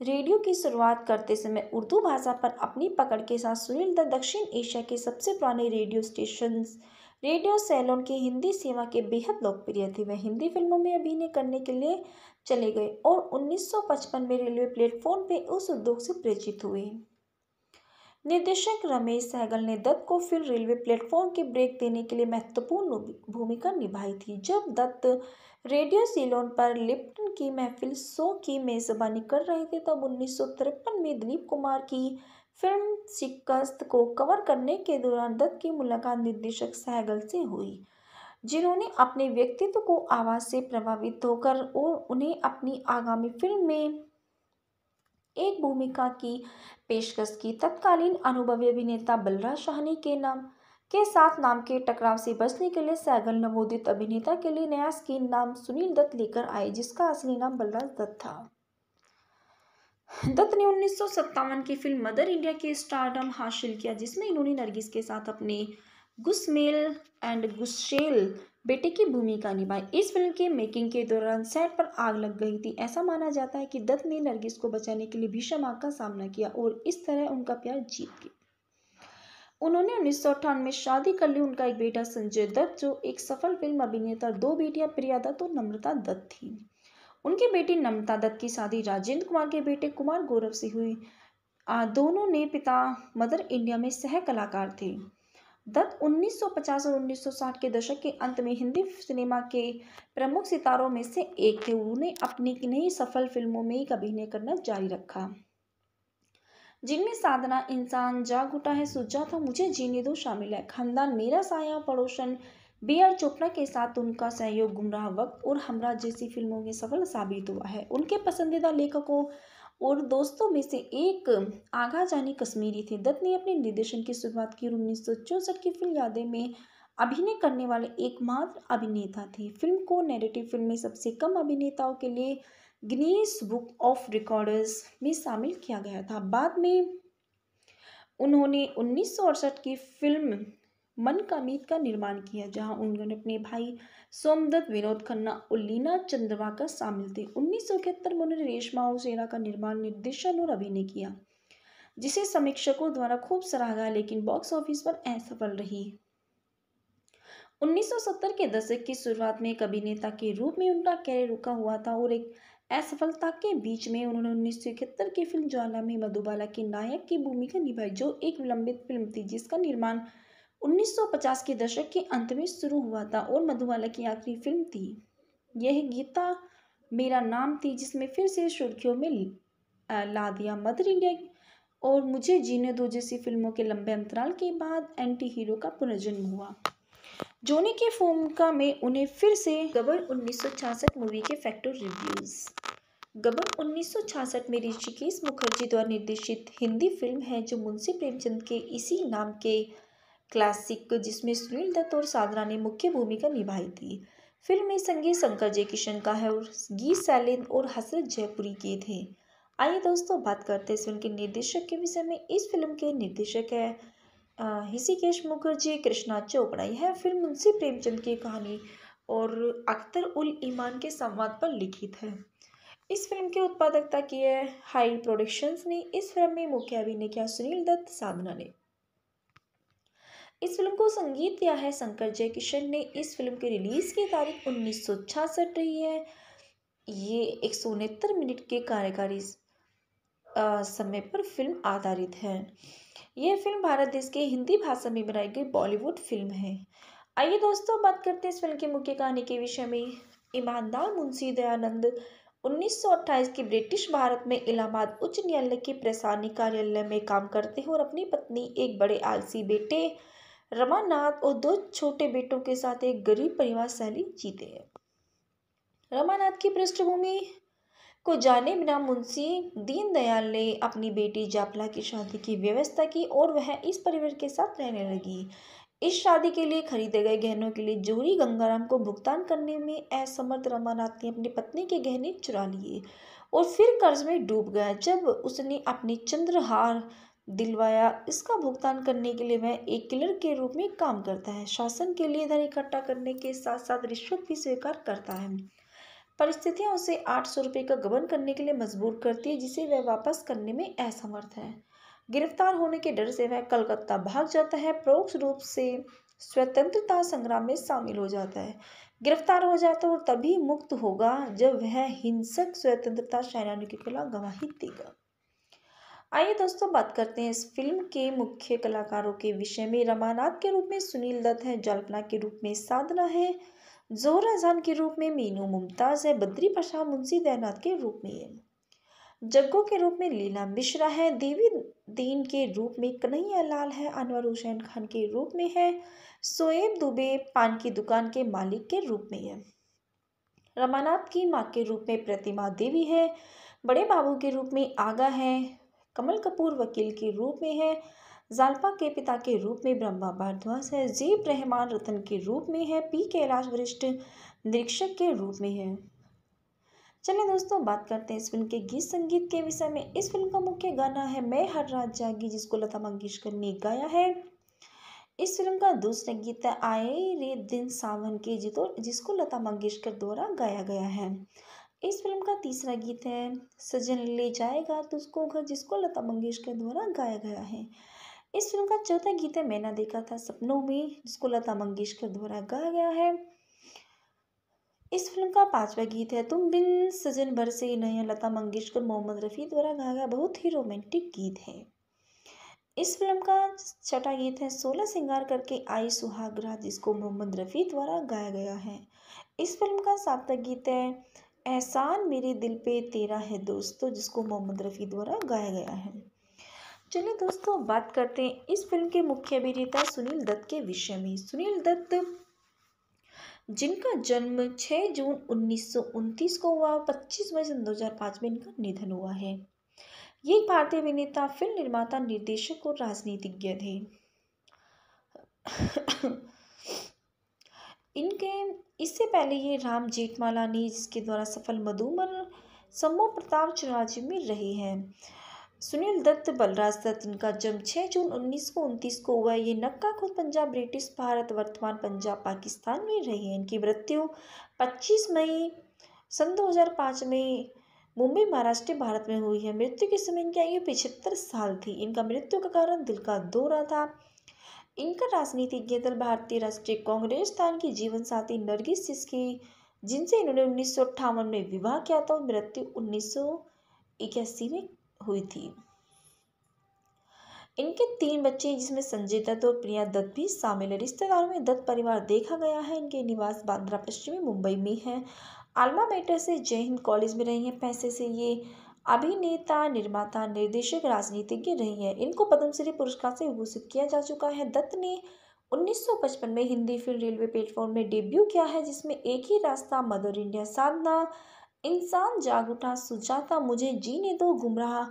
रेडियो की शुरुआत करते समय उर्दू भाषा पर अपनी पकड़ के साथ सुनील दत्त दक्षिण एशिया के सबसे पुराने रेडियो स्टेशन रेडियो सैलोन की हिंदी सेवा के बेहद लोकप्रिय थे वह हिंदी फिल्मों में अभिनय करने के लिए चले गए और 1955 में रेलवे प्लेटफॉर्म पर उस उद्योग से परिचित हुए निर्देशक रमेश सहगल ने दत्त को फिर रेलवे प्लेटफॉर्म की ब्रेक देने के लिए महत्वपूर्ण भूमिका निभाई थी जब दत्त रेडियो सीलोन पर लिप्टन की महफिल सो की मेजबानी कर रहे थे तब उन्नीस में दिलीप कुमार की फिल्म शिकस्त को कवर करने के दौरान दत्त की मुलाकात निर्देशक सहगल से हुई जिन्होंने अपने व्यक्तित्व को आवाज़ से प्रभावित होकर और उन्हें अपनी आगामी फिल्म में एक भूमिका की पेशकश की तत्कालीन अनुभवी अभिनेता बलराज शाहनी के नाम के साथ नाम के टकराव से बचने के लिए सैगल नवोदित अभिनेता के लिए नया स्क्रीन नाम सुनील दत्त लेकर आए जिसका असली नाम बलराज दत्त था दत्त ने उन्नीस की फिल्म मदर इंडिया के स्टारडम हासिल किया जिसमें इन्होंने नरगिस के साथ अपने गुस्मेल एंड गुस्सेल बेटे की भूमिका निभाई इस फिल्म के मेकिंग के दौरान सेट पर आग लग गई थी ऐसा माना जाता है कि दत्त ने नरगिस को बचाने के लिए भीषण आग का सामना किया और इस तरह उनका प्यार जीत गया उन्होंने उन्नीस में शादी कर ली उनका एक बेटा संजय दत्त जो एक सफल फिल्म अभिनेता दो बेटियां प्रिया दत्त और नम्रता दत्त थी उनकी बेटी नम्रता दत्त की शादी राजेंद्र कुमार के बेटे कुमार गौरव से हुई दोनों ने पिता मदर इंडिया में सह कलाकार थे दत्त 1950 और 1960 के दशक के अंत में हिंदी सिनेमा के प्रमुख सितारों में से एक थे उन्होंने अपनी नई सफल फिल्मों में ही अभिनय करना जारी रखा जिनमें साधना इंसान जाग उठा है सुझा था मुझे जीने दो शामिल है खानदान मेरा साया पड़ोसन बी आर चोपड़ा के साथ उनका सहयोग गुमराह वक्त और हमराज जैसी फिल्मों में सफल साबित हुआ है उनके पसंदीदा लेखकों और दोस्तों में से एक आगा जानी कश्मीरी थे दत्त ने अपने निर्देशन की शुरुआत की उन्नीस सौ की फिल्म यादें में अभिनय करने वाले एकमात्र अभिनेता थे फिल्म को नेगेटिव फिल्म में सबसे कम अभिनेताओं के लिए गिनीस बुक ऑफ रिकॉर्डर्स में शामिल किया गया था बाद में उन्होंने उन्नीस की फिल्म मन का मीत का निर्माण किया जहां उन्होंने अपने भाई सोमदत्त विनोद खन्ना और लीना चंद्रवाकर शामिल थे उन्नीस में उन्होंने रेशमा और सेना का निर्माण निर्देशन और अभिनय किया जिसे समीक्षकों द्वारा खूब सराहा गया लेकिन बॉक्स ऑफिस पर असफल रही 1970 के दशक की शुरुआत में एक अभिनेता के रूप में उनका कैरियर रुका हुआ था और एक असफलता के बीच में उन्होंने उन्नीस की फिल्म ज्वाला में मधुबाला के नायक की भूमिका निभाई जो एक विलंबित फिल्म थी जिसका निर्माण 1950 के दशक के अंत में शुरू हुआ था और मधुबाला की आखिरी फिल्म थी यह गीता मेरा नाम थी जिसमें फिर से सुर्खियों में ला दिया मदर इंडिया और मुझे जीने दो जैसी फिल्मों के लंबे अंतराल के बाद एंटी हीरो का पुनर्जन्म हुआ जोनी के का में उन्हें फिर से गबर उन्नीस मूवी के फैक्टर रिव्यूज़ गबर उन्नीस में ऋषिकेश मुखर्जी द्वारा निर्देशित हिंदी फिल्म है जो मुंशी प्रेमचंद के इसी नाम के क्लासिक जिसमें सुनील दत्त और साधना ने मुख्य भूमिका निभाई थी फिल्म में संगीत शंकर जयकिशन का है और गीत सैलिन और हसरत जयपुरी के थे आइए दोस्तों बात करते हैं फिल्म के निर्देशक के विषय में इस फिल्म के निर्देशक है हिसिकेश मुखर्जी कृष्णा चोपड़ा यह फिल्म मुंशी प्रेमचंद की कहानी और अख्तर उल ईमान के संवाद पर लिखित है इस फिल्म की उत्पादकता की है हाई प्रोडक्शंस ने इस फिल्म में मुख्य अभिनय किया सुनील दत्त साधना ने इस फिल्म को संगीत दिया है शंकर जयकिशन ने इस फिल्म की रिलीज़ की तारीख उन्नीस सौ छियासठ रही है ये एक सौ उनहत्तर मिनट के कार्यकारी समय पर फिल्म आधारित है यह फिल्म भारत देश के हिंदी भाषा में बनाई गई बॉलीवुड फिल्म है आइए दोस्तों बात करते हैं इस फिल्म की मुख्य कहानी के विषय में ईमानदार मुंशी दयानंद 1928 के ब्रिटिश भारत में इलाहाबाद उच्च न्यायालय के प्रशासनिक कार्यालय में काम करते हैं और अपनी पत्नी एक बड़े आलसी बेटे रमानाथ और दो छोटे बेटों के साथ एक गरीब परिवार शैली जीते हैं रमानाथ की पृष्ठभूमि को जाने बिना मुंशी दीनदयाल ने अपनी बेटी जापला की शादी की व्यवस्था की और वह इस परिवार के साथ रहने लगी इस शादी के लिए खरीदे गए गहनों के लिए जोहरी गंगाराम को भुगतान करने में असमर्थ रमानाथ ने अपनी पत्नी के गहने चुरा लिए और फिर कर्ज में डूब गया जब उसने अपनी चंद्रहार दिलवाया इसका भुगतान करने के लिए वह एक किलर के रूप में काम करता है शासन के लिए धन इकट्ठा करने के साथ साथ रिश्वत भी स्वीकार करता है परिस्थितियां उसे आठ सौ रुपये का गबन करने के लिए मजबूर करती है जिसे वह वापस करने में असमर्थ है गिरफ्तार होने के डर से वह कलकत्ता भाग जाता है परोक्ष रूप से स्वतंत्रता संग्राम में शामिल हो जाता है गिरफ्तार हो जाता है और तभी मुक्त होगा जब वह हिंसक स्वतंत्रता सेनानियों के खिलाफ गवाही देगा आइए दोस्तों बात करते हैं इस फिल्म के मुख्य कलाकारों के विषय में रमानाथ के रूप में सुनील दत्त हैं जल्पना के रूप में साधना है जोर जान के रूप में मीनू मुमताज़ है बद्री प्रसाद मुंशी दयानाथ के रूप में है जग्गो के रूप में लीला मिश्रा है देवी दीन के रूप में कन्हैया लाल है अनवर हुसैन खान के रूप में है सोएब दुबे पान की दुकान के मालिक के रूप में है रमानाथ की माँ के रूप में प्रतिमा देवी है बड़े बाबू के रूप में आगा है कमल कपूर वकील के रूप में है जालपा के पिता के रूप में ब्रह्मा भारद्वाज है जीब रहमान रतन के रूप में है पी कैलाश वरिष्ठ निरीक्षक के रूप में है चलिए दोस्तों बात करते हैं इस फिल्म के गीत संगीत के विषय में इस फिल्म का मुख्य गाना है मैं हर रात जागी जिसको लता मंगेशकर ने गाया है इस फिल्म का दूसरा गीत है आए रे दिन सावन के जितो जिसको लता मंगेशकर द्वारा गाया गया है इस फिल्म का तीसरा गीत है सजन ले जाएगा तुझको तो घर जिसको लता मंगेशकर द्वारा गाया गया है इस फिल्म का चौथा गीत है मैंने देखा था सपनों में जिसको लता मंगेशकर द्वारा गाया गया है इस फिल्म का पांचवा गीत है तुम बिन सजन भर से नया लता मंगेशकर मोहम्मद रफ़ी द्वारा गाया गया बहुत ही रोमांटिक गीत है इस फिल्म का छठा गीत है सोलह सिंगार करके आई सुहागरा जिसको मोहम्मद रफ़ी द्वारा गाया गया है इस फिल्म का सातवा गीत है एहसान मेरे दिल पे तेरा है दोस्तों जिसको मोहम्मद रफ़ी द्वारा गाया गया है चलिए दोस्तों बात करते हैं इस फिल्म के मुख्य अभिनेता सुनील दत्त के विषय में सुनील दत्त जिनका जन्म 6 जून उन्नीस को हुआ 25 मई सन 2005 में इनका निधन हुआ है ये भारतीय अभिनेता फिल्म निर्माता निर्देशक और राजनीतिज्ञ थे इनके इससे पहले ये राम जेठमालानी जिसके द्वारा सफल मधुमर सम्मो प्रताप चुनाजी में रही हैं सुनील दत्त बलराज दत्त इनका जन्म 6 जून उन्नीस को हुआ ये नक्का खुद पंजाब ब्रिटिश भारत वर्तमान पंजाब पाकिस्तान में रही है इनकी मृत्यु 25 मई सन 2005 में मुंबई महाराष्ट्र भारत में हुई है मृत्यु के समय इनकी आयु पिछहत्तर साल थी इनका मृत्यु का कारण दिल का दौरा था इनका राजनीतिज्ञ दल भारतीय राष्ट्रीय कांग्रेस था इनकी जीवन साथी नरगिस सिस्की जिनसे इन्होंने उन्नीस में विवाह किया था और मृत्यु उन्नीस में हुई थी इनके तीन बच्चे जिसमें संजय दत्त और प्रिया दत्त भी शामिल है रिश्तेदारों में दत्त परिवार देखा गया है इनके निवास बांद्रा पश्चिमी मुंबई में है आलमा मेटर से जय हिंद कॉलेज में रही हैं पैसे से ये अभिनेता निर्माता निर्देशक राजनीतिज्ञ रही हैं इनको पद्मश्री पुरस्कार से विभूषित किया जा चुका है दत्त ने 1955 में हिंदी फिल्म रेलवे प्लेटफॉर्म में डेब्यू किया है जिसमें एक ही रास्ता मदर इंडिया साधना इंसान जाग उठा सुजाता मुझे जीने दो गुमराह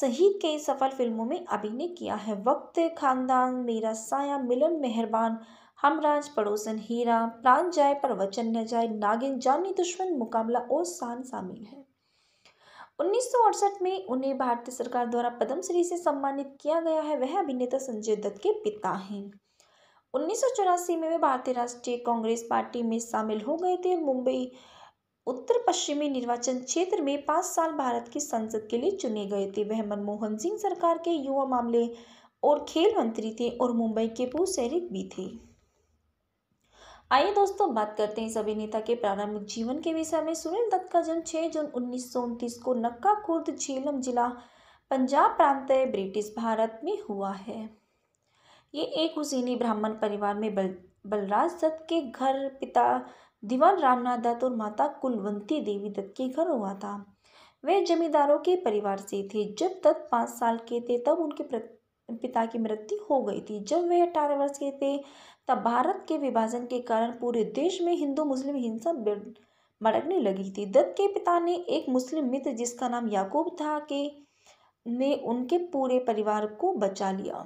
सहित कई सफल फिल्मों में अभिनय किया है वक्त खानदान मेरा साया मिलन मेहरबान हमराज पड़ोसन हीरा प्राण जाए प्रवचन न जाए नागिन जानी दुश्मन मुकाबला और शान शामिल है उन्नीस में उन्हें भारतीय सरकार द्वारा पद्मश्री से सम्मानित किया गया है वह अभिनेता संजय दत्त के पिता हैं उन्नीस में वे भारतीय राष्ट्रीय कांग्रेस पार्टी में शामिल हो गए थे मुंबई उत्तर पश्चिमी निर्वाचन क्षेत्र में पाँच साल भारत की संसद के लिए चुने गए थे वह मनमोहन सिंह सरकार के युवा मामले और खेल मंत्री थे और मुंबई के पूर्व सैनिक भी थे आइए दोस्तों बात करते हैं इस अभिनेता के प्रारंभिक जीवन के विषय में सुनील दत्त का जन्म छः जून उन्नीस को नक्का खुर्द झीलम जिला पंजाब प्रांत ब्रिटिश भारत में हुआ है ये एक हुसैनी ब्राह्मण परिवार में बल बलराज दत्त के घर पिता दीवान रामनाथ दत्त और माता कुलवंती देवी दत्त के घर हुआ था वे जमींदारों के परिवार से थे जब दत्त पाँच साल के थे तब उनके पिता की मृत्यु हो गई थी जब वे अठारह वर्ष के थे तब भारत के विभाजन के कारण पूरे देश में हिंदू मुस्लिम हिंसा भड़कने लगी थी दत्त के पिता ने एक मुस्लिम मित्र जिसका नाम याकूब था के ने उनके पूरे परिवार को बचा लिया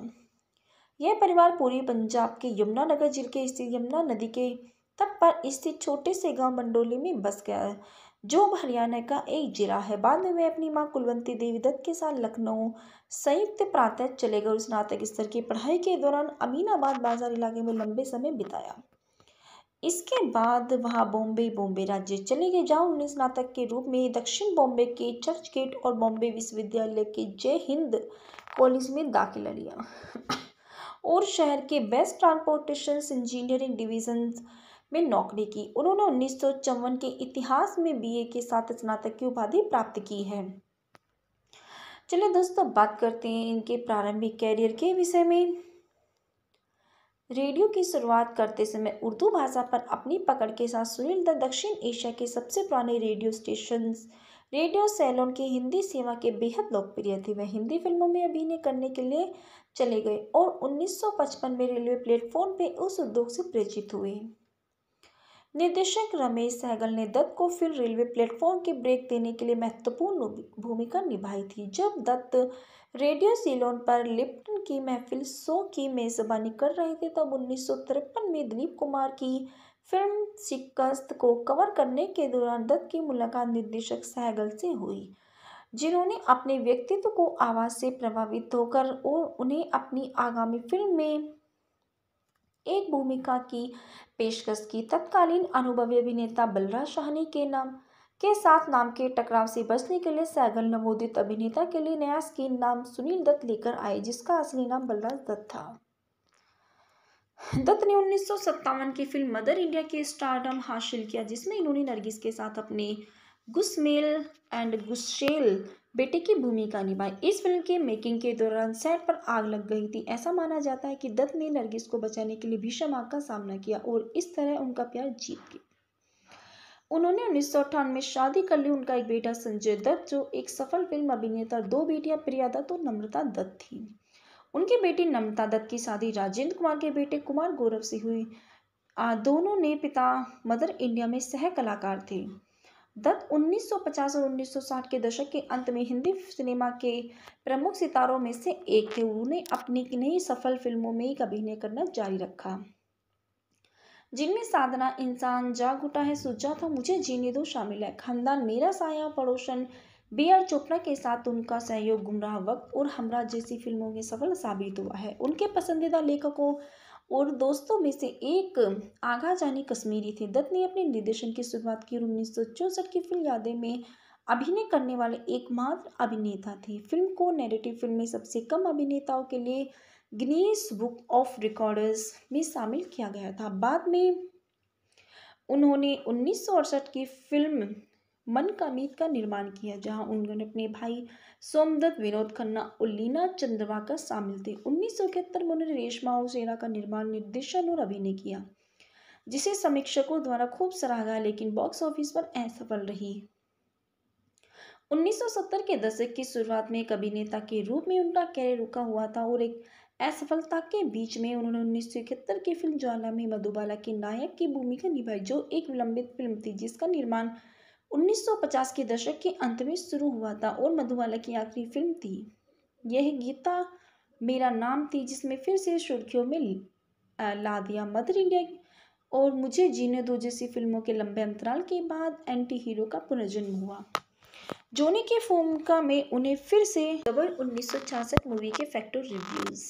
यह परिवार पूरी पंजाब के यमुनानगर जिले के स्थित यमुना नदी के तट पर स्थित छोटे से गांव मंडोली में बस गया जो हरियाणा का एक जिला है बाद में वे अपनी मां कुलवंती देवी दत्त के साथ लखनऊ संयुक्त प्रांत चले गए स्नातक स्तर की पढ़ाई के दौरान अमीनाबाद बाजार इलाके में लंबे समय बिताया इसके बाद वहाँ बॉम्बे बॉम्बे राज्य चले गए जहाँ उन्हें स्नातक के रूप में दक्षिण बॉम्बे के चर्च गेट और बॉम्बे विश्वविद्यालय के जय हिंद कॉलेज में दाखिला लिया और शहर के बेस्ट ट्रांसपोर्टेशन इंजीनियरिंग डिवीजन में नौकरी की उन्होंने उन्नीस के इतिहास में बी के साथ स्नातक की उपाधि प्राप्त की है चलिए दोस्तों बात करते हैं इनके प्रारंभिक कैरियर के विषय में रेडियो की शुरुआत करते समय उर्दू भाषा पर अपनी पकड़ के साथ सुनील दत्त दक्षिण एशिया के सबसे पुराने रेडियो स्टेशन रेडियो सैलोन की हिंदी सेवा के बेहद लोकप्रिय थे वह हिंदी फिल्मों में अभिनय करने के लिए चले गए और 1955 में रेलवे प्लेटफॉर्म पर उस उद्योग से परिचित हुए निर्देशक रमेश सहगल ने दत्त को फिर रेलवे प्लेटफॉर्म के ब्रेक देने के लिए महत्वपूर्ण भूमिका निभाई थी जब दत्त रेडियो सीलोन पर लिप्टन की महफिल सो की मेजबानी कर रहे थे तब उन्नीस में दिलीप कुमार की फिल्म शिकस्त को कवर करने के दौरान दत्त की मुलाकात निर्देशक सहगल से हुई जिन्होंने अपने व्यक्तित्व को आवाज़ से प्रभावित होकर और उन्हें अपनी आगामी फिल्म में एक भूमिका की पेशकश की तत्कालीन अनुभवी अभिनेता बलराज शाहनी के नाम के साथ नाम के टकराव से बचने के लिए सैगल नवोदित अभिनेता के लिए नया स्क्रीन नाम सुनील दत्त लेकर आए जिसका असली नाम बलराज दत्त था दत्त ने उन्नीस की फिल्म मदर इंडिया के स्टारडम हासिल किया जिसमें इन्होंने नरगिस के साथ अपने गुस्मेल एंड गुस्सेल बेटे की भूमिका निभाई इस फिल्म के मेकिंग के दौरान सेट पर आग लग गई थी ऐसा माना जाता है कि दत्त ने नरगिस को बचाने के लिए भीषण आग का सामना किया और इस तरह उनका प्यार जीत गया उन्होंने उन्नीस सौ में शादी कर ली उनका एक बेटा संजय दत्त जो एक सफल फिल्म अभिनेता दो बेटियां प्रिया दत्त और नम्रता दत्त थी उनकी बेटी नम्रता दत्त की शादी राजेंद्र कुमार के बेटे कुमार गौरव से हुई दोनों ने पिता मदर इंडिया में सह कलाकार थे दत्त 1950 और 1960 के दशक के अंत में हिंदी सिनेमा के प्रमुख सितारों में से एक थे उन्होंने अपनी नई सफल फिल्मों में ही अभिनय करना जारी रखा जिनमें साधना इंसान जाग उठा है सुजा था मुझे जीने दो शामिल है खानदान मेरा साया पड़ोसन बी आर चोपड़ा के साथ उनका सहयोग गुमराह वक्त और हमराज जैसी फिल्मों में सफल साबित हुआ है उनके पसंदीदा लेखकों और दोस्तों में से एक आगा जानी कश्मीरी थे दत्त ने अपने निर्देशन की शुरुआत की और उन्नीस की फिल्म यादें में अभिनय करने वाले एकमात्र अभिनेता थे फिल्म को नेगेटिव फिल्म में सबसे कम अभिनेताओं के लिए गिनीस बुक ऑफ रिकॉर्डर्स में शामिल किया गया था बाद में उन्होंने उन्नीस की फिल्म मन कामित का निर्माण किया जहां उन्होंने अपने भाई सोमदत्त विनोद खन्ना और लीना चंद्रवाकर शामिल थे उन्नीस सौ इकहत्तर में उन्होंने रेशमा और सेना का निर्माण निर्देशन और अभिनय किया जिसे समीक्षकों द्वारा खूब सराहा गया लेकिन बॉक्स ऑफिस पर असफल रही 1970 के दशक की शुरुआत में एक अभिनेता के रूप में उनका कैरियर रुका हुआ था और एक असफलता के बीच में उन्होंने उन्नीस सौ इकहत्तर की फिल्म ज्वाला में मधुबाला के नायक की भूमिका निभाई जो एक विलंबित फिल्म थी जिसका निर्माण 1950 के दशक के अंत में शुरू हुआ था और मधुबाला की आखिरी फिल्म थी यह गीता मेरा नाम थी जिसमें फिर से सुर्खियों में ला दिया मदर इंडिया और मुझे जीने दो जैसी फिल्मों के लंबे अंतराल के बाद एंटी हीरो का पुनर्जन्म हुआ जोनी के का में उन्हें फिर से गबन 1966 मूवी के फैक्टर रिव्यूज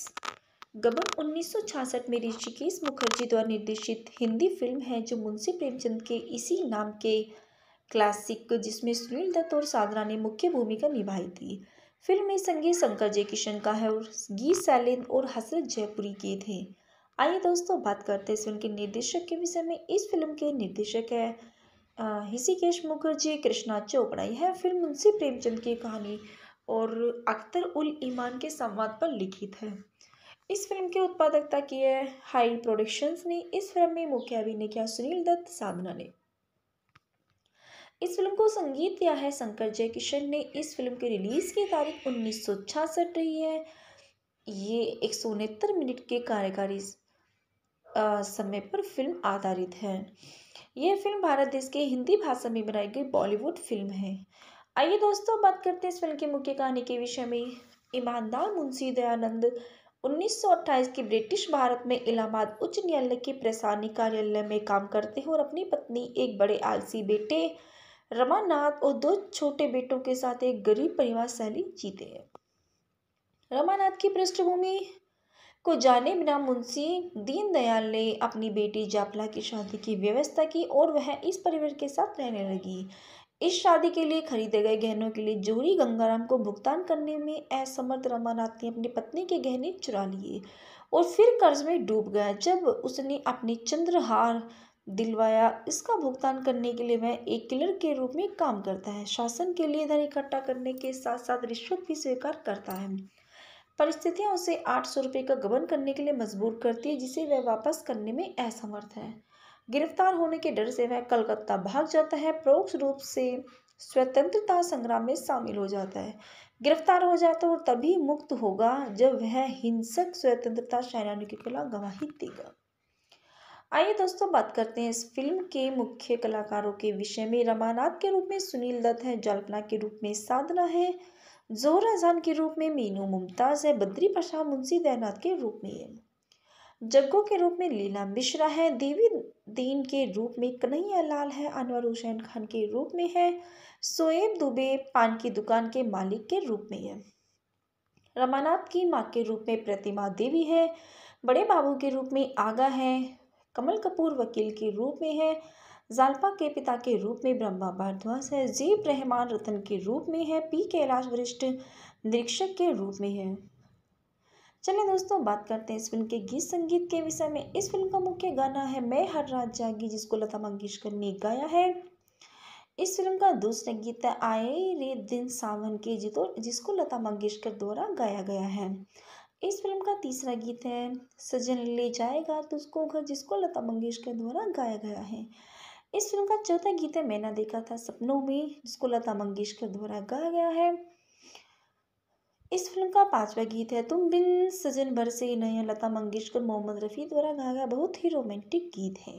गबन 1966 में ऋषिकेश मुखर्जी द्वारा निर्देशित हिंदी फिल्म है जो मुंशी प्रेमचंद के इसी नाम के क्लासिक जिसमें सुनील दत्त और साधना ने मुख्य भूमिका निभाई थी फिल्म में संगीत शंकर जय किशन का है और गीत सैलिन और हसरत जयपुरी के थे आइए दोस्तों बात करते हैं इस फिल्म के निर्देशक के विषय में इस फिल्म के निर्देशक है हिसिकेश मुखर्जी कृष्णा चोपड़ा यह फिल्म मुंशी प्रेमचंद की कहानी और अख्तर उल ईमान के संवाद पर लिखित है इस फिल्म की उत्पादकता की है हाई प्रोडक्शंस ने इस फिल्म में मुख्य अभिनय किया सुनील दत्त साधना ने इस फिल्म को संगीत दिया है शंकर जयकिशन ने इस फिल्म की रिलीज़ की तारीख उन्नीस सौ छियासठ रही है ये एक सौ उनहत्तर मिनट के कार्यकारी समय पर फिल्म आधारित है यह फिल्म भारत देश के हिंदी भाषा में बनाई गई बॉलीवुड फिल्म है आइए दोस्तों बात करते हैं इस फिल्म की मुख्य कहानी के विषय में ईमानदार मुंशी दयानंद 1928 के ब्रिटिश भारत में इलाहाबाद उच्च न्यायालय के प्रशासनिक कार्यालय में काम करते हैं और अपनी पत्नी एक बड़े आलसी बेटे रमानाथ और दो छोटे बेटों के साथ एक गरीब परिवार शैली जीते हैं रमानाथ की पृष्ठभूमि को जाने बिना मुंशी दीनदयाल ने अपनी बेटी जापला की शादी की व्यवस्था की और वह इस परिवार के साथ रहने लगी इस शादी के लिए खरीदे गए गहनों के लिए जोरी गंगाराम को भुगतान करने में असमर्थ रमानाथ ने अपनी पत्नी के गहने चुरा लिए और फिर कर्ज में डूब गया जब उसने अपनी चंद्रहार दिलवाया इसका भुगतान करने के लिए वह एक किलर के रूप में काम करता है शासन के लिए धन इकट्ठा करने के साथ साथ रिश्वत भी स्वीकार करता है परिस्थितियां उसे आठ सौ रुपये का गबन करने के लिए मजबूर करती है जिसे वह वापस करने में असमर्थ है गिरफ्तार होने के डर से वह कलकत्ता भाग जाता है परोक्ष रूप से स्वतंत्रता संग्राम में शामिल हो जाता है गिरफ्तार हो जाता है और तभी मुक्त होगा जब वह हिंसक स्वतंत्रता सेनानी के खिलाफ गवाही देगा आइए दोस्तों बात करते हैं इस फिल्म के मुख्य कलाकारों के विषय में रमानाथ के रूप में सुनील दत्त हैं जल्पना के रूप में साधना है जोर जान के रूप में मीनू मुमताज़ है बद्री प्रसाद मुंशी दयानाथ के रूप में है जग्गो के रूप में लीला मिश्रा है देवी दीन के रूप में कन्हैया लाल है अनवर हुसैन खान के रूप में है सोएब दुबे पान की दुकान के मालिक के रूप में है रमानाथ की माँ के रूप में प्रतिमा देवी है बड़े बाबू के रूप में आगा है कमल कपूर वकील के रूप में है जालपा के पिता के रूप में ब्रह्मा भारद्वाज है जीप रहमान रतन के रूप में है पी कैलाश वरिष्ठ निरीक्षक के रूप में है चलिए दोस्तों बात करते हैं इस फिल्म के गीत संगीत के विषय में इस फिल्म का मुख्य गाना है मैं हर रात जागी जिसको लता मंगेशकर ने गाया है इस फिल्म का दूसरा गीत है आए रे दिन सावन के जितो जिसको लता मंगेशकर द्वारा गाया गया है इस फिल्म का तीसरा गीत है सजन ले जाएगा तो उसको घर जिसको लता मंगेशकर द्वारा गाया गया है इस फिल्म का चौथा गीत है मैंने देखा था सपनों में जिसको लता मंगेशकर द्वारा गाया गया है इस फिल्म का पांचवा गीत है तुम बिन सजन भर से नया लता मंगेशकर मोहम्मद रफ़ी द्वारा गाया गया बहुत ही रोमांटिक गीत है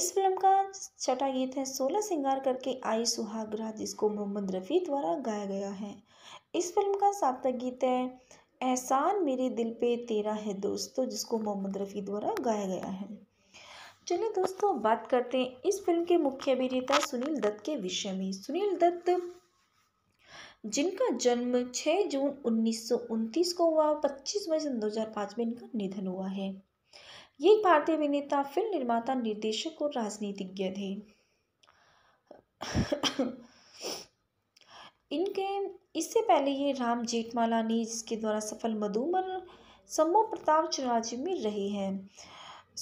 इस फिल्म का छठा गीत है सोलह सिंगार करके आई सुहागरा जिसको मोहम्मद रफ़ी द्वारा गाया गया है इस फिल्म का सातवा गीत है एहसान मेरे दिल पे तेरा है दोस्तों जिसको मोहम्मद रफ़ी द्वारा गाया गया है चलिए दोस्तों बात करते हैं इस फिल्म के मुख्य अभिनेता सुनील दत्त के विषय में सुनील दत्त जिनका जन्म 6 जून उन्नीस को हुआ और 25 मई सन दो में इनका निधन हुआ है ये भारतीय अभिनेता फिल्म निर्माता निर्देशक और राजनीतिज्ञ थे इनके इससे पहले ये राम जेठमालानी जिसके द्वारा सफल मधुमन सम्मो प्रताप चुनाजी में रहे हैं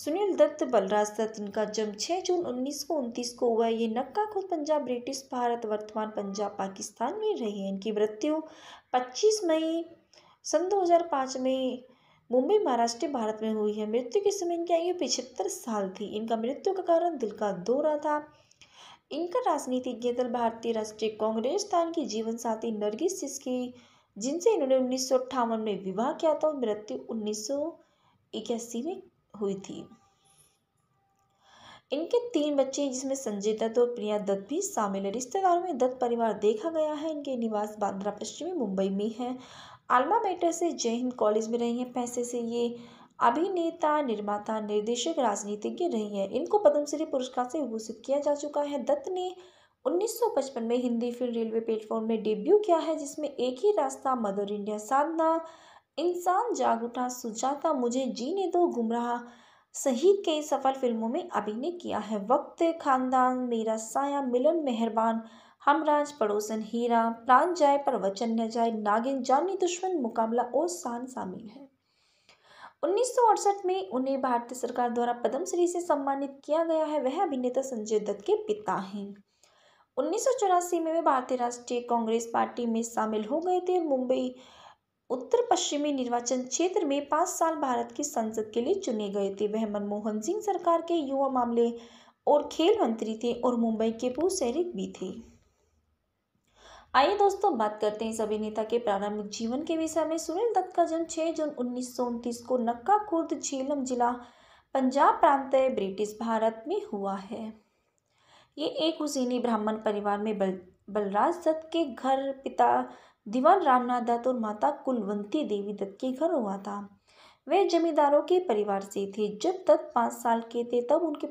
सुनील दत्त बलराज दत्त इनका जन्म छः जून उन्नीस को हुआ ये नक्का खुद पंजाब ब्रिटिश भारत वर्तमान पंजाब पाकिस्तान में रही है इनकी मृत्यु 25 मई सन 2005 में मुंबई महाराष्ट्र भारत में हुई है मृत्यु के समय इनकी आयु पिछहत्तर साल थी इनका मृत्यु का कारण दिल का दौरा था इनका राजनीतिज्ञ दल भारतीय राष्ट्रीय कांग्रेस था इनकी जीवन साथी नरगिस सिस्की जिनसे इन्होंने उन्नीस में विवाह किया था और मृत्यु उन्नीस में हुई थी इनके तीन बच्चे हैं जिसमें संजय दत्त और प्रिया दत्त भी शामिल है रिश्तेदारों में दत्त परिवार देखा गया है इनके निवास बांद्रा पश्चिमी मुंबई में है आलमा बेटर से जय हिंद कॉलेज में रही हैं पैसे से ये अभिनेता निर्माता निर्देशक राजनीतिज्ञ रही हैं इनको पद्मश्री पुरस्कार से विभूषित किया जा चुका है दत्त ने 1955 में हिंदी फिल्म रेलवे प्लेटफॉर्म में डेब्यू किया है जिसमें एक ही रास्ता मदर इंडिया साधना इंसान जाग उठा सुजाता मुझे जीने दो गुमराह सहित कई सफल फिल्मों में अभिनय किया है वक्त खानदान मेरा साया मिलन मेहरबान हमराज पड़ोसन हीरा प्राण जाए पर वचन न जाए नागिन जानी दुश्मन मुकाबला और शान शामिल है उन्नीस में उन्हें भारतीय सरकार द्वारा पद्मश्री से सम्मानित किया गया है वह अभिनेता संजय दत्त के पिता हैं उन्नीस में वे भारतीय राष्ट्रीय कांग्रेस पार्टी में शामिल हो गए थे मुंबई उत्तर पश्चिमी निर्वाचन क्षेत्र में पाँच साल भारत की संसद के लिए चुने गए थे वह मनमोहन सिंह सरकार के युवा मामले और खेल मंत्री थे और मुंबई के पूर्व सैनिक भी थे आइए दोस्तों बात करते हैं इस अभिनेता के प्रारंभिक जीवन के विषय में सुनील दत्त का जन्म छः जून उन्नीस को नक्का खुर्द झीलम जिला पंजाब प्रांत ब्रिटिश भारत में हुआ है ये एक हुसैनी ब्राह्मण परिवार में बल बलराज दत्त के घर पिता दीवान रामनाथ दत्त और माता कुलवंती देवी दत्त के घर हुआ था वे जमींदारों के परिवार से थे जब दत्त पाँच साल के थे तब उनके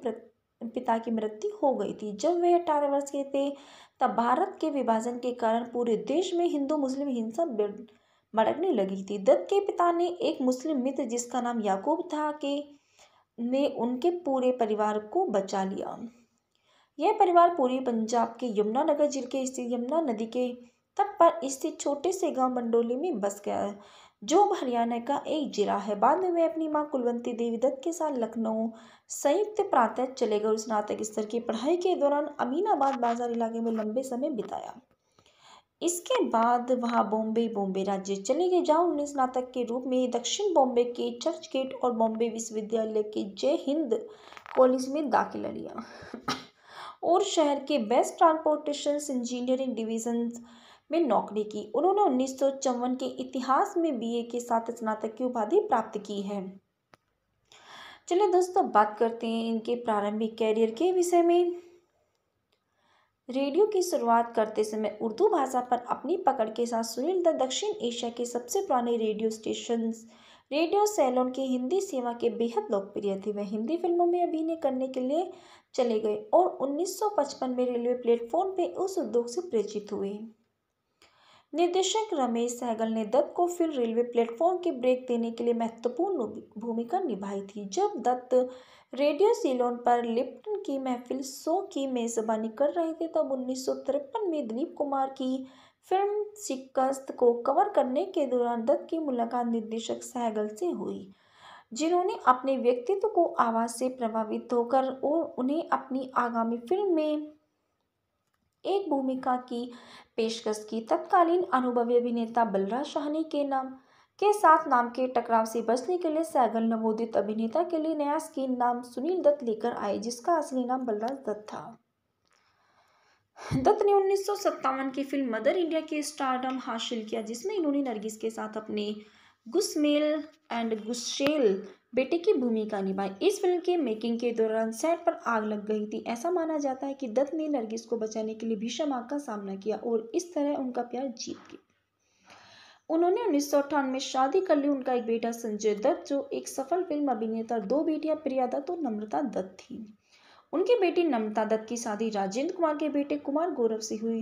पिता की मृत्यु हो गई थी जब वे अठारह वर्ष के थे तब भारत के विभाजन के कारण पूरे देश में हिंदू मुस्लिम हिंसा भड़कने लगी थी दत्त के पिता ने एक मुस्लिम मित्र जिसका नाम याकूब था के ने उनके पूरे परिवार को बचा लिया यह परिवार पूरे पंजाब के यमुनानगर जिले के स्थित यमुना नदी के तट पर स्थित छोटे से गांव मंडोली में बस गया जो हरियाणा का एक जिला है बाद में वह अपनी मां कुलवंती देवी दत्त के साथ लखनऊ संयुक्त प्रातः चले गए और स्नातक स्तर की पढ़ाई के दौरान अमीनाबाद बाजार इलाके में लंबे समय बिताया इसके बाद वह बॉम्बे बॉम्बे राज्य चले गए जहाँ उन्हें स्नातक के रूप में दक्षिण बॉम्बे के चर्च गेट और बॉम्बे विश्वविद्यालय के जय हिंद कॉलेज में दाखिला लिया और शहर के बेस्ट ट्रांसपोर्टेशन इंजीनियरिंग डिवीजन में नौकरी की उन्होंने उन्नीस के इतिहास में बीए के साथ स्नातक की उपाधि प्राप्त की है चलिए दोस्तों बात करते हैं इनके प्रारंभिक कैरियर के विषय में रेडियो की शुरुआत करते समय उर्दू भाषा पर अपनी पकड़ के साथ सुनील दत्त दक्षिण एशिया के सबसे पुराने रेडियो स्टेशन रेडियो सैलोन की हिंदी सेवा के बेहद लोकप्रिय थे वह हिंदी फिल्मों में अभिनय करने के लिए चले गए और 1955 में रेलवे प्लेटफॉर्म पर उस उद्योग से परिचित हुए निर्देशक रमेश सहगल ने दत्त को फिर रेलवे प्लेटफॉर्म के ब्रेक देने के लिए महत्वपूर्ण भूमिका निभाई थी जब दत्त रेडियो सीलोन पर लिप्टन की महफिल शो की मेजबानी कर रहे थे तब उन्नीस में दिलीप कुमार की फिल्म शिकस्त को कवर करने के दौरान दत्त की मुलाकात निर्देशक सहगल से हुई जिन्होंने अपने व्यक्तित्व को आवाज़ से प्रभावित होकर और उन्हें अपनी आगामी फिल्म में एक भूमिका की पेशकश की तत्कालीन अनुभवी अभिनेता बलराज शाहनी के नाम के साथ नाम के टकराव से बचने के लिए सैगल नवोदित अभिनेता के लिए नया स्क्रीन नाम सुनील दत्त लेकर आए जिसका असली नाम बलराज दत्त था दत्त ने उन्नीस की फिल्म मदर इंडिया के स्टारडम हासिल किया जिसमें इन्होंने नरगिस के साथ अपने गुस्मेल एंड गुस्सेल बेटे की भूमिका निभाई इस फिल्म के मेकिंग के दौरान सेट पर आग लग गई थी ऐसा माना जाता है कि दत्त ने नरगिस को बचाने के लिए भीषण आग का सामना किया और इस तरह उनका प्यार जीत गया उन्होंने उन्नीस में शादी कर ली उनका एक बेटा संजय दत्त जो एक सफल फिल्म अभिनेता दो बेटियां प्रिया दत्त और नम्रता दत्त थी उनकी बेटी नम्रता दत्त की शादी राजेंद्र कुमार के बेटे कुमार गौरव से हुई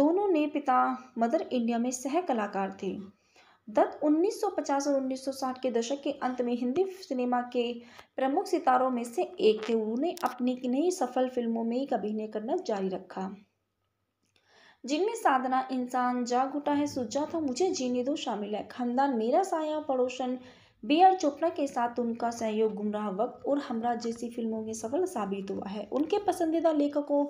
दोनों ने पिता मदर इंडिया में सह कलाकार थे दत्त 1950 और 1960 के दशक के अंत में हिंदी सिनेमा के प्रमुख सितारों में से एक थे उन्होंने अपनी नई सफल फिल्मों में ही अभिनय करना जारी रखा जिनमें साधना इंसान जाग उठा है था मुझे जीने दो शामिल है खानदान मेरा साया पड़ोसन बी आर चोपड़ा के साथ उनका सहयोग गुमराह वक्त और हमराज जैसी फिल्मों में सफल साबित हुआ है उनके पसंदीदा लेखकों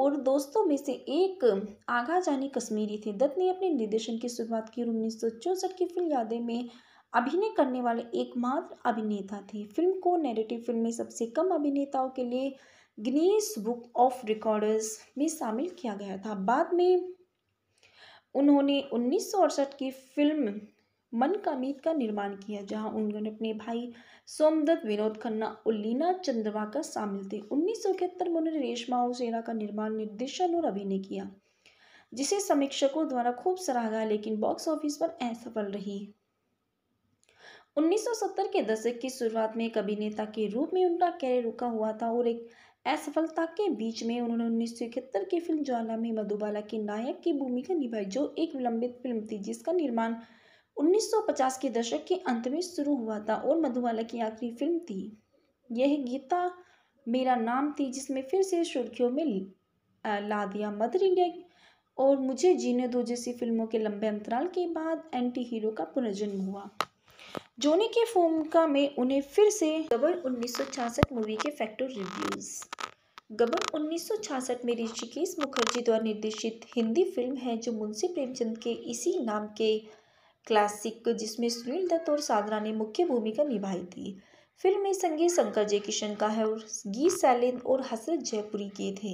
और दोस्तों में से एक आगा जानी कश्मीरी थे दत्त ने अपने निर्देशन की शुरुआत की उन्नीस सौ की फिल्म यादें में अभिनय करने वाले एकमात्र अभिनेता थे फिल्म को नेगेटिव फिल्म में सबसे कम अभिनेताओं के लिए गिनीस बुक ऑफ रिकॉर्डर्स में शामिल किया गया था बाद में उन्होंने उन्नीस की फिल्म मन का मीत का निर्माण किया जहां उन्होंने अपने भाई सोमदत्त विनोद खन्ना और लीना चंद्रवाकर शामिल थे उन्नीस में उन्होंने रेशमा और सेना का निर्माण निर्देशन और अभिनय किया जिसे समीक्षकों द्वारा खूब सराहा गया लेकिन बॉक्स ऑफिस पर असफल रही 1970 के दशक की शुरुआत में एक अभिनेता के रूप में उनका कैरियर रुका हुआ था और एक असफलता के बीच में उन्होंने उन्नीस की फिल्म ज्वाला में मधुबाला के नायक की भूमिका निभाई जो एक विलंबित फिल्म थी जिसका निर्माण 1950 के दशक के अंत में शुरू हुआ था और मधुबाला की आखिरी फिल्म थी यह गीता मेरा नाम थी जिसमें फिर से सुर्खियों में ला दिया मदर इंडिया और मुझे जीने दो जैसी फिल्मों के लंबे अंतराल के बाद एंटी हीरो का पुनर्जन्म हुआ जोनी के का में उन्हें फिर से गबर उन्नीस मूवी के फैक्टर रिव्यूज गबर उन्नीस में ऋषिकेश मुखर्जी द्वारा निर्देशित हिंदी फिल्म है जो मुंशी प्रेमचंद के इसी नाम के क्लासिक जिसमें सुनील दत्त और साधना ने मुख्य भूमिका निभाई थी फिल्म में संगीत शंकर जय किशन का है और गीत सैलिन और हसरत जयपुरी के थे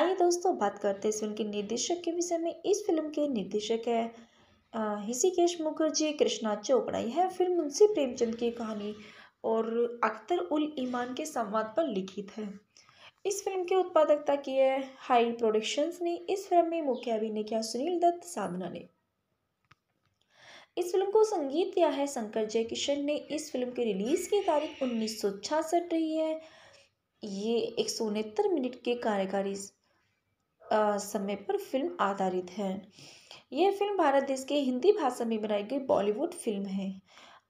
आइए दोस्तों बात करते हैं फिल्म के निर्देशक के विषय में इस फिल्म के निर्देशक है हिसिकेश मुखर्जी कृष्णा चोपड़ा यह फिल्म मुंशी प्रेमचंद की कहानी और अख्तर उल ईमान के संवाद पर लिखित है इस फिल्म की उत्पादकता की है हाई प्रोडक्शंस ने इस फिल्म में मुख्य अभिनय किया सुनील दत्त साधना ने इस फिल्म को संगीत दिया है शंकर जयकिशन ने इस फिल्म की रिलीज़ की तारीख उन्नीस सौ छियासठ रही है ये एक सौ उनहत्तर मिनट के कार्यकारी समय पर फिल्म आधारित है यह फिल्म भारत देश के हिंदी भाषा में बनाई गई बॉलीवुड फिल्म है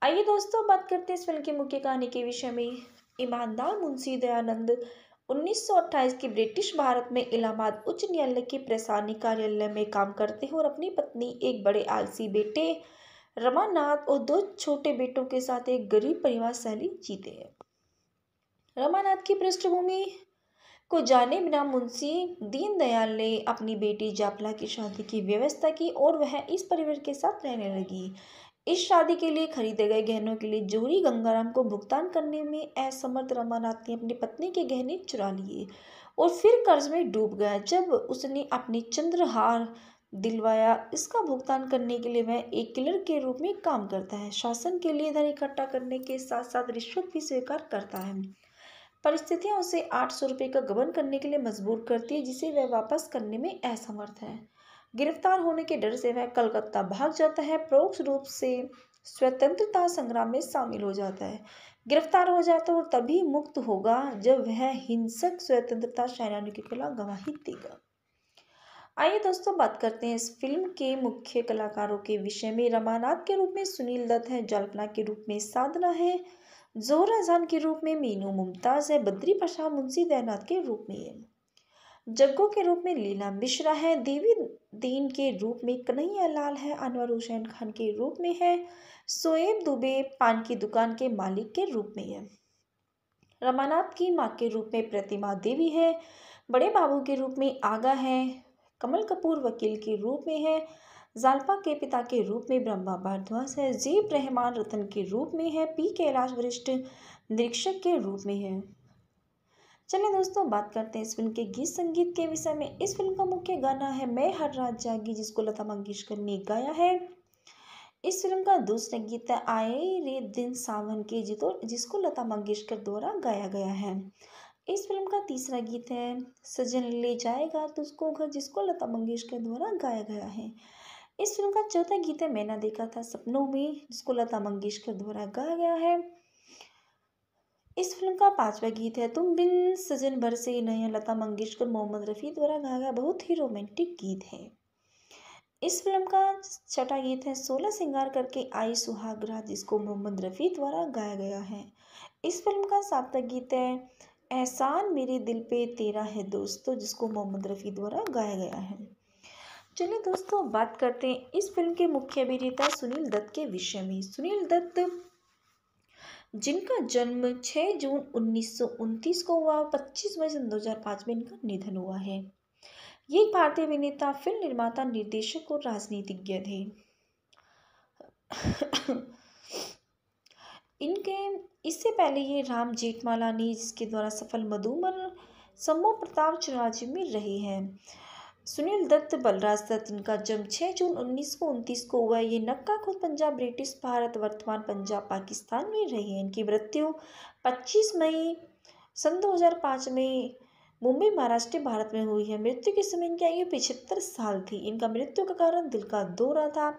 आइए दोस्तों बात करते हैं इस फिल्म की मुख्य कहानी के विषय में ईमानदार मुंशी दयानंद 1928 के ब्रिटिश भारत में इलाहाबाद उच्च न्यायालय के प्रशासनिक कार्यालय में काम करते हैं और अपनी पत्नी एक बड़े आलसी बेटे रमानाथ और दो छोटे बेटों के साथ एक गरीब परिवार शैली जीते हैं रमानाथ की पृष्ठभूमि को जाने बिना मुंशी दीनदयाल ने अपनी बेटी जापला की शादी की व्यवस्था की और वह इस परिवार के साथ रहने लगी इस शादी के लिए खरीदे गए गहनों के लिए जोहरी गंगाराम को भुगतान करने में असमर्थ रमानाथ ने अपनी पत्नी के गहने चुरा लिए और फिर कर्ज में डूब गया जब उसने अपनी चंद्रहार दिलवाया इसका भुगतान करने के लिए वह एक किलर के रूप में काम करता है शासन के लिए धन इकट्ठा करने के साथ साथ रिश्वत भी स्वीकार करता है परिस्थितियां उसे आठ सौ रुपये का गबन करने के लिए मजबूर करती है जिसे वह वापस करने में असमर्थ है गिरफ्तार होने के डर से वह कलकत्ता भाग जाता है परोक्ष रूप से स्वतंत्रता संग्राम में शामिल हो जाता है गिरफ्तार हो जाता है और तभी मुक्त होगा जब वह हिंसक स्वतंत्रता सेनानियों के खिलाफ गवाही देगा आइए दोस्तों बात करते हैं इस फिल्म के मुख्य कलाकारों के विषय में रमानाथ के रूप में सुनील दत्त हैं जल्पना के रूप में साधना है जोरा जान के रूप में मीनू मुमताज़ है बद्री प्रसाद मुंशी दयानाथ के रूप में है जग्गो के रूप में लीला मिश्रा है देवी दीन के रूप में कन्हैया लाल है अनवर हुसैन खान के रूप में है सोएब दुबे पान की दुकान के मालिक के रूप में है रमानाथ की माँ के रूप में प्रतिमा देवी है बड़े बाबू के रूप में आगा है कमल कपूर वकील के रूप में है जालपा के पिता के रूप में ब्रह्मा भारद्वाज है जीब रहमान रतन के रूप में है पी कैलाश वरिष्ठ निरीक्षक के रूप में है चलिए दोस्तों बात करते हैं इस फिल्म के गीत संगीत के विषय में इस फिल्म का मुख्य गाना है मैं हर रात जागी जिसको लता मंगेशकर ने गाया है इस फिल्म का दूसरा गीत है आए रे दिन सावन के जितो जिसको लता मंगेशकर द्वारा गाया गया है इस फिल्म का तीसरा गीत है सजन ले जाएगा तुझको घर जिसको लता मंगेशकर द्वारा गाया गया है इस फिल्म का चौथा गीत है मैंने देखा था सपनों में जिसको लता मंगेशकर द्वारा गाया गया है इस फिल्म का पांचवा गीत है तुम बिन सजन भर से नया लता मंगेशकर मोहम्मद रफ़ी द्वारा गाया गया बहुत ही रोमांटिक गीत है इस फिल्म का छठा गीत है सोलह सिंगार करके आई सुहागरा जिसको मोहम्मद रफ़ी द्वारा गाया गया है इस फिल्म का सातवा गीत है एहसान मेरे दिल पे तेरा है दोस्तों जिसको मोहम्मद रफ़ी द्वारा गाया गया है चलिए दोस्तों बात करते हैं इस फिल्म के मुख्य अभिनेता सुनील दत्त के विषय में सुनील दत्त जिनका जन्म 6 जून उन्नीस को हुआ 25 मई सन दो में इनका निधन हुआ है ये भारतीय अभिनेता फिल्म निर्माता निर्देशक और राजनीतिज्ञ थे इनके इससे पहले ये राम जेठमालानी जिसके द्वारा सफल मधुमर सम्मो प्रताप चुनाजी में रहे हैं सुनील दत्त बलराज दत्त इनका जन्म छः जून उन्नीस को हुआ ये नक्का खुद पंजाब ब्रिटिश भारत वर्तमान पंजाब पाकिस्तान में रहे हैं इनकी मृत्यु 25 मई सन 2005 में मुंबई महाराष्ट्र भारत में हुई है मृत्यु के समय इनकी आयु पिछहत्तर साल थी इनका मृत्यु का कारण दिल का दौरा था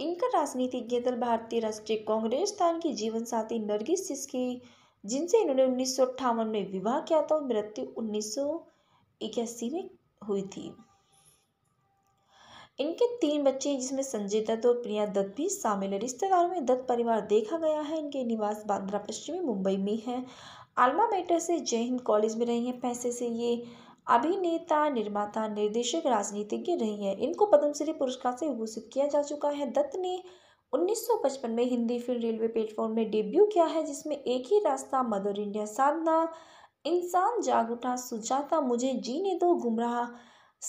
इनका राजनीतिज्ञ दल भारतीय राष्ट्रीय कांग्रेस था इनकी जीवन साथी नरगिस सिस्की जिनसे इन्होंने उन्नीस में विवाह किया था और मृत्यु उन्नीस में हुई थी इनके तीन बच्चे जिसमें संजय दत्त और प्रिया दत्त भी शामिल है रिश्तेदारों में दत्त परिवार देखा गया है इनके निवास बांद्रा पश्चिमी मुंबई में है आलमा मेटर से जय हिंद कॉलेज में रही हैं पैसे से ये अभिनेता निर्माता निर्देशक राजनीतिज्ञ रही हैं इनको पद्मश्री पुरस्कार से विभूषित किया जा चुका है दत्त ने 1955 में हिंदी फिल्म रेलवे प्लेटफॉर्म में डेब्यू किया है जिसमें एक ही रास्ता मदर इंडिया साधना इंसान जाग उठा सुजाता मुझे जीने दो गुमराह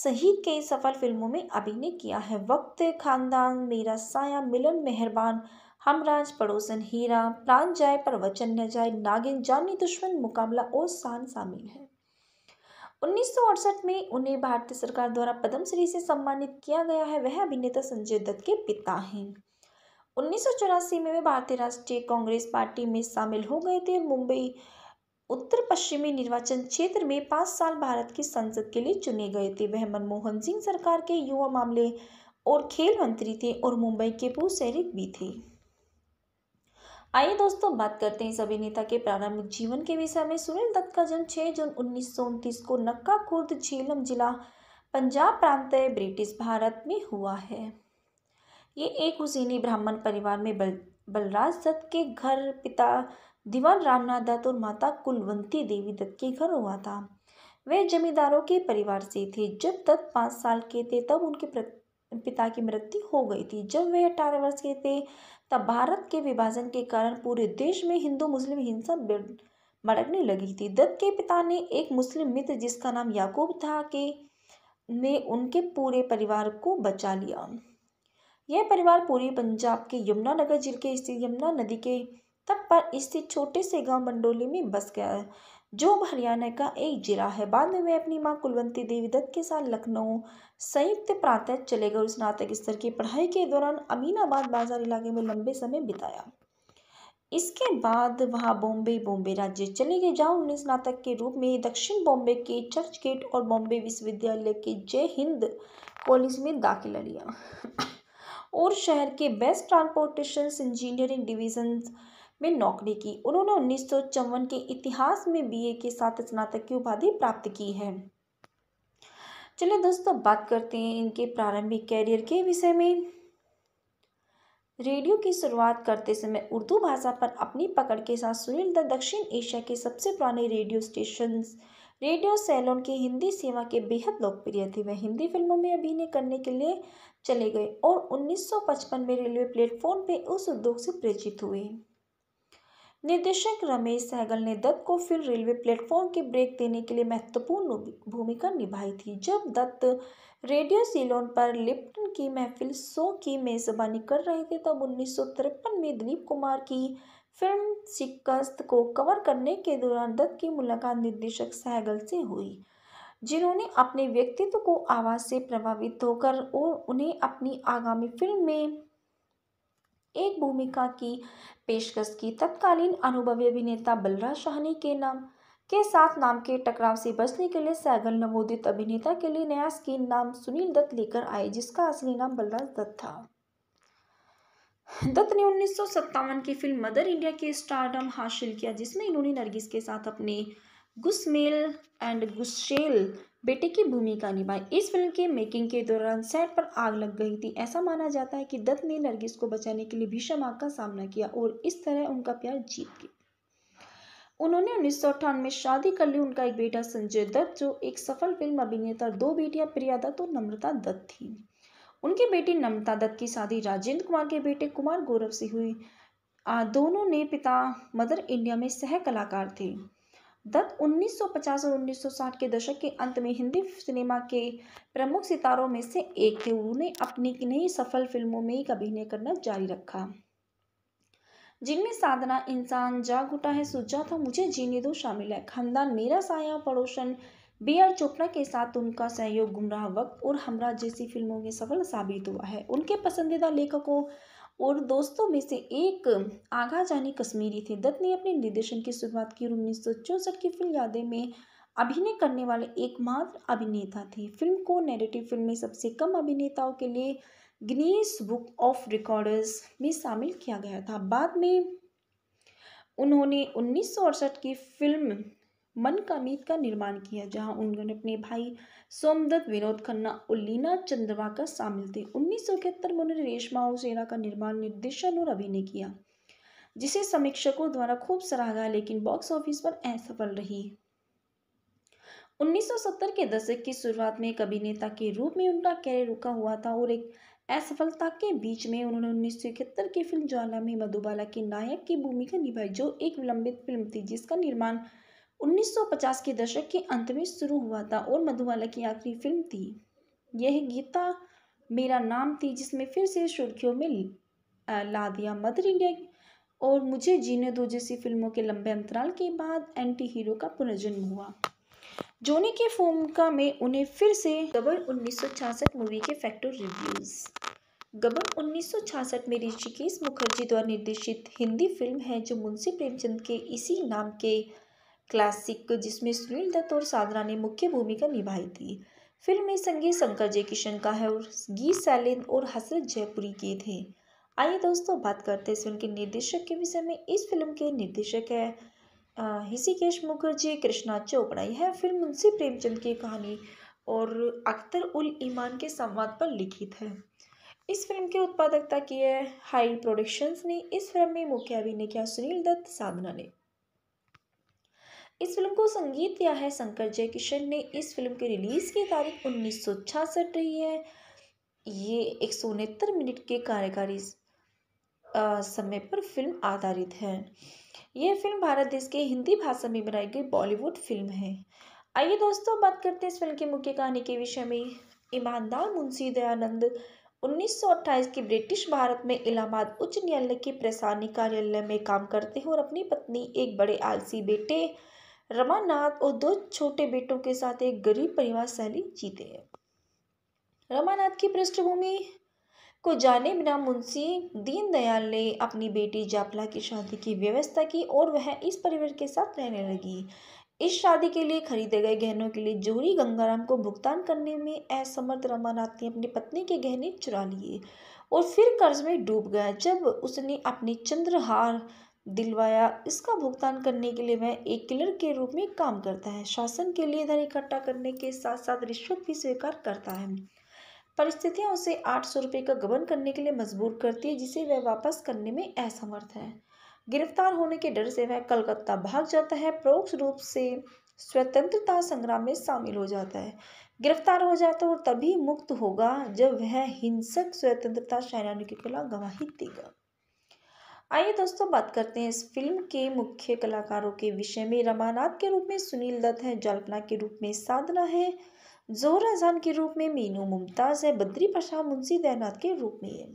सहित कई सफल फिल्मों में अभिनय किया है वक्त खानदान मेरा साया मिलन मेहरबान हमराज पड़ोसन हीरा प्राण जाए पर वचन न जाए नागिन जानी दुश्मन मुकाबला और शान शामिल है उन्नीस में उन्हें भारतीय सरकार द्वारा पद्मश्री से सम्मानित किया गया है वह अभिनेता संजय दत्त के पिता हैं उन्नीस में वे भारतीय राष्ट्रीय कांग्रेस पार्टी में शामिल हो गए थे मुंबई उत्तर पश्चिमी निर्वाचन क्षेत्र में पाँच साल भारत की संसद के लिए चुने गए थे वह मनमोहन सिंह सरकार के युवा मामले और खेल मंत्री थे और मुंबई के पूर्व सैनिक भी थे आइए दोस्तों बात करते हैं इस अभिनेता के प्रारंभिक जीवन के विषय में सुनील दत्त का जन्म 6 जून उन्नीस को नक्का खुर्द झीलम जिला पंजाब प्रांत ब्रिटिश भारत में हुआ है ये एक हुसैनी ब्राह्मण परिवार में बल बलराज दत्त के घर पिता दीवान रामनाथ दत्त और माता कुलवंती देवी दत्त के घर हुआ था वे जमींदारों के परिवार से थे जब दत्त पाँच साल के थे तब उनके पिता की मृत्यु हो गई थी जब वे अठारह वर्ष के थे तब भारत के विभाजन के कारण पूरे देश में हिंदू मुस्लिम हिंसा मड़कने लगी थी दत्त के पिता ने एक मुस्लिम मित्र जिसका नाम याकूब था के ने उनके पूरे परिवार को बचा लिया यह परिवार पूरी पंजाब के यमुनानगर जिले के स्थित यमुना नदी के तट पर स्थित छोटे से गांव मंडोली में बस गया जो हरियाणा का एक जिला है बाद में वह अपनी मां कुलवंती देवी दत्त के साथ लखनऊ संयुक्त प्रातः चले गए स्नातक स्तर की पढ़ाई के दौरान अमीनाबाद बाजार इलाके में लंबे समय बिताया इसके बाद वहाँ बॉम्बे बॉम्बे राज्य चले गए जहाँ उन्हें स्नातक के रूप में दक्षिण बॉम्बे के चर्च गेट और बॉम्बे विश्वविद्यालय के जय हिंद कॉलेज में दाखिला लिया और शहर के बेस्ट ट्रांसपोर्टेशन इंजीनियरिंग डिवीजन में नौकरी की उन्होंने उन्नीस के इतिहास में बीए के साथ स्नातक की उपाधि प्राप्त की है चलिए दोस्तों बात करते हैं इनके प्रारंभिक कैरियर के विषय में रेडियो की शुरुआत करते समय उर्दू भाषा पर अपनी पकड़ के साथ सुनील दत्त दक्षिण एशिया के सबसे पुराने रेडियो स्टेशन रेडियो सैलोन की हिंदी सेवा के बेहद लोकप्रिय थे वह हिंदी फिल्मों में अभिनय करने के लिए चले गए और 1955 में रेलवे प्लेटफॉर्म पर उस उद्योग से परिचित हुए निर्देशक रमेश सहगल ने दत्त को फिर रेलवे प्लेटफॉर्म की ब्रेक देने के लिए महत्वपूर्ण भूमिका निभाई थी जब दत्त रेडियो सीलोन पर लिप्टन की महफिल सो की मेजबानी कर रहे थे तब उन्नीस में दिलीप कुमार की फिल्म शिकस्त को कवर करने के दौरान दत्त की मुलाकात निर्देशक सहगल से हुई जिन्होंने अपने व्यक्तित्व को आवाज़ से प्रभावित होकर और उन्हें अपनी आगामी फिल्म में एक भूमिका की पेशकश की तत्कालीन अनुभवी अभिनेता बलराज शाहनी के नाम के साथ नाम के टकराव से बचने के लिए सैगल नवोदित अभिनेता के लिए नया स्क्रीन नाम सुनील दत्त लेकर आए जिसका असली नाम बलराज दत्त था दत्त ने उन्नीस की फिल्म मदर इंडिया के स्टारडम हासिल किया जिसमें इन्होंने नरगिस के साथ अपने गुस्मेल एंड गुस्सेल बेटे की भूमिका निभाई इस फिल्म के मेकिंग के दौरान सेट पर आग लग गई थी ऐसा माना जाता है कि दत्त ने नरगिस को बचाने के लिए भीषण आग का सामना किया और इस तरह उनका प्यार जीत गया उन्होंने उन्नीस सौ में शादी कर ली उनका एक बेटा संजय दत्त जो एक सफल फिल्म अभिनेता दो बेटियां प्रिया दत्त और नम्रता दत्त थी उनकी बेटी नम्रता दत्त की शादी राजेंद्र कुमार के बेटे कुमार गौरव से हुई दोनों ने पिता मदर इंडिया में सह कलाकार थे दत्त 1950 और 1960 के दशक के अंत में हिंदी सिनेमा के प्रमुख सितारों में से एक थे उन्होंने अपनी नई सफल फिल्मों में एक अभिनय करना जारी रखा जिनमें साधना इंसान जाग उठा है सुजा था मुझे जीने दो शामिल है खानदान मेरा साया पड़ोसन बी आर चोपड़ा के साथ उनका सहयोग गुमराह वक्त और हमरा जैसी फिल्मों में सफल साबित हुआ है उनके पसंदीदा लेखकों और दोस्तों में से एक आगा जानी कश्मीरी थे दत्त ने अपने निर्देशन की शुरुआत की उन्नीस सौ की फिल्म यादें में अभिनय करने वाले एकमात्र अभिनेता थे फिल्म को नेगेटिव फिल्म में सबसे कम अभिनेताओं के लिए गिनीस बुक ऑफ रिकॉर्डर्स में शामिल किया गया था बाद में उन्होंने उन्नीस की फिल्म मन का मीत का निर्माण किया जहां उन्होंने अपने भाई सोमदत्त विनोद खन्ना और लीना चंद्रवाकर शामिल थे उन्नीस में उन्होंने रेशमा और सेना का निर्माण निर्देशन और अभिनय किया जिसे समीक्षकों द्वारा खूब सराहा गया लेकिन बॉक्स ऑफिस पर असफल रही 1970 के दशक की शुरुआत में एक अभिनेता के रूप में उनका कैरियर रुका हुआ था और एक असफलता के बीच में उन्होंने उन्नीस की फिल्म ज्वाला में मधुबाला के नायक की भूमिका निभाई जो एक विलंबित फिल्म थी जिसका निर्माण 1950 के दशक के अंत में शुरू हुआ था और मधुबाला की आखिरी फिल्म थी यह गीता मेरा नाम थी जिसमें फिर से सुर्खियों में ला दिया मदर इंडिया और मुझे जीने दो जैसी फिल्मों के लंबे अंतराल के बाद एंटी हीरो का पुनर्जन्म हुआ जोनी के का में उन्हें फिर से गबर 1966 मूवी के फैक्टर रिव्यूज गबर 1966 में ऋषिकेश मुखर्जी द्वारा निर्देशित हिंदी फिल्म है जो मुंशी प्रेमचंद के इसी नाम के क्लासिक जिसमें सुनील दत्त और साधना ने मुख्य भूमिका निभाई थी फिल्म में संगीत शंकर जय किशन का है और गीत सैलिन और हसरत जयपुरी के थे आइए दोस्तों बात करते हैं इस फिल्म के निर्देशक के विषय में इस फिल्म के निर्देशक है हिसिकेश मुखर्जी कृष्णा चोपड़ा यह फिल्म मुंशी प्रेमचंद की कहानी और अख्तर उल ईमान के संवाद पर लिखित है इस फिल्म की उत्पादकता की है हाई प्रोडक्शंस ने इस फिल्म में मुख्य अभिनय किया सुनील दत्त साधना ने इस फिल्म को संगीत दिया है शंकर जयकिशन ने इस फिल्म की रिलीज़ की तारीख उन्नीस सौ छियासठ रही है ये एक सौ उनहत्तर मिनट के कार्यकारी समय पर फिल्म आधारित है यह फिल्म भारत देश के हिंदी भाषा में बनाई गई बॉलीवुड फिल्म है आइए दोस्तों बात करते हैं इस फिल्म की मुख्य कहानी के विषय में ईमानदार मुंशी दयानंद 1928 के ब्रिटिश भारत में इलाहाबाद उच्च न्यायालय के प्रशासनिक कार्यालय में काम करते हैं और अपनी पत्नी एक बड़े आलसी बेटे रमानाथ और दो छोटे बेटों के साथ एक गरीब परिवार शैली जीते हैं रमानाथ की पृष्ठभूमि को जाने बिना मुंशी दीनदयाल ने अपनी बेटी जापला की शादी की व्यवस्था की और वह इस परिवार के साथ रहने लगी इस शादी के लिए खरीदे गए गहनों के लिए जोहरी गंगाराम को भुगतान करने में असमर्थ रमानाथ ने अपनी पत्नी के गहने चुरा लिए और फिर कर्ज में डूब गया जब उसने अपनी चंद्रहार दिलवाया इसका भुगतान करने के लिए वह एक किलर के रूप में काम करता है शासन के लिए धन इकट्ठा करने के साथ साथ रिश्वत भी स्वीकार करता है परिस्थितियां उसे आठ सौ रुपये का गबन करने के लिए मजबूर करती है जिसे वह वापस करने में असमर्थ है गिरफ्तार होने के डर से वह कलकत्ता भाग जाता है परोक्ष रूप से स्वतंत्रता संग्राम में शामिल हो जाता है गिरफ्तार हो जाता है और तभी मुक्त होगा जब वह हिंसक स्वतंत्रता सेनानियों के खिलाफ गवाही देगा आइए दोस्तों बात करते हैं इस फिल्म के मुख्य कलाकारों के विषय में रमानाथ के रूप में सुनील दत्त हैं जल्पना के रूप में साधना है जोर अजान के रूप में मीनू मुमताज़ है बद्री प्रसाद मुंशी दैनाथ के रूप में है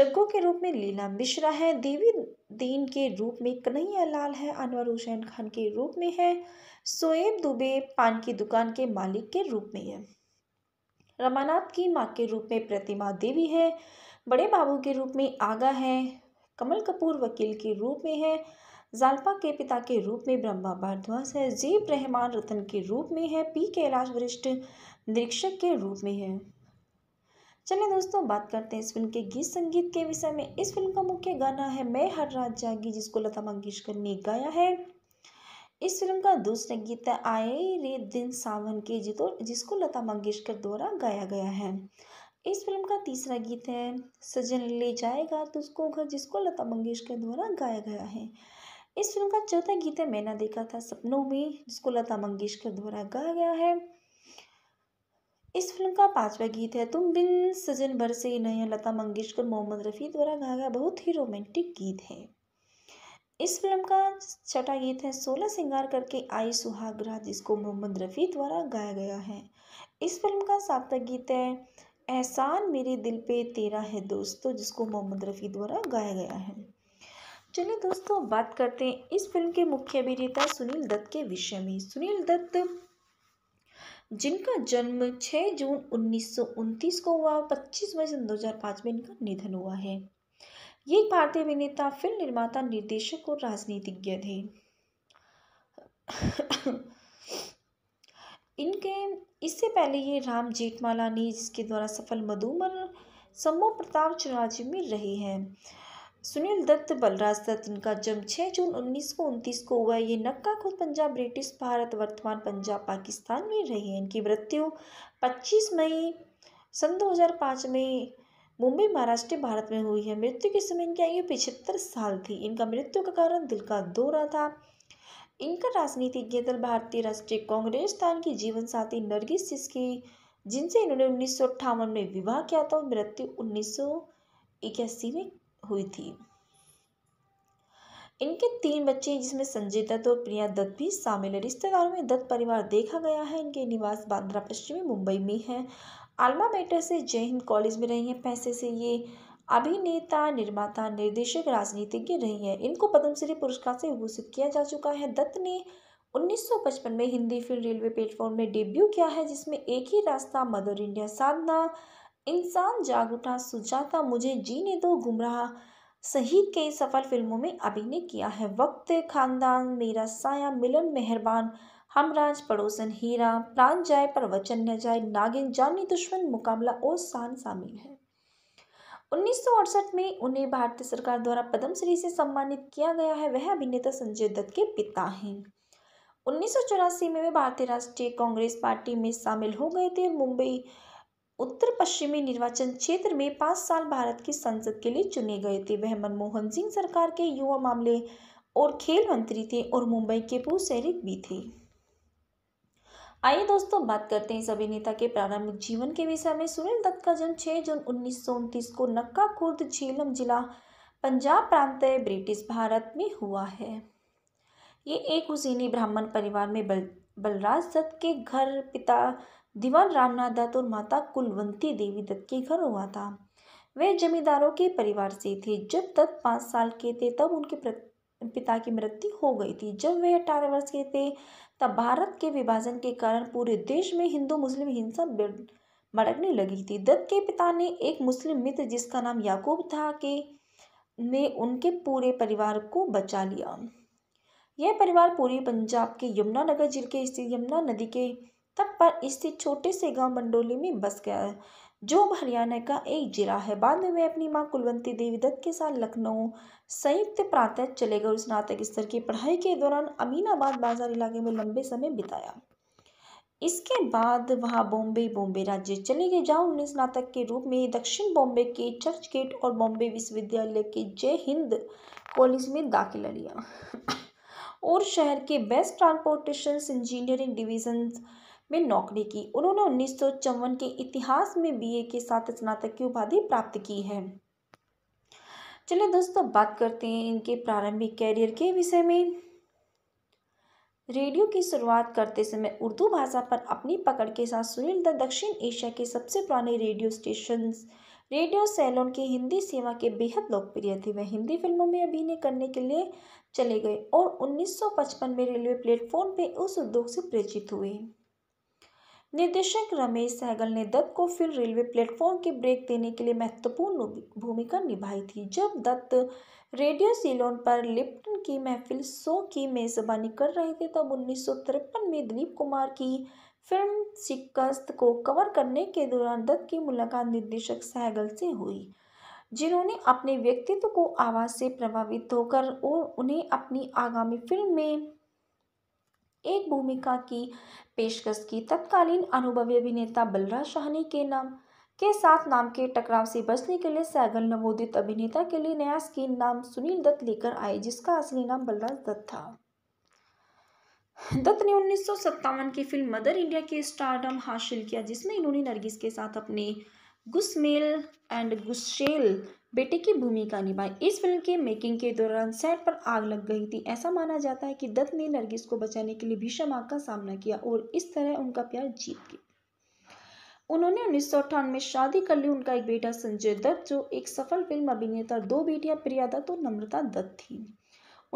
जग्गो के रूप में लीला मिश्रा है देवी दीन के रूप में कन्हैया लाल है अनवर हुसैन खान के रूप में है सोएब दुबे पान की दुकान के मालिक के रूप में है रमानाथ की माँ के रूप में प्रतिमा देवी है बड़े बाबू के रूप में आगा है कमल कपूर वकील के रूप में है जालपा के पिता के रूप में ब्रह्मा भारद्वाज है जीप रहमान रतन के रूप में है पी कैलाश वरिष्ठ निरीक्षक के रूप में है चलिए दोस्तों बात करते हैं इस फिल्म के गीत संगीत के विषय में इस फिल्म का मुख्य गाना है मैं हर रात जागी जिसको लता मंगेशकर ने गाया है इस फिल्म का दूसरा गीत है आए रे दिन सावन के जितो जिसको लता मंगेशकर द्वारा गाया गया है इस फिल्म का तीसरा गीत है सजन ले जाएगा तुझको घर जिसको लता मंगेशकर द्वारा गाया गया है इस फिल्म का चौथा गीत है मैंने देखा था सपनों में जिसको लता मंगेशकर द्वारा गाया गया है इस फिल्म का पांचवा गीत है तुम बिन सजन भर से नया लता मंगेशकर मोहम्मद रफ़ी द्वारा गाया गया बहुत ही रोमांटिक गीत है इस फिल्म का छठा गीत है सोलह सिंगार करके आई सुहागरा जिसको मोहम्मद रफ़ी द्वारा गाया गया है इस फिल्म का सातवा गीत है एहसान मेरे दिल पे तेरा है दोस्तों जिसको मोहम्मद रफ़ी द्वारा गाया गया है चलिए दोस्तों बात करते हैं इस फिल्म के मुख्य अभिनेता सुनील दत्त के विषय में सुनील दत्त जिनका जन्म 6 जून उन्नीस को हुआ और 25 मई सन दो में इनका निधन हुआ है ये भारतीय अभिनेता फिल्म निर्माता निर्देशक और राजनीतिज्ञ थे इनके इससे पहले ये राम जेठमालानी जिसके द्वारा सफल मधुमर सम्मो प्रताप चुनाजी में रहे हैं सुनील दत्त बलराज दत्त इनका जन्म 6 जून उन्नीस को हुआ ये नक्का खुद पंजाब ब्रिटिश भारत वर्तमान पंजाब पाकिस्तान में रहे हैं इनकी मृत्यु 25 मई सन 2005 में मुंबई महाराष्ट्र भारत में हुई है मृत्यु के समय इनकी आयु पिछहत्तर साल थी इनका मृत्यु का कारण दिल का दौरा था इनका राजनीतिज्ञ दल भारतीय राष्ट्रीय कांग्रेस था इनकी जीवन साथी नरगिस सिस्की जिनसे इन्होंने उन्नीस में विवाह किया था और मृत्यु उन्नीस में हुई थी इनके तीन बच्चे हैं जिसमें संजय दत्त और प्रिया दत्त भी शामिल है रिश्तेदारों में दत्त परिवार देखा गया है इनके निवास बांद्रा पश्चिमी मुंबई में है आलमा मेटर से जय हिंद कॉलेज में रही हैं पैसे से ये अभिनेता निर्माता निर्देशक राजनीतिज्ञ रही हैं इनको पद्मश्री पुरस्कार से विभूषित किया जा चुका है दत्त ने 1955 में हिंदी फिल्म रेलवे प्लेटफॉर्म में डेब्यू किया है जिसमें एक ही रास्ता मदर इंडिया साधना इंसान जाग उठा सुजाता मुझे जीने दो गुमराह सहित कई सफल फिल्मों में अभिनय किया है वक्त खानदान मेरा साया मिलन मेहरबान हमराज पड़ोसन हीरा प्राण जाए पर वचन न जाए नागिन जानी दुश्मन मुकाबला और शान शामिल है उन्नीस में उन्हें भारतीय सरकार द्वारा पद्मश्री से सम्मानित किया गया है वह अभिनेता संजय दत्त के पिता हैं उन्नीस में वे भारतीय राष्ट्रीय कांग्रेस पार्टी में शामिल हो गए थे और मुंबई उत्तर पश्चिमी निर्वाचन क्षेत्र में पाँच साल भारत की संसद के लिए चुने गए थे वह मनमोहन सिंह सरकार के युवा मामले और खेल मंत्री थे और मुंबई के पूर्व सैनिक भी थे आइए दोस्तों बात करते हैं इस अभिनेता के प्रारंभिक जीवन के विषय में सुनील दत्त का जन्म छः जून उन्नीस को नक्का खुर्द झीलम जिला पंजाब प्रांत ब्रिटिश भारत में हुआ है ये एक हुसैनी ब्राह्मण परिवार में बल बलराज दत्त के घर पिता दीवान रामनाथ दत्त और माता कुलवंती देवी दत्त के घर हुआ था वे जमींदारों के परिवार से थे जब दत्त पाँच साल के थे तब उनके पिता की मृत्यु हो गई थी जब वे अठारह वर्ष के थे तब भारत के विभाजन के कारण पूरे देश में हिंदू मुस्लिम हिंसा भड़कने लगी थी दत्त के पिता ने एक मुस्लिम मित्र जिसका नाम याकूब था के ने उनके पूरे परिवार को बचा लिया यह परिवार पूरी पंजाब के यमुनानगर जिले के स्थित यमुना नदी के तट पर स्थित छोटे से गांव मंडोली में बस गया जो हरियाणा का एक जिला है बाद में वे अपनी मां कुलवंती देवी दत्त के साथ लखनऊ संयुक्त प्रांत चले गए और स्नातक स्तर की पढ़ाई के दौरान अमीनाबाद बाजार इलाके में लंबे समय बिताया इसके बाद वह बॉम्बे बॉम्बे राज्य चले गए जहाँ उन्हें स्नातक के रूप में दक्षिण बॉम्बे के चर्च गेट और बॉम्बे विश्वविद्यालय के जय हिंद कॉलेज में दाखिला लिया और शहर के बेस्ट ट्रांसपोर्टेशन इंजीनियरिंग डिवीजन में नौकरी की उन्होंने उन्नीस के इतिहास में बीए के साथ स्नातक की उपाधि प्राप्त की है चलिए दोस्तों बात करते हैं इनके प्रारंभिक कैरियर के विषय में रेडियो की शुरुआत करते समय उर्दू भाषा पर अपनी पकड़ के साथ सुनील द दक्षिण एशिया के सबसे पुराने रेडियो स्टेशन रेडियो सैलोन की हिंदी सेवा के बेहद लोकप्रिय थे वह हिंदी फिल्मों में अभिनय करने के लिए चले गए और 1955 में रेलवे प्लेटफॉर्म पे उस उद्योग से परिचित हुए निर्देशक रमेश सहगल ने दत्त को फिर रेलवे प्लेटफॉर्म के ब्रेक देने के लिए महत्वपूर्ण भूमिका निभाई थी जब दत्त रेडियो सीलोन पर लिप्टन की महफिल सो की मेज़बानी कर रहे थे तब उन्नीस में दिलीप कुमार की फिल्म शिकस्त को कवर करने के दौरान दत्त की मुलाकात निर्देशक सहगल से हुई जिन्होंने अपने व्यक्तित्व को आवाज़ से प्रभावित होकर और उन्हें अपनी आगामी फिल्म में एक भूमिका की पेशकश की तत्कालीन अनुभवी अभिनेता बलराज शाहनी के नाम के साथ नाम के टकराव से बचने के लिए सैगल नवोदित अभिनेता के लिए नया स्क्रीन नाम सुनील दत्त लेकर आए जिसका असली नाम बलराज दत्त था दत्त ने उन्नीस की फिल्म मदर इंडिया के स्टारडम हासिल किया जिसमें इन्होंने नरगिस के साथ अपने गुस्मेल एंड गुस्सेल बेटे की भूमिका निभाई इस फिल्म के मेकिंग के दौरान सेट पर आग लग गई थी ऐसा माना जाता है कि दत्त ने नरगिस को बचाने के लिए भीषण आग का सामना किया और इस तरह उनका प्यार जीत गया उन्होंने उन्नीस में शादी कर ली उनका एक बेटा संजय दत्त जो एक सफल फिल्म अभिनेता दो बेटियां प्रिया दत्त और नम्रता दत्त थी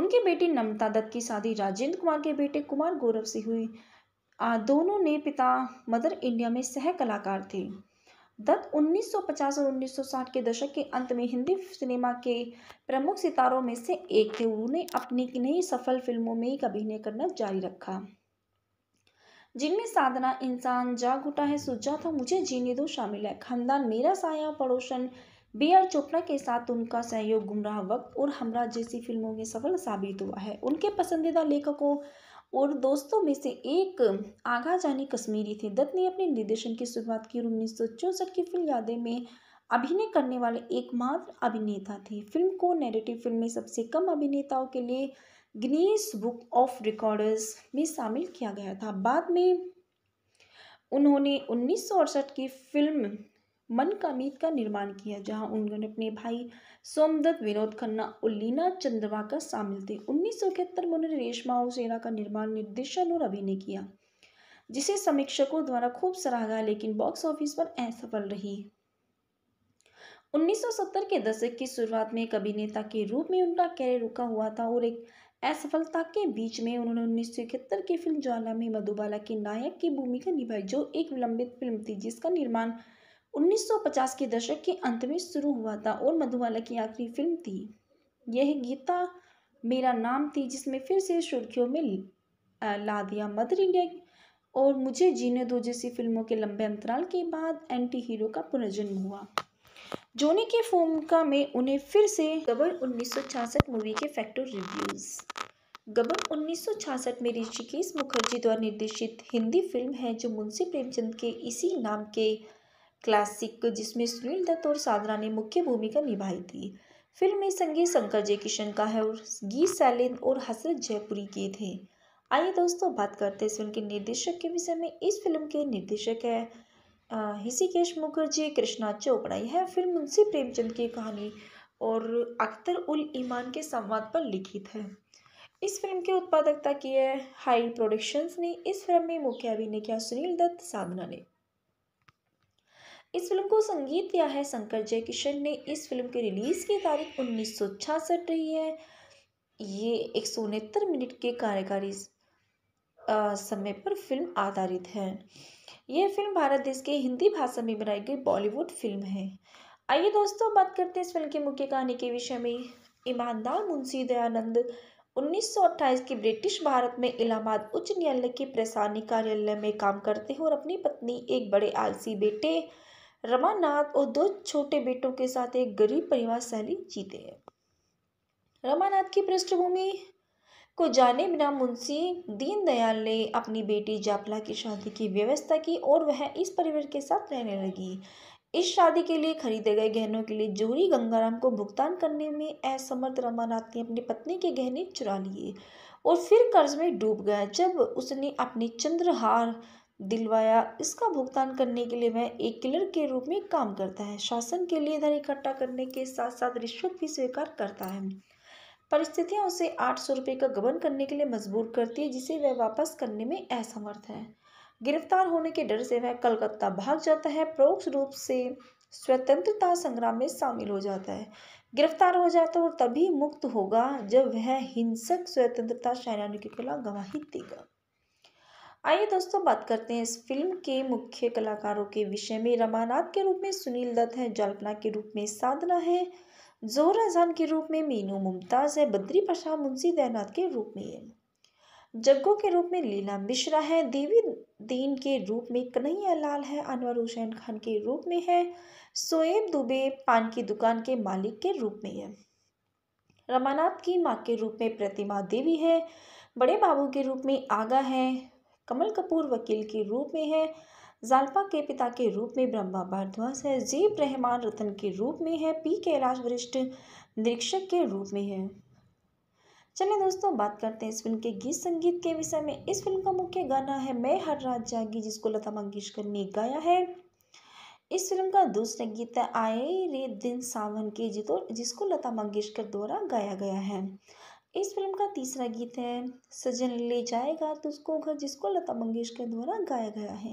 उनकी बेटी नम्रता दत्त की शादी राजेंद्र कुमार के बेटे कुमार गौरव से हुई आ, दोनों ने पिता मदर इंडिया में सह कलाकार थे दत्त 1950 और 1960 के दशक के अंत में हिंदी सिनेमा के प्रमुख सितारों में से एक थे उन्होंने अपनी नई सफल फिल्मों में ही अभिनय करना जारी रखा जिनमें साधना इंसान जाग उठा है था मुझे जीने दो शामिल है खानदान मेरा साया पड़ोसन बी आर चोपड़ा के साथ उनका सहयोग गुमराह वक्त और हमरा जैसी फिल्मों में सफल साबित हुआ है उनके पसंदीदा लेखकों और दोस्तों में से एक आगा जानी कश्मीरी थे दत्त ने अपने निर्देशन की शुरुआत की उन्नीस सौ की फिल्म यादें में अभिनय करने वाले एकमात्र अभिनेता थे फिल्म को नेगेटिव फिल्म में सबसे कम अभिनेताओं के लिए गिनीस बुक ऑफ रिकॉर्डर्स में शामिल किया गया था बाद में उन्होंने उन्नीस की फिल्म मन का मीत का निर्माण किया जहां उन्होंने अपने भाई सोमदत्त विनोद खन्ना और लीना चंद्रवाकर शामिल थे उन्नीस में उन्होंने रेशमा और सेना का निर्माण निर्देशन और अभिनय किया जिसे समीक्षकों द्वारा खूब सराहा गया लेकिन बॉक्स ऑफिस पर असफल रही 1970 के दशक की शुरुआत में एक अभिनेता के रूप में उनका कैरियर रुका हुआ था और एक असफलता के बीच में उन्होंने उन्नीस की फिल्म ज्वाला में मधुबाला के नायक की भूमिका निभाई जो एक विलंबित फिल्म थी जिसका निर्माण 1950 के दशक के अंत में शुरू हुआ था और मधुबाला की आखिरी फिल्म थी यह गीता मेरा नाम थी जिसमें फिर से सुर्खियों में ला दिया मदर इंडिया और मुझे जीने दो जैसी फिल्मों के लंबे अंतराल के बाद एंटी हीरो का पुनर्जन्म हुआ जोनी के का में उन्हें फिर से गबर 1966 मूवी के फैक्टर रिव्यूज गबर 1966 में ऋषिकेश मुखर्जी द्वारा निर्देशित हिंदी फिल्म है जो मुंशी प्रेमचंद के इसी नाम के क्लासिक जिसमें सुनील दत्त और साधना ने मुख्य भूमिका निभाई थी फिल्म में संगीत शंकर जय किशन का है और गीत सैलिन और हसरत जयपुरी के थे आइए दोस्तों बात करते हैं फिल्म के निर्देशक के विषय में इस फिल्म के निर्देशक है हिसिकेश मुखर्जी कृष्णा चोपड़ा यह फिल्म मुंशी प्रेमचंद की कहानी और अख्तर उल ईमान के संवाद पर लिखित है इस फिल्म की उत्पादकता की है हाई प्रोडक्शंस ने इस फिल्म में मुख्य अभिनय किया सुनील दत्त साधना ने इस फिल्म को संगीत दिया है शंकर जयकिशन ने इस फिल्म के रिलीज़ की तारीख उन्नीस रही है ये एक मिनट के कार्यकारी समय पर फिल्म आधारित है यह फिल्म भारत देश के हिंदी भाषा में बनाई गई बॉलीवुड फिल्म है आइए दोस्तों बात करते हैं इस फिल्म की मुख्य कहानी के विषय में ईमानदार मुंशी दयानंद 1928 के ब्रिटिश भारत में इलाहाबाद उच्च न्यायालय के प्रशासनिक कार्यालय में काम करते हैं और अपनी पत्नी एक बड़े आलसी बेटे रमानाथ और दो छोटे बेटों के साथ एक गरीब परिवार शैली जीते हैं रमानाथ की पृष्ठभूमि को जाने बिना मुंशी दीनदयाल ने अपनी बेटी जापला की शादी की व्यवस्था की और वह इस परिवार के साथ रहने लगी इस शादी के लिए खरीदे गए गहनों के लिए जोरी गंगाराम को भुगतान करने में असमर्थ रमानाथ ने अपनी पत्नी के गहने चुरा लिए और फिर कर्ज में डूब गया जब उसने अपने चंद्रहार दिलवाया इसका भुगतान करने के लिए वह एक किलर के रूप में काम करता है शासन के लिए धन इकट्ठा करने के साथ साथ रिश्वत भी स्वीकार करता है परिस्थितियां उसे आठ सौ रुपये का गबन करने के लिए मजबूर करती है जिसे वह वापस करने में असमर्थ है गिरफ्तार होने के डर से वह कलकत्ता भाग जाता है परोक्ष रूप से स्वतंत्रता संग्राम में शामिल हो जाता है गिरफ्तार हो जाता है और तभी मुक्त होगा जब वह हिंसक स्वतंत्रता सेनानियों के खिलाफ गवाही देगा आइए दोस्तों बात करते हैं इस फिल्म के मुख्य कलाकारों के विषय में रमानाथ के रूप में सुनील दत्त हैं जल्पना के रूप में साधना है जोरा जान के रूप में मीनू मुमताज़ है बद्री प्रसाद मुंशी दयानाथ के रूप में है जग्गो के रूप में लीला मिश्रा है देवी दीन के रूप में कन्हैया लाल है अनवर हुसैन खान के रूप में है सोएब दुबे पान की दुकान के मालिक के रूप में है रमानाथ की माँ के रूप में प्रतिमा देवी है बड़े बाबू के रूप में आगा है कमल कपूर वकील के रूप में है जालपा के पिता के रूप में ब्रह्मा भारद्वाज है जीव रहमान रतन के रूप में है पी कैलाश वरिष्ठ निरीक्षक के रूप में है चलिए दोस्तों बात करते हैं इस फिल्म के गीत संगीत के विषय में इस फिल्म का मुख्य गाना है मैं हर रात जागी जिसको लता मंगेशकर ने गाया है इस फिल्म का दूसरा गीत है आए रे दिन सावन के जितो जिसको लता मंगेशकर द्वारा गाया गया है इस फिल्म का तीसरा गीत है सजन ले जाएगा तुझको तो घर जिसको लता मंगेशकर द्वारा गाया गया है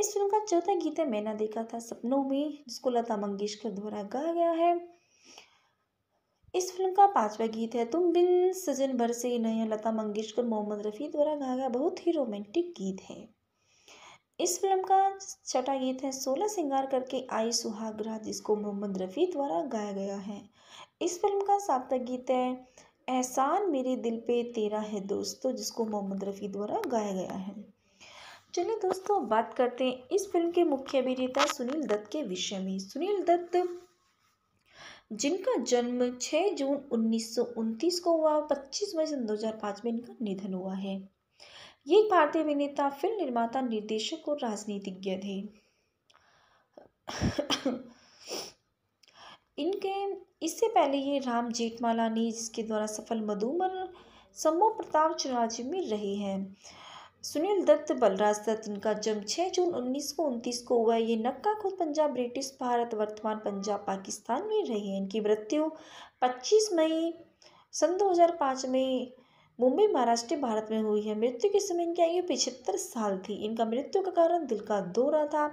इस फिल्म का चौथा गीत है मैंने देखा था सपनों में जिसको लता मंगेशकर द्वारा गाया गया है इस फिल्म का पांचवा गीत है तुम बिन सजन भर से नया लता मंगेशकर मोहम्मद रफ़ी द्वारा गाया गया बहुत ही रोमांटिक गीत है इस फिल्म का छठा गीत है सोलह सिंगार करके आई सुहाग रात जिसको मोहम्मद रफ़ी द्वारा गाया गया है इस फिल्म का सातवा गीत है एहसान मेरे दिल पे तेरा है दोस्तों जिसको मोहम्मद रफ़ी द्वारा गाया गया है चलिए दोस्तों बात करते हैं इस फिल्म के मुख्य अभिनेता सुनील दत्त के विषय में सुनील दत्त जिनका जन्म 6 जून उन्नीस को हुआ 25 मई सन दो में इनका निधन हुआ है ये भारतीय अभिनेता फिल्म निर्माता निर्देशक और राजनीतिज्ञ थे इनके इससे पहले ये राम जेठमालानी जिसके द्वारा सफल मधुमर सम्मो प्रताप चुनाजी में रहे हैं सुनील दत्त बलराज दत्त इनका जन्म 6 जून उन्नीस को हुआ ये नक्का खुद पंजाब ब्रिटिश भारत वर्तमान पंजाब पाकिस्तान में रहे हैं इनकी मृत्यु 25 मई सन 2005 में मुंबई महाराष्ट्र भारत में हुई है मृत्यु के समय इनकी आयु पिछहत्तर साल थी इनका मृत्यु का कारण दिल का दौरा था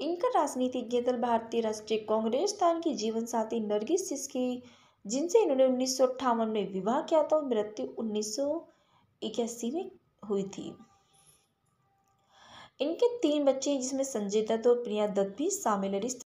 इनका राजनीतिज्ञ दल भारतीय राष्ट्रीय कांग्रेस था इनकी जीवन साथी नरगिस सिस्की जिनसे इन्होंने उन्नीस में विवाह किया था और मृत्यु उन्नीस में हुई थी इनके तीन बच्चे जिसमें संजय दत्त और प्रिया दत्त भी शामिल है